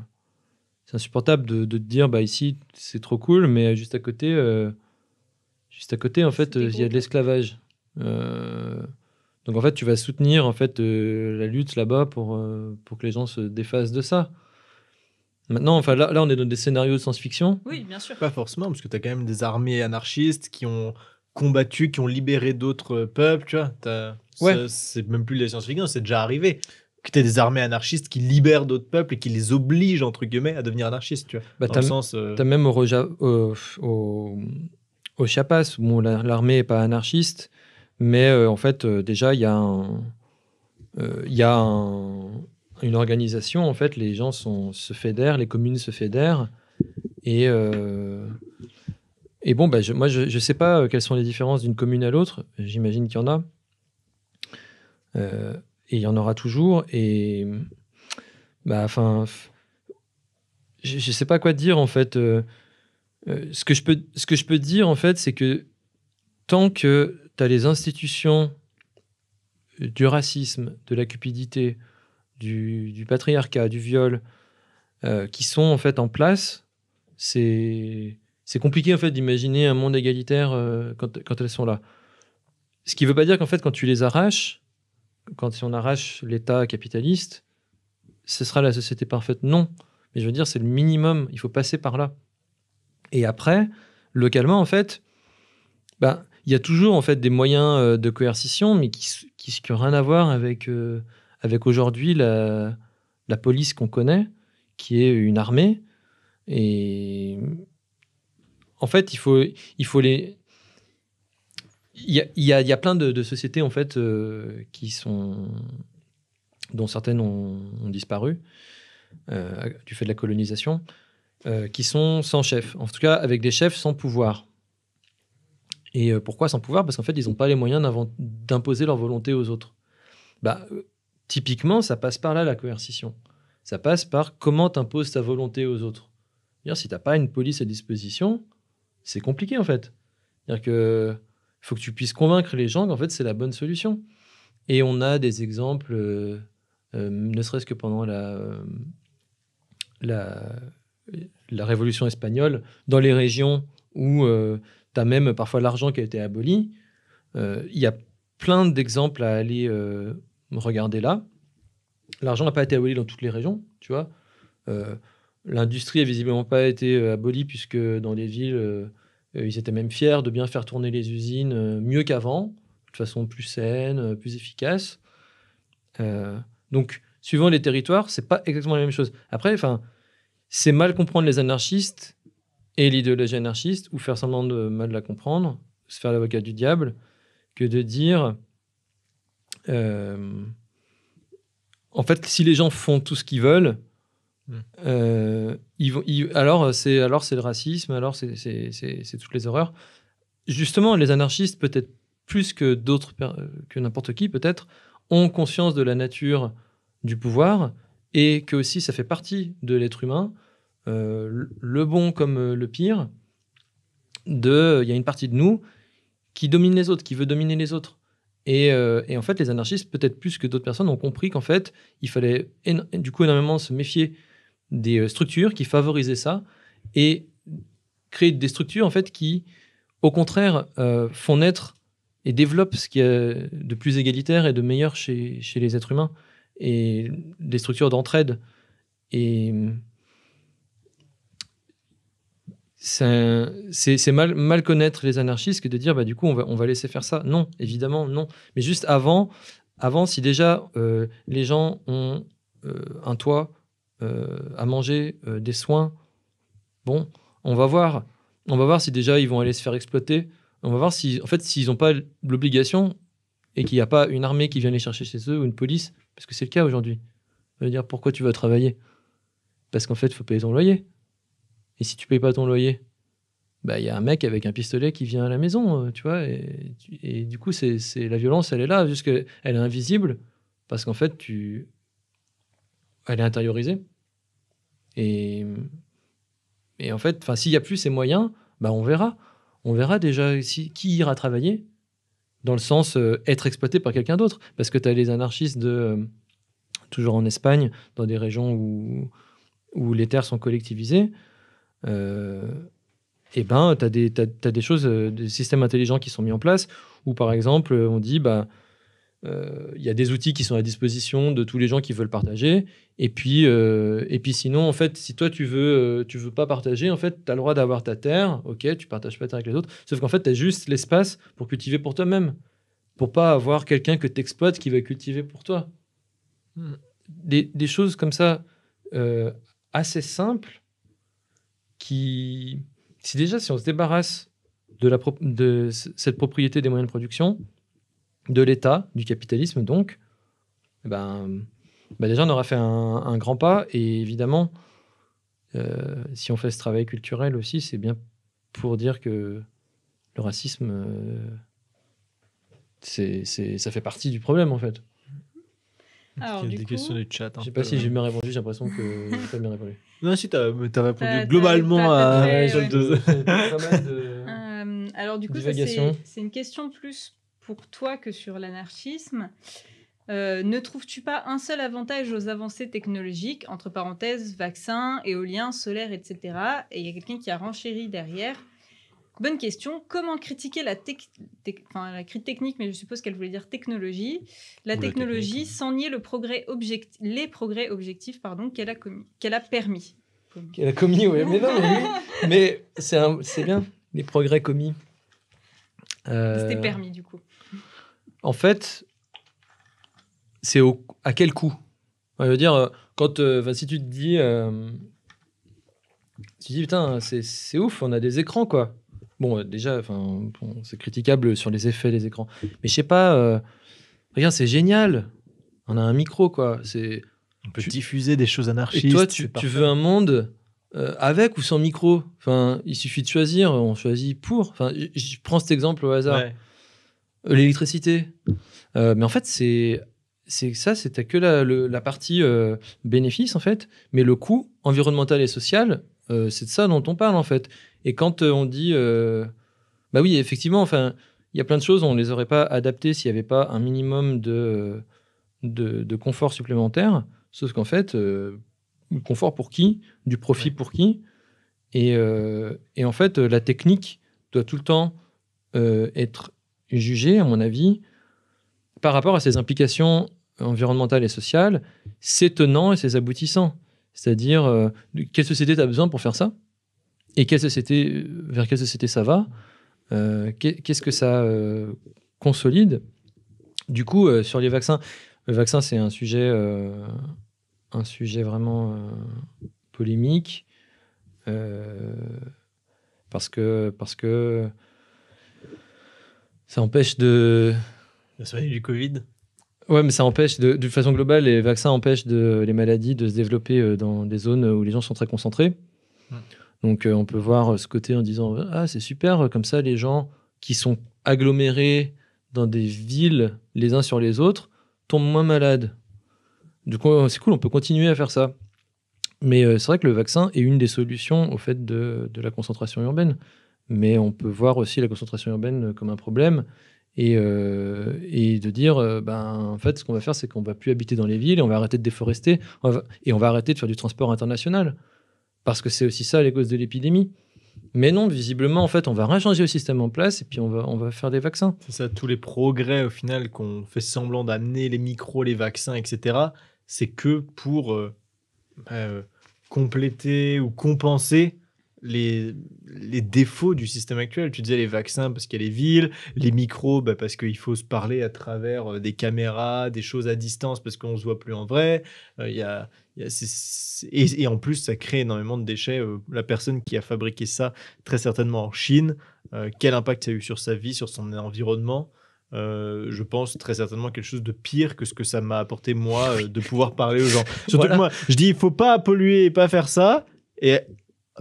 c'est insupportable de, de dire bah ici c'est trop cool, mais juste à côté, juste à côté en fait, il y a de l'esclavage. Donc en fait, tu vas soutenir en fait euh, la lutte là-bas pour, euh, pour que les gens se défassent de ça. Maintenant, enfin là, là, on est dans des scénarios de science-fiction. Oui, bien sûr. Pas forcément, parce que tu as quand même des armées anarchistes qui ont combattu, qui ont libéré d'autres peuples, tu Ouais. C'est même plus les science-fiction, c'est déjà arrivé que tu des armées anarchistes qui libèrent d'autres peuples et qui les obligent, entre guillemets, à devenir anarchistes. Tu vois, même au, au, au Chiapas, où l'armée n'est pas anarchiste, mais euh, en fait, euh, déjà, il y a euh, il y a une organisation. En fait, les gens sont, se fédèrent, les communes se fédèrent. Et, et bon, bah, moi, je ne sais pas quelles sont les différences d'une commune à l'autre. J'imagine qu'il y en a. et il y en aura toujours. Et bah, enfin, je ne sais pas quoi dire en fait. ce, que je peux, ce que je peux dire en fait, c'est que tant que tu as les institutions du racisme, de la cupidité, du, patriarcat, du viol, euh, qui sont en fait en place, c'est compliqué en fait d'imaginer un monde égalitaire euh, quand, quand, elles sont là. Ce qui ne veut pas dire qu'en fait quand tu les arraches, quand si on arrache l'État capitaliste, ce sera la société parfaite. Non, mais je veux dire c'est le minimum. Il faut passer par là. Et après, localement en fait, ben, il y a toujours en fait des moyens euh, de coercition, mais qui n'ont rien à voir avec, euh, avec aujourd'hui la, police qu'on connaît, qui est une armée. Et en fait, il faut, il faut les. Il y a, y a, y a plein de, sociétés en fait euh, qui sont dont certaines ont, disparu euh, du fait de la colonisation, qui sont sans chef, en tout cas avec des chefs sans pouvoir. Et euh, pourquoi sans pouvoir Parce qu'en fait, ils n'ont pas les moyens d'imposer leur volonté aux autres. Bah, euh, typiquement, ça passe par là la coercition. Ça passe par comment t'imposes ta volonté aux autres. -dire, si t'as pas une police à disposition, c'est compliqué en fait. cest dire que faut que tu puisses convaincre les gens qu'en fait c'est la bonne solution. Et on a des exemples, euh, ne serait-ce que pendant la, la Révolution espagnole, dans les régions où tu as même parfois l'argent qui a été aboli. Euh, il y a plein d'exemples à aller euh, regarder là. L'argent n'a pas été aboli dans toutes les régions, tu vois. Euh, l'industrie n'a visiblement pas été abolie puisque dans les villes, ils étaient même fiers de bien faire tourner les usines mieux qu'avant, de façon plus saine, plus efficace. donc, suivant les territoires, c'est pas exactement la même chose. Après, enfin, c'est mal comprendre les anarchistes et l'idéologie anarchiste, ou faire semblant de mal la comprendre, se faire l'avocat du diable, que de dire, euh, en fait, si les gens font tout ce qu'ils veulent, mm. euh, alors c'est alors c'est le racisme, alors c'est toutes les horreurs. Justement, les anarchistes, peut-être plus que d'autres, que n'importe qui, peut-être, ont conscience de la nature du pouvoir et que aussi ça fait partie de l'être humain euh, le bon comme euh, le pire, de il y a une partie de nous qui domine les autres, qui veut dominer les autres. Et, euh, en fait, les anarchistes, peut-être plus que d'autres personnes, ont compris qu'en fait, il fallait du coup énormément se méfier des structures qui favorisaient ça et créer des structures en fait qui, au contraire, font naître et développent ce qui est de plus égalitaire et de meilleur chez, chez les êtres humains et des structures d'entraide et c'est mal, connaître les anarchistes que de dire bah, du coup on va, on va laisser faire ça. Non, évidemment, non. Mais juste avant, avant si déjà euh, les gens ont euh, un toit euh, à manger, des soins, bon, on va voir. On va voir si déjà ils vont aller se faire exploiter. On va voir si, en fait, s'ils n'ont pas l'obligation et qu'il n'y a pas une armée qui vient les chercher chez eux ou une police, parce que c'est le cas aujourd'hui. Je dire, pourquoi tu vas travailler Parce qu'en fait, il faut payer ton loyer. Et si tu payes pas ton loyer, bah, il y a un mec avec un pistolet qui vient à la maison, euh, tu vois. Et, du coup, c'est, la violence, elle est là, juste elle est invisible parce qu'en fait, tu, elle est intériorisée. Et, et en fait, enfin, s'il y a plus ces moyens, bah, on verra. On verra déjà si, qui ira travailler, dans le sens euh, être exploité par quelqu'un d'autre. Parce que tu as les anarchistes de, euh, toujours en Espagne, dans des régions où, où les terres sont collectivisées et euh, eh ben, tu as, des choses, euh, des systèmes intelligents qui sont mis en place, où par exemple, euh, on dit, bah, il y a des outils qui sont à disposition de tous les gens qui veulent partager. Et puis, et puis sinon, en fait, si toi, tu veux, tu veux pas partager, en fait, tu as le droit d'avoir ta terre, ok, tu partages pas ta terre avec les autres, sauf qu'en fait, tu as juste l'espace pour cultiver pour toi-même, pour pas avoir quelqu'un que tu exploites qui va cultiver pour toi. Hmm. des choses comme ça, assez simples, si déjà si on se débarrasse de, cette propriété des moyens de production, de l'État, du capitalisme donc, eh ben, bah, déjà on aura fait un, grand pas et évidemment, euh, si on fait ce travail culturel aussi, c'est bien pour dire que le racisme, euh, c'est, ça fait partie du problème en fait. Alors, il y a des questions du chat. Je hein. sais pas si j'ai bien répondu, j'ai l'impression que n'as pas bien répondu. Non, si, tu as répondu globalement à. Euh, alors, du coup, c'est, une question plus pour toi que sur l'anarchisme. Euh, ne trouves-tu pas un seul avantage aux avancées technologiques, entre parenthèses, vaccins, éoliens, solaires, etc. Et il y a quelqu'un qui a renchéri derrière. Bonne question. Comment critiquer la, enfin, technique, mais je suppose qu'elle voulait dire technologie, la technologie sans nier le progrès les progrès objectifs pardon qu'elle a, qu'elle a permis. Qu'elle a commis, oui. Mais non, mais, c'est bien, les progrès commis. Euh, C'était permis, du coup. En fait, c'est à quel coût Je veux dire, euh, quand, euh, si tu te dis... tu te dis, putain, c'est ouf, on a des écrans, quoi. Bon, euh, déjà, c'est critiquable sur les effets des écrans. Mais je sais pas, euh, regarde, c'est génial. On a un micro, quoi. On peut diffuser des choses anarchistes. Et toi, tu, veux un monde euh, avec ou sans micro Enfin, il suffit de choisir. On choisit pour. Enfin, je prends cet exemple au hasard. L'électricité. mais en fait, c'est ça, c'était que la, partie bénéfice en fait, mais le coût environnemental et social, euh, c'est de ça dont on parle en fait. Et quand euh, on dit, euh, bah oui, effectivement, enfin, il y a plein de choses, on ne les aurait pas adaptées s'il n'y avait pas un minimum de, de, confort supplémentaire. Sauf qu'en fait, le confort pour qui Du profit pour qui et, en fait, la technique doit tout le temps être jugée, à mon avis, par rapport à ses implications environnementales et sociales, ses tenants et ses aboutissants. C'est-à-dire, euh, quelle société tu as besoin pour faire ça Et euh, vers quelle société ça va euh, Qu'est-ce que ça consolide Du coup, sur les vaccins, le vaccin, c'est un sujet, un sujet vraiment polémique. parce que, parce que ça empêche de, de soigner du Covid Ouais, mais ça empêche, d'une façon globale, les vaccins empêchent les maladies de se développer euh, dans des zones où les gens sont très concentrés. Donc euh, on peut voir euh, ce côté en disant Ah, c'est super, comme ça les gens qui sont agglomérés dans des villes les uns sur les autres tombent moins malades. Du coup, c'est cool, on peut continuer à faire ça. Mais c'est vrai que le vaccin est une des solutions au fait de, la concentration urbaine. Mais on peut voir aussi la concentration urbaine comme un problème et, euh, et de dire euh, ben en fait ce qu'on va faire c'est qu'on va plus habiter dans les villes et on va arrêter de déforester et on va arrêter de faire du transport international parce que c'est aussi ça les causes de l'épidémie. Mais non, visiblement, en fait, on va rien changer au système en place et puis on va, on va faire des vaccins. C'est ça, tous les progrès au final qu'on fait semblant d'amener, les micros, les vaccins, etc., c'est que pour euh, compléter ou compenser les, défauts du système actuel. Tu disais les vaccins parce qu'il y a les villes, les micros bah, parce qu'il faut se parler à travers euh, des caméras, des choses à distance parce qu'on ne se voit plus en vrai. Euh, y a, et, en plus, ça crée énormément de déchets. Euh, la personne qui a fabriqué ça, très certainement en Chine, quel impact ça a eu sur sa vie, sur son environnement je pense très certainement quelque chose de pire que ce que ça m'a apporté moi de pouvoir parler aux gens. Surtout que moi, je dis il faut pas polluer et pas faire ça. Et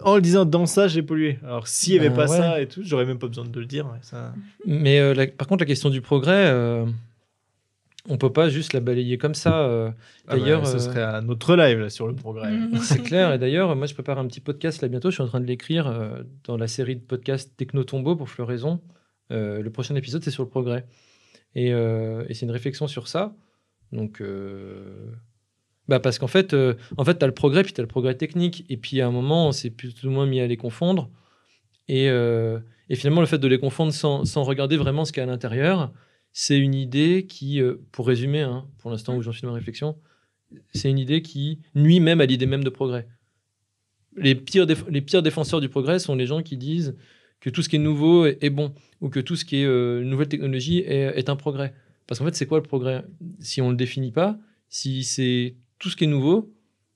en le disant dans ça, j'ai pollué. Alors s'il n'y avait bah pas ça et tout, j'aurais même pas besoin de le dire. Mais euh, par contre, la question du progrès, euh, on peut pas juste la balayer comme ça. Euh. Ah bah, d'ailleurs, ce serait un autre live là, sur le progrès. Mm-hmm. C'est clair. Et d'ailleurs, moi, je prépare un petit podcast là bientôt. Je suis en train de l'écrire dans la série de podcasts techno tombeau pour Floraison. le prochain épisode, c'est sur le progrès. Et, et c'est une réflexion sur ça. Donc bah Parce qu'en fait, euh, en fait tu as le progrès, puis tu as le progrès technique. Et puis à un moment, on s'est plus ou moins mis à les confondre. Et, euh, et finalement, le fait de les confondre sans, sans regarder vraiment ce qu'il y a à l'intérieur, c'est une idée qui, euh, pour résumer, hein, pour l'instant où j'en suis dans ma réflexion, c'est une idée qui nuit même à l'idée même de progrès. Les pires, les pires défenseurs du progrès sont les gens qui disent que tout ce qui est nouveau est, bon, ou que tout ce qui est nouvelle technologie est, est, un progrès. Parce qu'en fait, c'est quoi le progrès Si on ne le définit pas, si c'est tout ce qui est nouveau,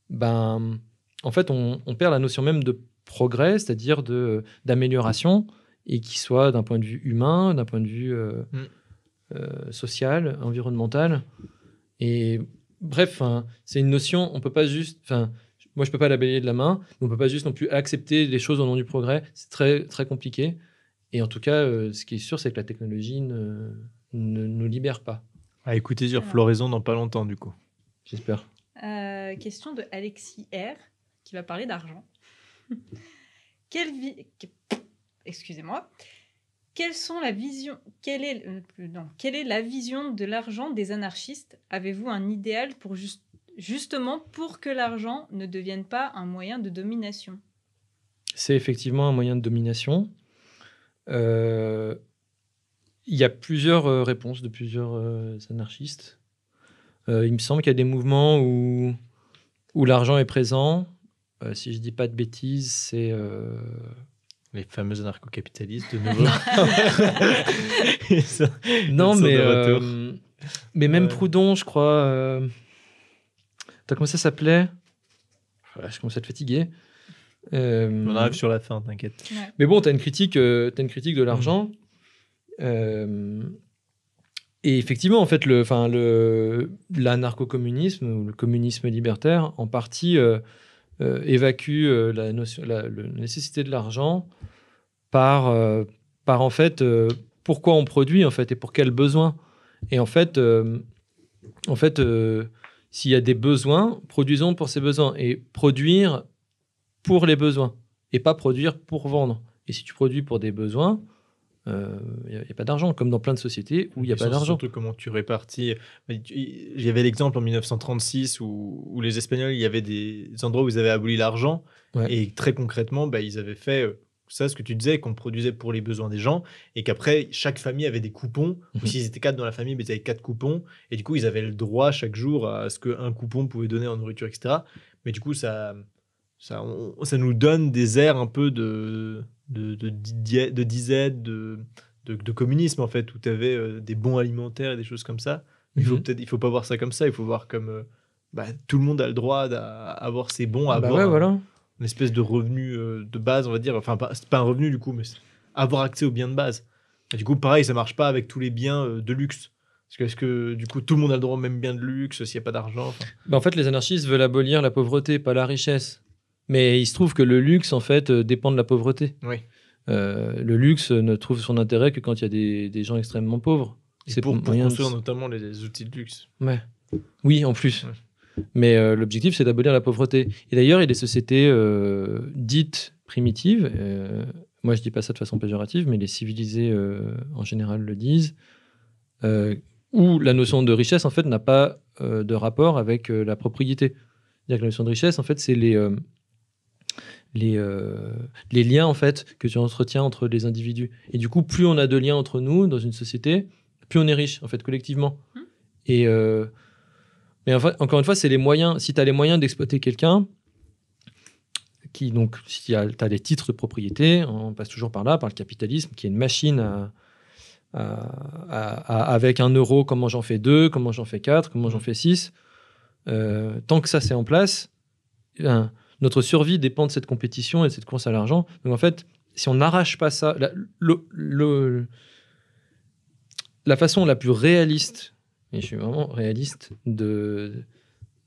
ben, en fait, on, perd la notion même de progrès, c'est-à-dire de, d'amélioration, et qui soit d'un point de vue humain, d'un point de vue euh, mm. euh, social, environnemental. Et bref, c'est une notion, on peut pas juste. Enfin, moi, je peux pas la balayer de la main, mais on peut pas juste non plus accepter les choses au nom du progrès. C'est très, très compliqué. Et en tout cas, euh, ce qui est sûr, c'est que la technologie ne, ne nous libère pas. À écouter sur Floraison dans pas longtemps, du coup. J'espère. Euh, question de Alexis R, qui va parler d'argent. Quelle Excusez-moi. Quelle, sont la vision... Euh, quelle, est... la vision de l'argent des anarchistes Avez-vous un idéal pour justement pour que l'argent ne devienne pas un moyen de domination C'est effectivement un moyen de domination. Euh, il y a plusieurs réponses de plusieurs anarchistes. Euh, il me semble qu'il y a des mouvements où, où l'argent est présent. Euh, si je dis pas de bêtises, c'est euh, les fameux anarcho-capitalistes de nouveau. sont, non, mais, mais même Proudhon, je crois. tu T'as comment ça s'appelait ah, Je commence à te fatiguer. On arrive sur la fin, t'inquiète. Mais bon, t'as une critique, as une critique de l'argent. Mmh. Et effectivement, en fait, le, enfin, le, l'anarcho-communisme ou le communisme libertaire, en partie, euh, euh, évacue euh, la, notion, nécessité de l'argent par, par en fait, pourquoi on produit en fait et pour quels besoins. Et en fait, en fait, s'il y a des besoins, produisons pour ces besoins et produire pour les besoins et pas produire pour vendre. Et si tu produis pour des besoins, il euh, n'y a, pas d'argent, comme dans plein de sociétés où il n'y a pas d'argent. Surtout comment tu répartis. Il y avait l'exemple en 1936 où, les Espagnols, il y avait des endroits où ils avaient aboli l'argent. Et très concrètement, bah, ils avaient fait euh, ça, ce que tu disais, qu'on produisait pour les besoins des gens. Et qu'après, chaque famille avait des coupons. Mhm. s'ils étaient quatre dans la famille, mais ils avaient quatre coupons. Et du coup, ils avaient le droit chaque jour à ce qu'un coupon pouvait donner en nourriture, etc. Mais du coup, ça, ça nous donne des airs un peu de de, de, de de, de, communisme, en fait, où tu avais euh, des bons alimentaires et des choses comme ça. il faut mhm. peut-être, il faut pas voir ça comme ça, il faut voir comme euh, bah, tout le monde a le droit d'avoir ses bons, à ah bah avoir une espèce de revenu euh, de base, on va dire. Enfin, c'est pas un revenu du coup, mais avoir accès aux biens de base. du coup, pareil, ça marche pas avec tous les biens de luxe. Parce que, ce que du coup, tout le monde a le droit même bien de luxe s'il n'y a pas d'argent bah, En fait, les anarchistes veulent abolir la pauvreté, pas la richesse. Mais il se trouve que le luxe, en fait, euh, dépend de la pauvreté. Oui. Euh, le luxe ne trouve son intérêt que quand il y a des, des gens extrêmement pauvres. C'est pour, pour construire notamment les, outils de luxe. Ouais. Oui, en plus. Mais euh, l'objectif, c'est d'abolir la pauvreté. Et d'ailleurs, il y a des sociétés dites primitives. moi, je dis pas ça de façon péjorative, mais les civilisés en général le disent. où la notion de richesse, en fait, n'a pas de rapport avec la propriété. C'est-à-dire que la notion de richesse, en fait, c'est les les, euh, les liens en fait que tu entretiens entre les individus. Et du coup, plus on a de liens entre nous dans une société, plus on est riche en fait collectivement. Mmh. Et euh, mais encore une fois, c'est les moyens. Si tu as les moyens d'exploiter quelqu'un, qui donc si tu as les titres de propriété, on passe toujours par là, par le capitalisme, qui est une machine avec un euro, comment j'en fais deux, comment j'en fais quatre, comment j'en mmh. fais six. Euh, tant que ça c'est en place, eh ben, notre survie dépend de cette compétition et de cette course à l'argent. Donc en fait, si on n'arrache pas ça, la, le, la, façon la plus réaliste, et je suis vraiment réaliste, de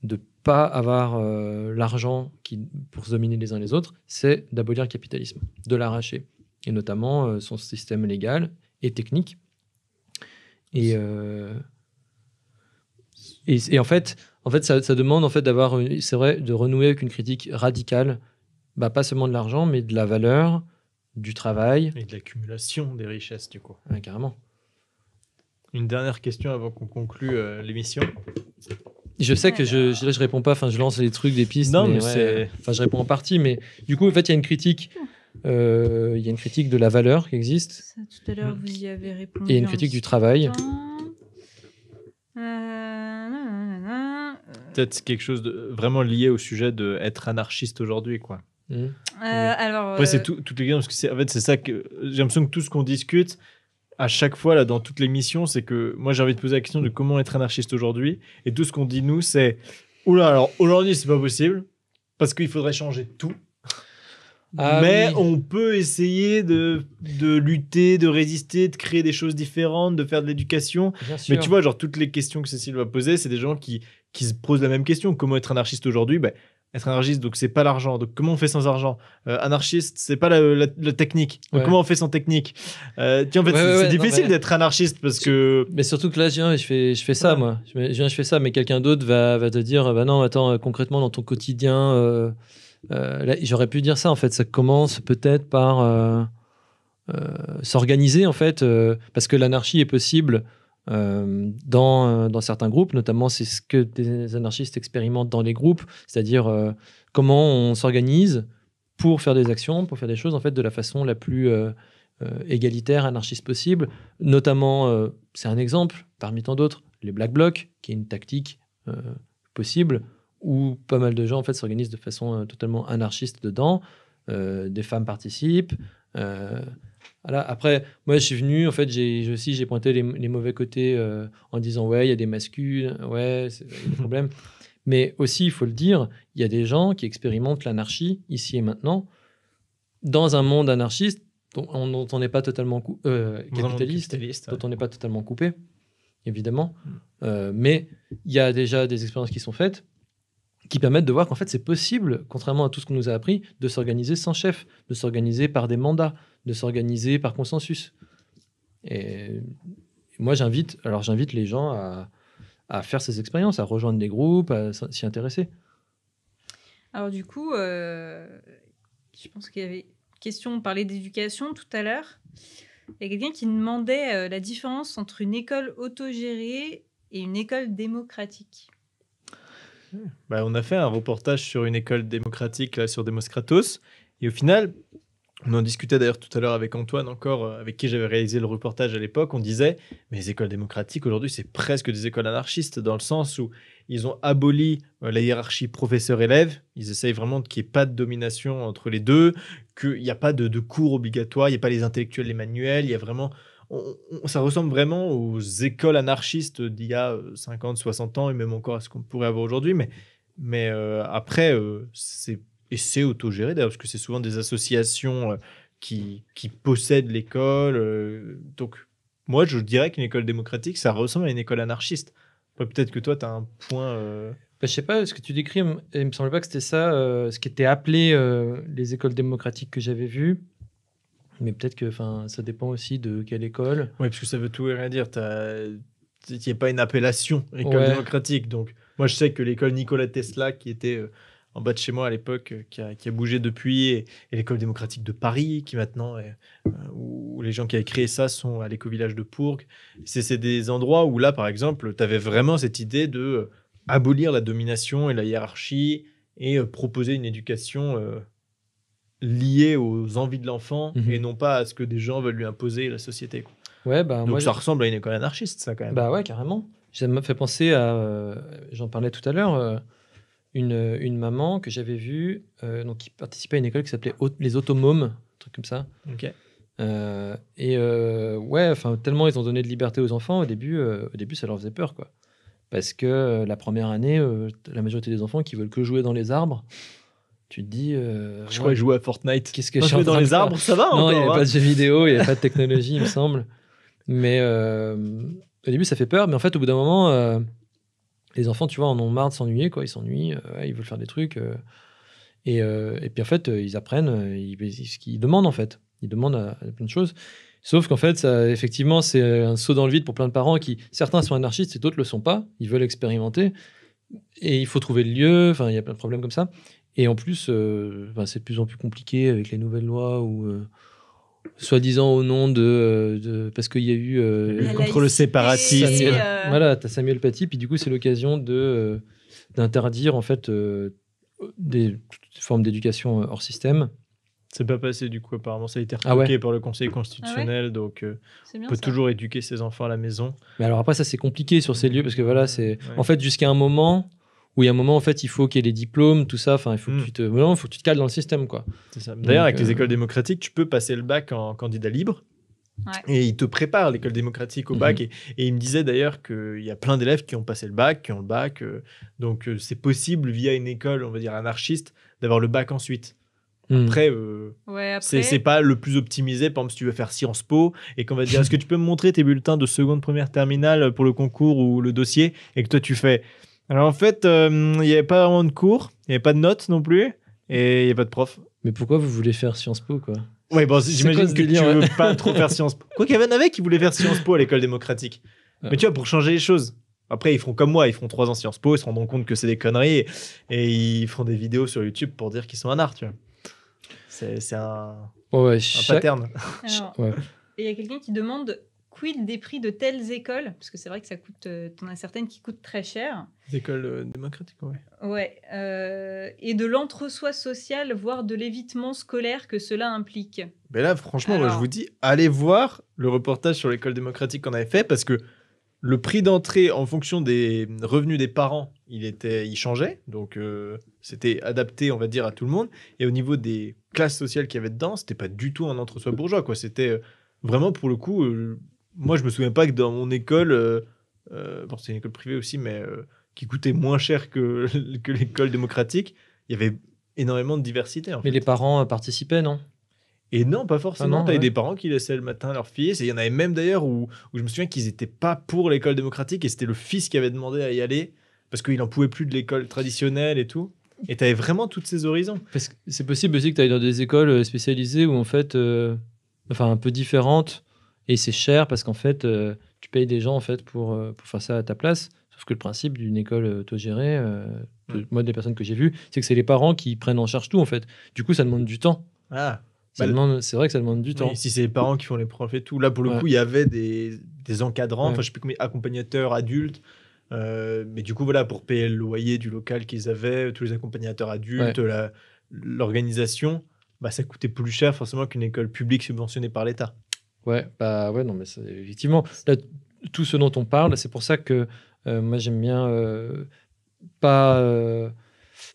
ne pas avoir euh, l'argent l'argent pour se dominer les uns les autres, c'est d'abolir le capitalisme, de l'arracher, et notamment euh, son système légal et technique. et euh, en fait, en fait, ça, demande en fait d'avoir, c'est vrai, de renouer avec une critique radicale, bah, pas seulement de l'argent, mais de la valeur, du travail. Et de l'accumulation des richesses, du coup. carrément. Une dernière question avant qu'on conclue euh, l'émission. Je sais que je, je, réponds pas, enfin, je lance les trucs, des pistes. Non, mais, Enfin, je réponds en partie, mais du coup, en fait, il y a une critique. Euh, il y a une critique de la valeur qui existe. tout à l'heure, vous y avez répondu. Et une critique du travail. Euh peut-être quelque chose de vraiment lié au sujet de être anarchiste aujourd'hui, quoi. Mmh. Euh, mmh. alors, c'est euh, tout, toutes les questions, parce que c'est, en fait, c'est ça que j'ai l'impression que tout ce qu'on discute à chaque fois, là, dans toutes les missions, c'est que moi, j'ai envie de poser la question de comment être anarchiste aujourd'hui. Et tout ce qu'on dit, nous, c'est oula, alors aujourd'hui, c'est pas possible parce qu'il faudrait changer tout. Ah mais on peut essayer de, de, lutter, de résister, de créer des choses différentes, de faire de l'éducation. Mais tu vois, genre, toutes les questions que Cécile va poser, c'est des gens qui, qui se posent la même question. Comment être anarchiste aujourd'hui ben, être anarchiste, donc c'est pas l'argent. Donc comment on fait sans argent euh, Anarchiste, c'est pas la, technique. comment on fait sans technique euh, en fait, c'est difficile d'être anarchiste parce que. Mais surtout que là, je fais, je fais ça, moi. Je viens, je fais ça, mais quelqu'un d'autre va, te dire, bah non, attends, euh, concrètement dans ton quotidien, j'aurais pu dire ça en fait. Ça commence peut-être par s'organiser en fait, parce que l'anarchie est possible euh, euh, dans, certains groupes, notamment c'est ce que des anarchistes expérimentent dans les groupes, c'est-à-dire euh, comment on s'organise pour faire des actions, pour faire des choses en fait de la façon la plus égalitaire, anarchiste possible. Notamment, c'est un exemple parmi tant d'autres, les black blocs, qui est une tactique possible où pas mal de gens en fait s'organisent de façon totalement anarchiste dedans. des femmes participent. Après, moi, je suis venu, en fait, j'ai aussi j'ai pointé les, mauvais côtés euh, en disant ouais, il y a des masculins, ouais, c'est un problème. Mais aussi, il faut le dire, il y a des gens qui expérimentent l'anarchie ici et maintenant dans un monde anarchiste dont, on n'est pas totalement euh, capitaliste, dont on n'est pas totalement coupé, évidemment. Mm. Euh, mais il y a déjà des expériences qui sont faites qui permettent de voir qu'en fait, c'est possible, contrairement à tout ce qu'on nous a appris, de s'organiser sans chef, de s'organiser par des mandats, de s'organiser par consensus. Et moi, j'invite, alors j'invite les gens à, faire ces expériences, à rejoindre des groupes, à s'y intéresser. Alors du coup, euh, je pense qu'il y avait question, on parlait d'éducation tout à l'heure. Il y quelqu'un qui demandait euh, la différence entre une école autogérée et une école démocratique. Bah, on a fait un reportage sur une école démocratique là, sur Kratos Et au final, on en discutait d'ailleurs tout à l'heure avec Antoine encore, euh, avec qui j'avais réalisé le reportage à l'époque. On disait, mais les écoles démocratiques aujourd'hui, c'est presque des écoles anarchistes, dans le sens où ils ont aboli euh, la hiérarchie professeur-élève. Ils essayent vraiment qu'il n'y ait pas de domination entre les deux, qu'il n'y a pas de, cours obligatoires, il n'y a pas les intellectuels, les manuels, il y a vraiment... ça ressemble vraiment aux écoles anarchistes d'il y a 50, euh, 60 ans, et même encore à ce qu'on pourrait avoir aujourd'hui. Mais, après, c'est et c'est autogéré d'ailleurs, parce que c'est souvent des associations euh, qui, qui possèdent l'école. Euh, donc, moi, je dirais qu'une école démocratique, ça ressemble à une école anarchiste. Peut-être que toi, tu as un point. Je euh, ne bah, je sais pas, ce que tu décris, il me semblait pas que c'était ça, ce qui était appelé les écoles démocratiques que j'avais vues. Mais peut-être que ça dépend aussi de quelle école. Oui, parce que ça veut tout et rien dire. Il n'y a pas une appellation école démocratique. Donc, moi, je sais que l'école Nikola Tesla, qui était en bas de chez moi à l'époque, euh, qui a, bougé depuis, et, l'école démocratique de Paris, qui maintenant, euh, où les gens qui avaient créé ça sont à l'éco-village de Pourque, C'est des endroits où là, par exemple, tu avais vraiment cette idée de euh, abolir la domination et la hiérarchie et proposer une éducation liée aux envies de l'enfant mhm. et non pas à ce que des gens veulent lui imposer la société. Ouais, bah, Donc moi, ça ressemble à une école anarchiste, ça quand même. Bah ouais, carrément. Ça me fait penser à. J'en parlais tout à l'heure une, une maman que j'avais vue, euh, donc qui participait à une école qui s'appelait les Automomes, un truc comme ça. Euh, et euh, ouais, enfin tellement ils ont donné de liberté aux enfants au début, au début ça leur faisait peur quoi, parce que la première année, la majorité des enfants qui veulent que jouer dans les arbres. Tu te dis. je ouais, jouer à Fortnite. Qu'est-ce que je fais dans les arbres, ça va Non, il n'y avait hein. pas de jeux vidéo, il n'y avait pas de technologie, il me semble. Mais au début, ça fait peur, mais en fait, au bout d'un moment, les enfants, tu vois, en ont marre de s'ennuyer, quoi. Ils s'ennuient, euh, ils veulent faire des trucs. Euh, euh, et, puis, en fait, ils apprennent, ils, ce qu'ils demandent, en fait. Ils demandent à, plein de choses. Sauf qu'en fait, ça, effectivement, c'est un saut dans le vide pour plein de parents qui, certains sont anarchistes et d'autres le sont pas. Ils veulent expérimenter. Et il faut trouver le lieu. Enfin, il y a plein de problèmes comme ça. Et en plus, ben, c'est de plus en plus compliqué avec les nouvelles lois ou soi-disant au nom euh, de, parce qu'il y a eu euh, contre le séparatisme. Euh, voilà, t'as Samuel Paty, puis du coup c'est l'occasion de d'interdire en fait des formes d'éducation hors système. C'est pas passé du coup apparemment, ça a été ah retoqué par le Conseil ah constitutionnel, donc on peut toujours éduquer ses enfants à la maison. Mais alors après ça c'est compliqué sur ces mmh. lieux parce que voilà c'est en fait jusqu'à un moment où il y a un moment, en fait, il faut qu'il y ait les diplômes, tout ça. Enfin, il faut, que, hmm. tu te... non, faut que cales dans le système, quoi. D'ailleurs, avec les euh, écoles démocratiques, tu peux passer le bac en candidat libre. Et ils te préparent l'école démocratique au bac. Mhm. Et, il me disait d'ailleurs qu'il y a plein d'élèves qui ont passé le bac, qui ont le bac. Euh. donc euh, c'est possible via une école, on va dire anarchiste, d'avoir le bac ensuite. Hmm. Après, c'est pas le plus optimisé. Par exemple, si tu veux faire Sciences Po et qu'on va dire est-ce que tu peux me montrer tes bulletins de seconde, première, terminale pour le concours ou le dossier et que toi tu fais alors en fait, euh, il n'y avait pas vraiment de cours, il n'y avait pas de notes non plus, et il n'y avait pas de prof. Mais pourquoi vous voulez faire Sciences Po, quoi Ouais, bon, j'imagine que tu veux pas trop faire Sciences Po. Quoi qu'il y un mec qui voulait faire Sciences Po à l'école démocratique. Ah. Mais tu vois, pour changer les choses. Après, ils font comme moi, ils font trois ans Sciences Po, ils se rendront compte que c'est des conneries, et, ils font des vidéos sur YouTube pour dire qu'ils sont un art, tu vois. C'est un, pattern. il y a quelqu'un qui demande quid des prix de telles écoles Parce que c'est vrai que ça coûte, On euh, a certaines qui coûtent très cher. Des écoles euh, démocratiques, ouais. Ouais. Euh, et de l'entre-soi social, voire de l'évitement scolaire que cela implique. Mais ben là, franchement, moi, je vous dis, allez voir le reportage sur l'école démocratique qu'on avait fait parce que le prix d'entrée en fonction des revenus des parents, il, était, il changeait. Donc, c'était adapté, on va dire, à tout le monde. Et au niveau des classes sociales qu'il y avait dedans, c'était pas du tout un entre-soi bourgeois, quoi. C'était vraiment, pour le coup, moi, je me souviens pas que dans mon école, euh, euh, bon, c'est une école privée aussi, mais euh, qui coûtait moins cher que, l'école démocratique, il y avait énormément de diversité. En mais les parents participaient, non et non, pas forcément. Ah tu ouais. des parents qui laissaient le matin leur fils. Et il y en avait même d'ailleurs où, je me souviens qu'ils n'étaient pas pour l'école démocratique et c'était le fils qui avait demandé à y aller parce qu'il n'en pouvait plus de l'école traditionnelle et tout. Et tu avais vraiment tous ces horizons. C'est possible aussi que tu ailles dans des écoles spécialisées ou en fait, enfin un peu différentes, et c'est cher parce qu'en fait, euh, tu payes des gens en fait pour, euh, pour, faire ça à ta place. Sauf que le principe d'une école euh, autogérée, mmh. moi, des personnes que j'ai vues, c'est que c'est les parents qui prennent en charge tout en fait. Du coup, ça demande du temps. Ah. Bah c'est vrai que ça demande du temps. Si c'est les parents qui font les profs et tout, là pour le coup, il y avait des, encadrants, enfin je sais plus comment accompagnateurs adultes. mais du coup, voilà, pour payer le loyer du local qu'ils avaient, tous les accompagnateurs adultes, l'organisation, bah, ça coûtait plus cher forcément qu'une école publique subventionnée par l'État. Ouais, bah ouais, non, mais effectivement, tout ce dont on parle, c'est pour ça que euh, moi j'aime bien ne euh, pas, euh,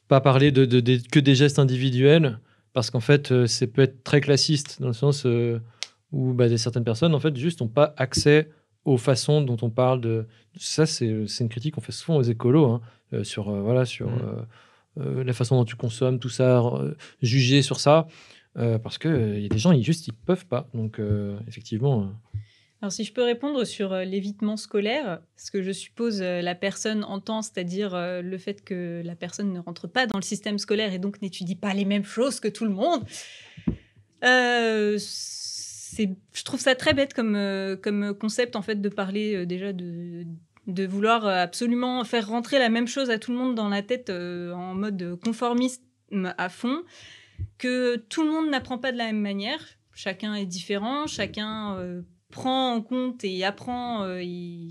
pas parler de, que des gestes individuels, parce qu'en fait, c'est peut être très classiste, dans le sens où bah, des, certaines personnes, en fait, juste n'ont pas accès aux façons dont on parle de. Ça, c'est une critique qu'on fait souvent aux écolos, hein, sur, voilà, sur mmh. la façon dont tu consommes, tout ça, juger sur ça. Euh, parce qu'il euh, y a des gens, ils juste, ils peuvent pas. Donc, euh, effectivement. Alors, si je peux répondre sur l'évitement scolaire, ce que je suppose la personne entend, c'est-à-dire le fait que la personne ne rentre pas dans le système scolaire et donc n'étudie pas les mêmes choses que tout le monde, je trouve ça très bête comme, comme concept, en fait, de parler déjà de, de vouloir absolument faire rentrer la même chose à tout le monde dans la tête en mode conformisme à fond que tout le monde n'apprend pas de la même manière. Chacun est différent, chacun euh, prend en compte et apprend, euh,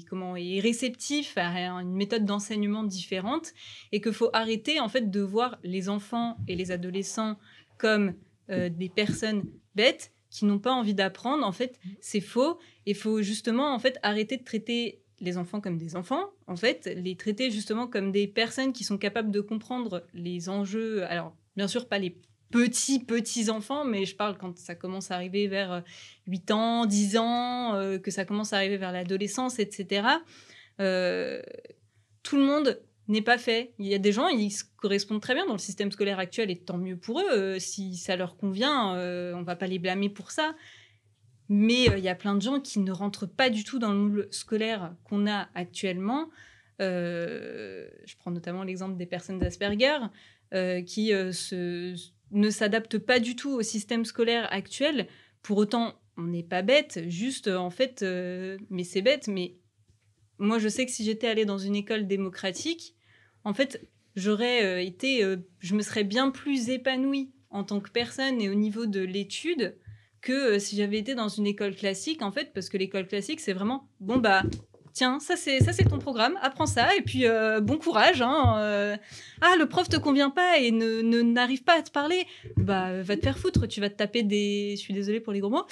comment est réceptif à une méthode d'enseignement différente, et qu'il faut arrêter en fait de voir les enfants et les adolescents comme euh, des personnes bêtes qui n'ont pas envie d'apprendre. En fait, c'est faux. Il faut justement en fait arrêter de traiter les enfants comme des enfants, en fait, les traiter justement comme des personnes qui sont capables de comprendre les enjeux. Alors, bien sûr, pas les petits, petits enfants, mais je parle quand ça commence à arriver vers 8 euh, ans, 10 ans, euh, que ça commence à arriver vers l'adolescence, etc. Euh, tout le monde n'est pas fait. Il y a des gens, ils correspondent très bien dans le système scolaire actuel, et tant mieux pour eux. si ça leur convient, on va pas les blâmer pour ça. Mais il y a plein de gens qui ne rentrent pas du tout dans le moule scolaire qu'on a actuellement. je prends notamment l'exemple des personnes d'Asperger, qui se ne s'adapte pas du tout au système scolaire actuel. Pour autant, on n'est pas bête, juste euh, en fait, euh, mais c'est bête, mais moi je sais que si j'étais allée dans une école démocratique, en fait, j'aurais euh, été, je me serais bien plus épanouie en tant que personne et au niveau de l'étude que si j'avais été dans une école classique, en fait, parce que l'école classique, c'est vraiment, bon bah, tiens, ça c'est ton programme, apprends ça et puis euh, bon courage. Hein, euh. ah, le prof te convient pas et ne, n'arrive pas à te parler, bah va te faire foutre, tu vas te taper des, je suis désolée pour les gros mots,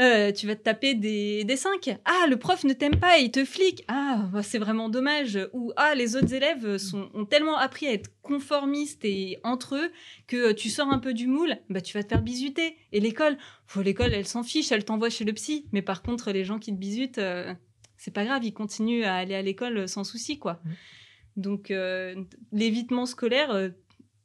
euh, tu vas te taper des des 5. Ah, le prof ne t'aime pas, et il te flique. Ah, bah, c'est vraiment dommage. Ou ah, les autres élèves sont ont tellement appris à être conformistes et entre eux que tu sors un peu du moule, bah tu vas te faire bisuter. Et l'école, faut l'école, elle s'en fiche, elle t'envoie chez le psy. Mais par contre, les gens qui te bisutent c'est pas grave, ils continuent à aller à l'école euh, sans souci, quoi. Mm. Donc, euh, l'évitement scolaire, euh,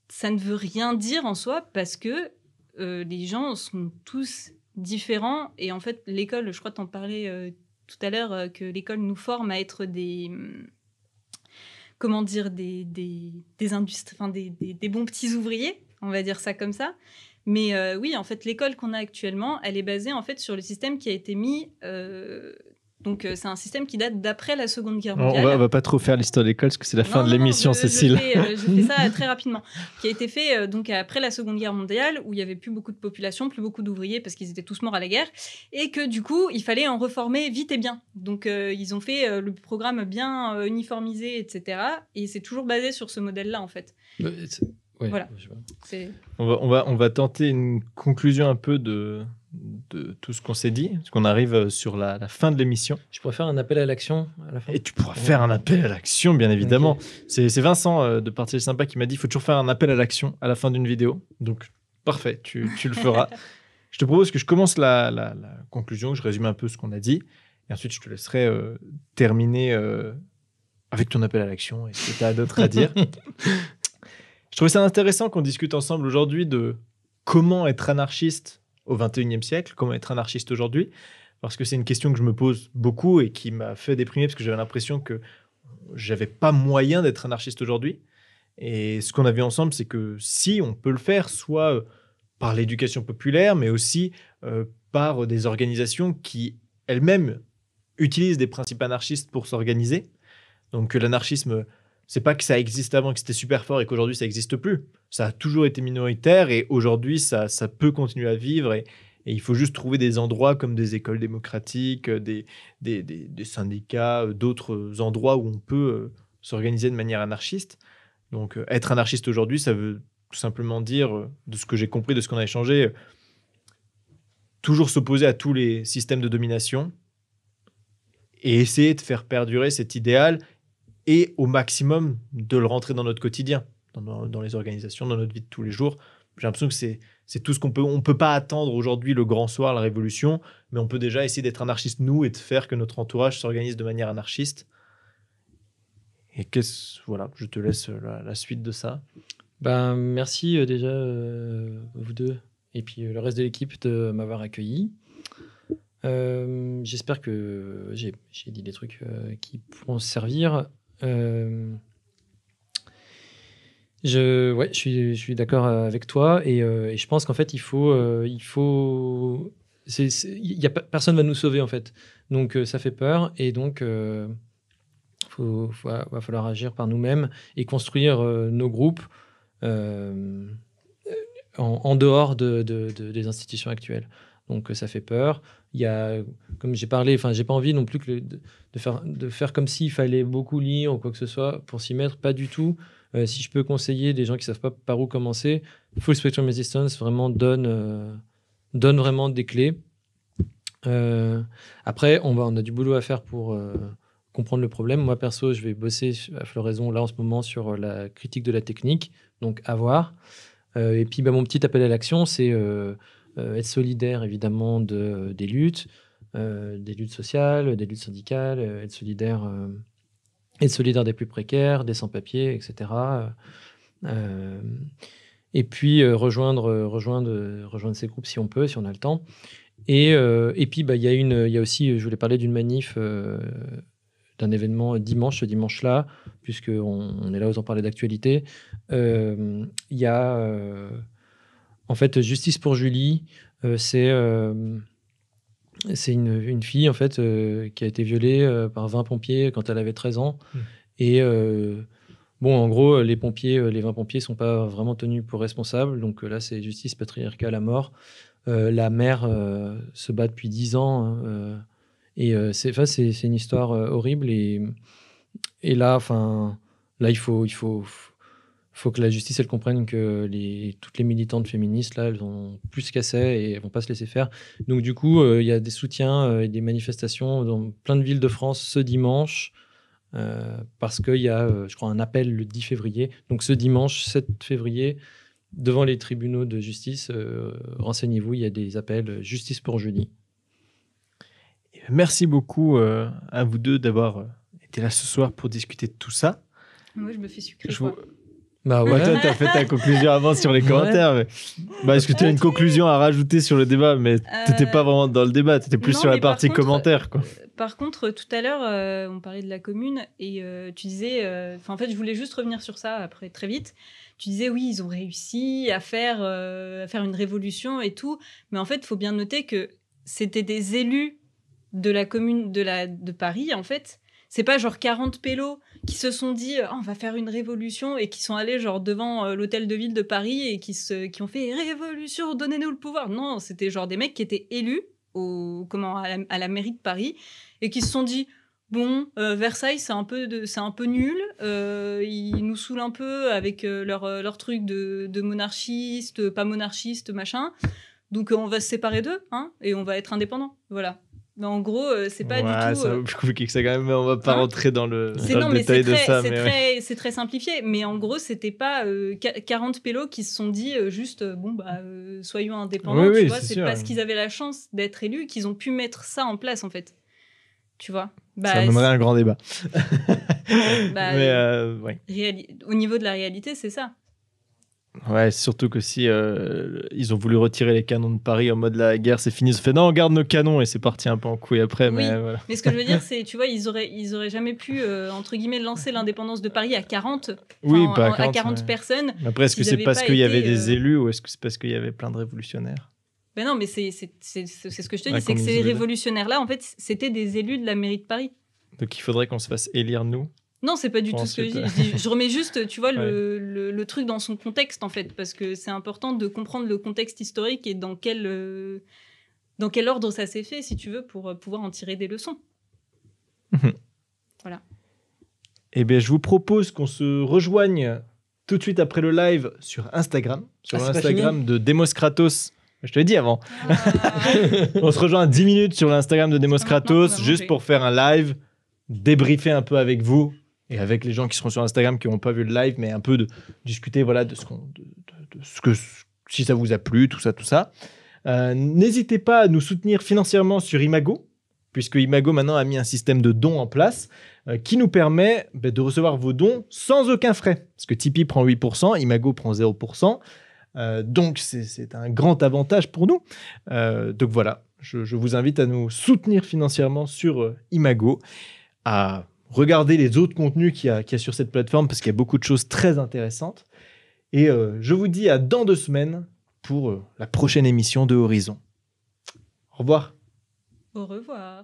ça ne veut rien dire en soi parce que les gens sont tous différents. Et en fait, l'école, je crois t'en parlais tout à l'heure, que l'école nous forme à être des mm, comment dire, des, des, des, enfin des, des, des, bons petits ouvriers, on va dire ça comme ça. Mais oui, en fait, l'école qu'on a actuellement, elle est basée en fait sur le système qui a été mis donc euh, c'est un système qui date d'après la Seconde Guerre mondiale. On va, va pas trop faire l'histoire de l'école parce que c'est la fin de l'émission, Cécile. Je fais, euh, je fais ça très rapidement. Qui a été fait euh, donc après la Seconde Guerre mondiale où il y avait plus beaucoup de population, plus beaucoup d'ouvriers parce qu'ils étaient tous morts à la guerre et que du coup il fallait en reformer vite et bien. Donc ils ont fait le programme bien uniformisé, etc. Et c'est toujours basé sur ce modèle-là en fait. voilà. on, va, on va tenter une conclusion un peu de, de tout ce qu'on s'est dit, parce qu'on arrive euh, sur la, fin de l'émission. Je pourrais faire un appel à l'action à la fin. Et tu pourras faire un appel à l'action, bien évidemment. C'est Vincent euh, de Parti Sympa qui m'a dit il faut toujours faire un appel à l'action à la fin d'une vidéo. Donc, parfait, tu, le feras. je te propose que je commence la, conclusion, que je résume un peu ce qu'on a dit. Et ensuite, je te laisserai euh, terminer avec ton appel à l'action et ce que tu à dire. je trouvais ça intéressant qu'on discute ensemble aujourd'hui de comment être anarchiste au XXIe siècle, comment être anarchiste aujourd'hui, parce que c'est une question que je me pose beaucoup et qui m'a fait déprimer parce que j'avais l'impression que j'avais pas moyen d'être anarchiste aujourd'hui. Et ce qu'on a vu ensemble, c'est que si on peut le faire, soit euh, par l'éducation populaire, mais aussi euh, par des organisations qui elles-mêmes utilisent des principes anarchistes pour s'organiser. Donc l'anarchisme c'est pas que ça existe avant, que c'était super fort et qu'aujourd'hui ça n'existe plus. Ça a toujours été minoritaire et aujourd'hui ça, ça peut continuer à vivre et, il faut juste trouver des endroits comme des écoles démocratiques, euh, des, des, des, des syndicats, euh, d'autres endroits où on peut euh, s'organiser de manière anarchiste. Donc être anarchiste aujourd'hui, ça veut tout simplement dire, de ce que j'ai compris, de ce qu'on a échangé, toujours s'opposer à tous les systèmes de domination et essayer de faire perdurer cet idéal et au maximum de le rentrer dans notre quotidien, dans, les organisations, dans notre vie de tous les jours. J'ai l'impression que c'est, tout ce qu'on peut. On ne peut pas attendre aujourd'hui le grand soir, la révolution, mais on peut déjà essayer d'être anarchiste, nous, et de faire que notre entourage s'organise de manière anarchiste. Et qu'est-ce. Voilà, je te laisse la, suite de ça. Ben, merci euh, déjà, euh, vous deux, et puis euh, le reste de l'équipe, de m'avoir accueilli. J'espère que j'ai, j'ai dit des trucs qui pourront servir. Euh, je, je suis, d'accord euh, avec toi euh, et, je pense qu'en fait, il faut. il faut y a, personne ne va nous sauver en fait. Donc ça fait peur et donc il va falloir agir par nous-mêmes et construire nos groupes en, dehors des institutions actuelles donc euh, ça fait peur. Il y comme j'ai parlé, enfin, j'ai pas envie non plus de, faire, de faire comme s'il fallait beaucoup lire ou quoi que ce soit pour s'y mettre, pas du tout. Euh, si je peux conseiller des gens qui savent pas par où commencer, Full Spectrum Resistance vraiment donne, euh, donne vraiment des clés. après, on, va, on a du boulot à faire pour comprendre le problème. Moi, perso, je vais bosser à Floraison là en ce moment sur la critique de la technique, donc à voir. et puis, bah, mon petit appel à l'action, c'est euh, être solidaire évidemment de, des luttes, euh, des luttes sociales, des luttes syndicales, euh, être solidaire, être solidaire des plus précaires, des sans-papiers, etc. et puis rejoindre, rejoindre, rejoindre ces groupes si on peut, si on a le temps. Et, et, puis, bah, il y, a une, y a aussi, je voulais parler d'une manif, d'un événement dimanche, ce dimanche-là, puisqu'on on est là où on parlait d'actualité. Il y a en fait, Justice pour Julie, euh, c'est euh, c'est une, fille en fait euh, qui a été violée par 20 pompiers quand elle avait 13 ans. Hmm. Et bon, en gros, les pompiers, les 20 pompiers sont pas vraiment tenus pour responsables. Donc là, c'est justice patriarcale à mort. la mère se bat depuis 10 ans. Hein, et c'est, c'est, une histoire horrible. Et, et là, là, il faut, il faut faut que la justice elle comprenne que les, toutes les militantes féministes là elles ont plus qu'assez et elles vont pas se laisser faire. Donc du coup euh, il y a des soutiens euh, et des manifestations dans plein de villes de France ce dimanche euh, parce qu'il y a je crois un appel le 10 février. Donc ce dimanche 7 février devant les tribunaux de justice renseignez-vous il y a des appels justice pour jeudi. Ben, merci beaucoup à vous deux d'avoir été là ce soir pour discuter de tout ça. Moi je me fais sucrer. Je quoi. Bah ouais. toi, t'as fait ta conclusion avant sur les commentaires. Mais... Bah, est-ce que tu as une bah, conclusion à rajouter sur le débat Mais t'étais pas euh, vraiment dans le débat, t'étais plus sur la partie commentaires, commentaire. Quoi. Euh, par contre, tout à l'heure, euh, on parlait de la commune et tu disais. Enfin, en fait, je voulais juste revenir sur ça après très vite. Tu disais, oui, ils ont réussi à faire, à faire une révolution et tout. Mais en fait, il faut bien noter que c'était des élus de la commune de, la, de Paris, en fait, c'est pas genre 40 pélos qui se sont dit euh, oh, on va faire une révolution et qui sont allés genre devant euh, l'hôtel de ville de Paris et qui, se, qui ont fait révolution, donnez-nous le pouvoir. Non, c'était genre des mecs qui étaient élus au, comment, à, la, mairie de Paris et qui se sont dit bon, euh, Versailles, c'est un peu, de, c'est un peu nul. ils nous saoulent un peu avec leur, leur, truc de, de, monarchiste, pas monarchiste, machin. Donc on va se séparer d'eux, hein, et on va être indépendant. Voilà en gros, euh, c'est pas du tout. Euh, c'est que quand même, on va pas hein rentrer dans le, détail de ça. C'est très, simplifié, mais en gros, c'était pas 40 euh, pélos qui se sont dit juste, bon, bah, soyons indépendants, tu c'est parce qu'ils avaient la chance d'être élus qu'ils ont pu mettre ça en place, en fait. Tu vois bah, Ça donnerait un grand débat. Bah, mais, Au niveau de la réalité, c'est ça. Ouais, surtout que si euh, ils ont voulu retirer les canons de Paris en mode la guerre, c'est fini. Ils ont fait non, on garde nos canons et c'est parti un peu en couille après. mais, voilà. ce que je veux dire, c'est tu vois, ils auraient, ils auraient jamais pu, euh, entre guillemets, lancer l'indépendance de Paris à 40, bah, à 40, personnes. après, est-ce que c'est parce qu'il y avait des euh, élus ou est-ce que c'est parce qu'il y avait plein de révolutionnaires Ben non, mais c'est ce que je te dis, c'est que ces révolutionnaires-là, en fait, c'était des élus de la mairie de Paris. Donc il faudrait qu'on se fasse élire nous non, c'est pas du tout ce que je dis. Je remets juste, tu vois, le, truc dans son contexte, en fait, parce que c'est important de comprendre le contexte historique et dans quel, euh, dans quel ordre ça s'est fait, si tu veux, pour euh, pouvoir en tirer des leçons. Mhm. voilà. Eh bien, je vous propose qu'on se rejoigne tout de suite après le live sur Instagram, sur ah, l'Instagram de Kratos. Je te l'ai dit avant. Ah. on se rejoint à 10 minutes sur l'Instagram de Demos Kratos juste pour faire un live, débriefer un peu avec vous et avec les gens qui seront sur Instagram qui n'ont pas vu le live, mais un peu de discuter voilà, de ce, qu'on, ce que si ça vous a plu, tout ça, tout ça. Euh, n'hésitez pas à nous soutenir financièrement sur Imago, puisque Imago maintenant a mis un système de dons en place euh, qui nous permet bah, de recevoir vos dons sans aucun frais. Parce que Tipeee prend 8%, Imago prend 0%. Euh, donc c'est, un grand avantage pour nous. donc voilà, je, je, vous invite à nous soutenir financièrement sur Imago, à regardez les autres contenus qu'il y, a sur cette plateforme parce qu'il y a beaucoup de choses très intéressantes. Et euh, je vous dis à dans deux semaines pour euh, la prochaine émission de Horizon. Au revoir. Au revoir.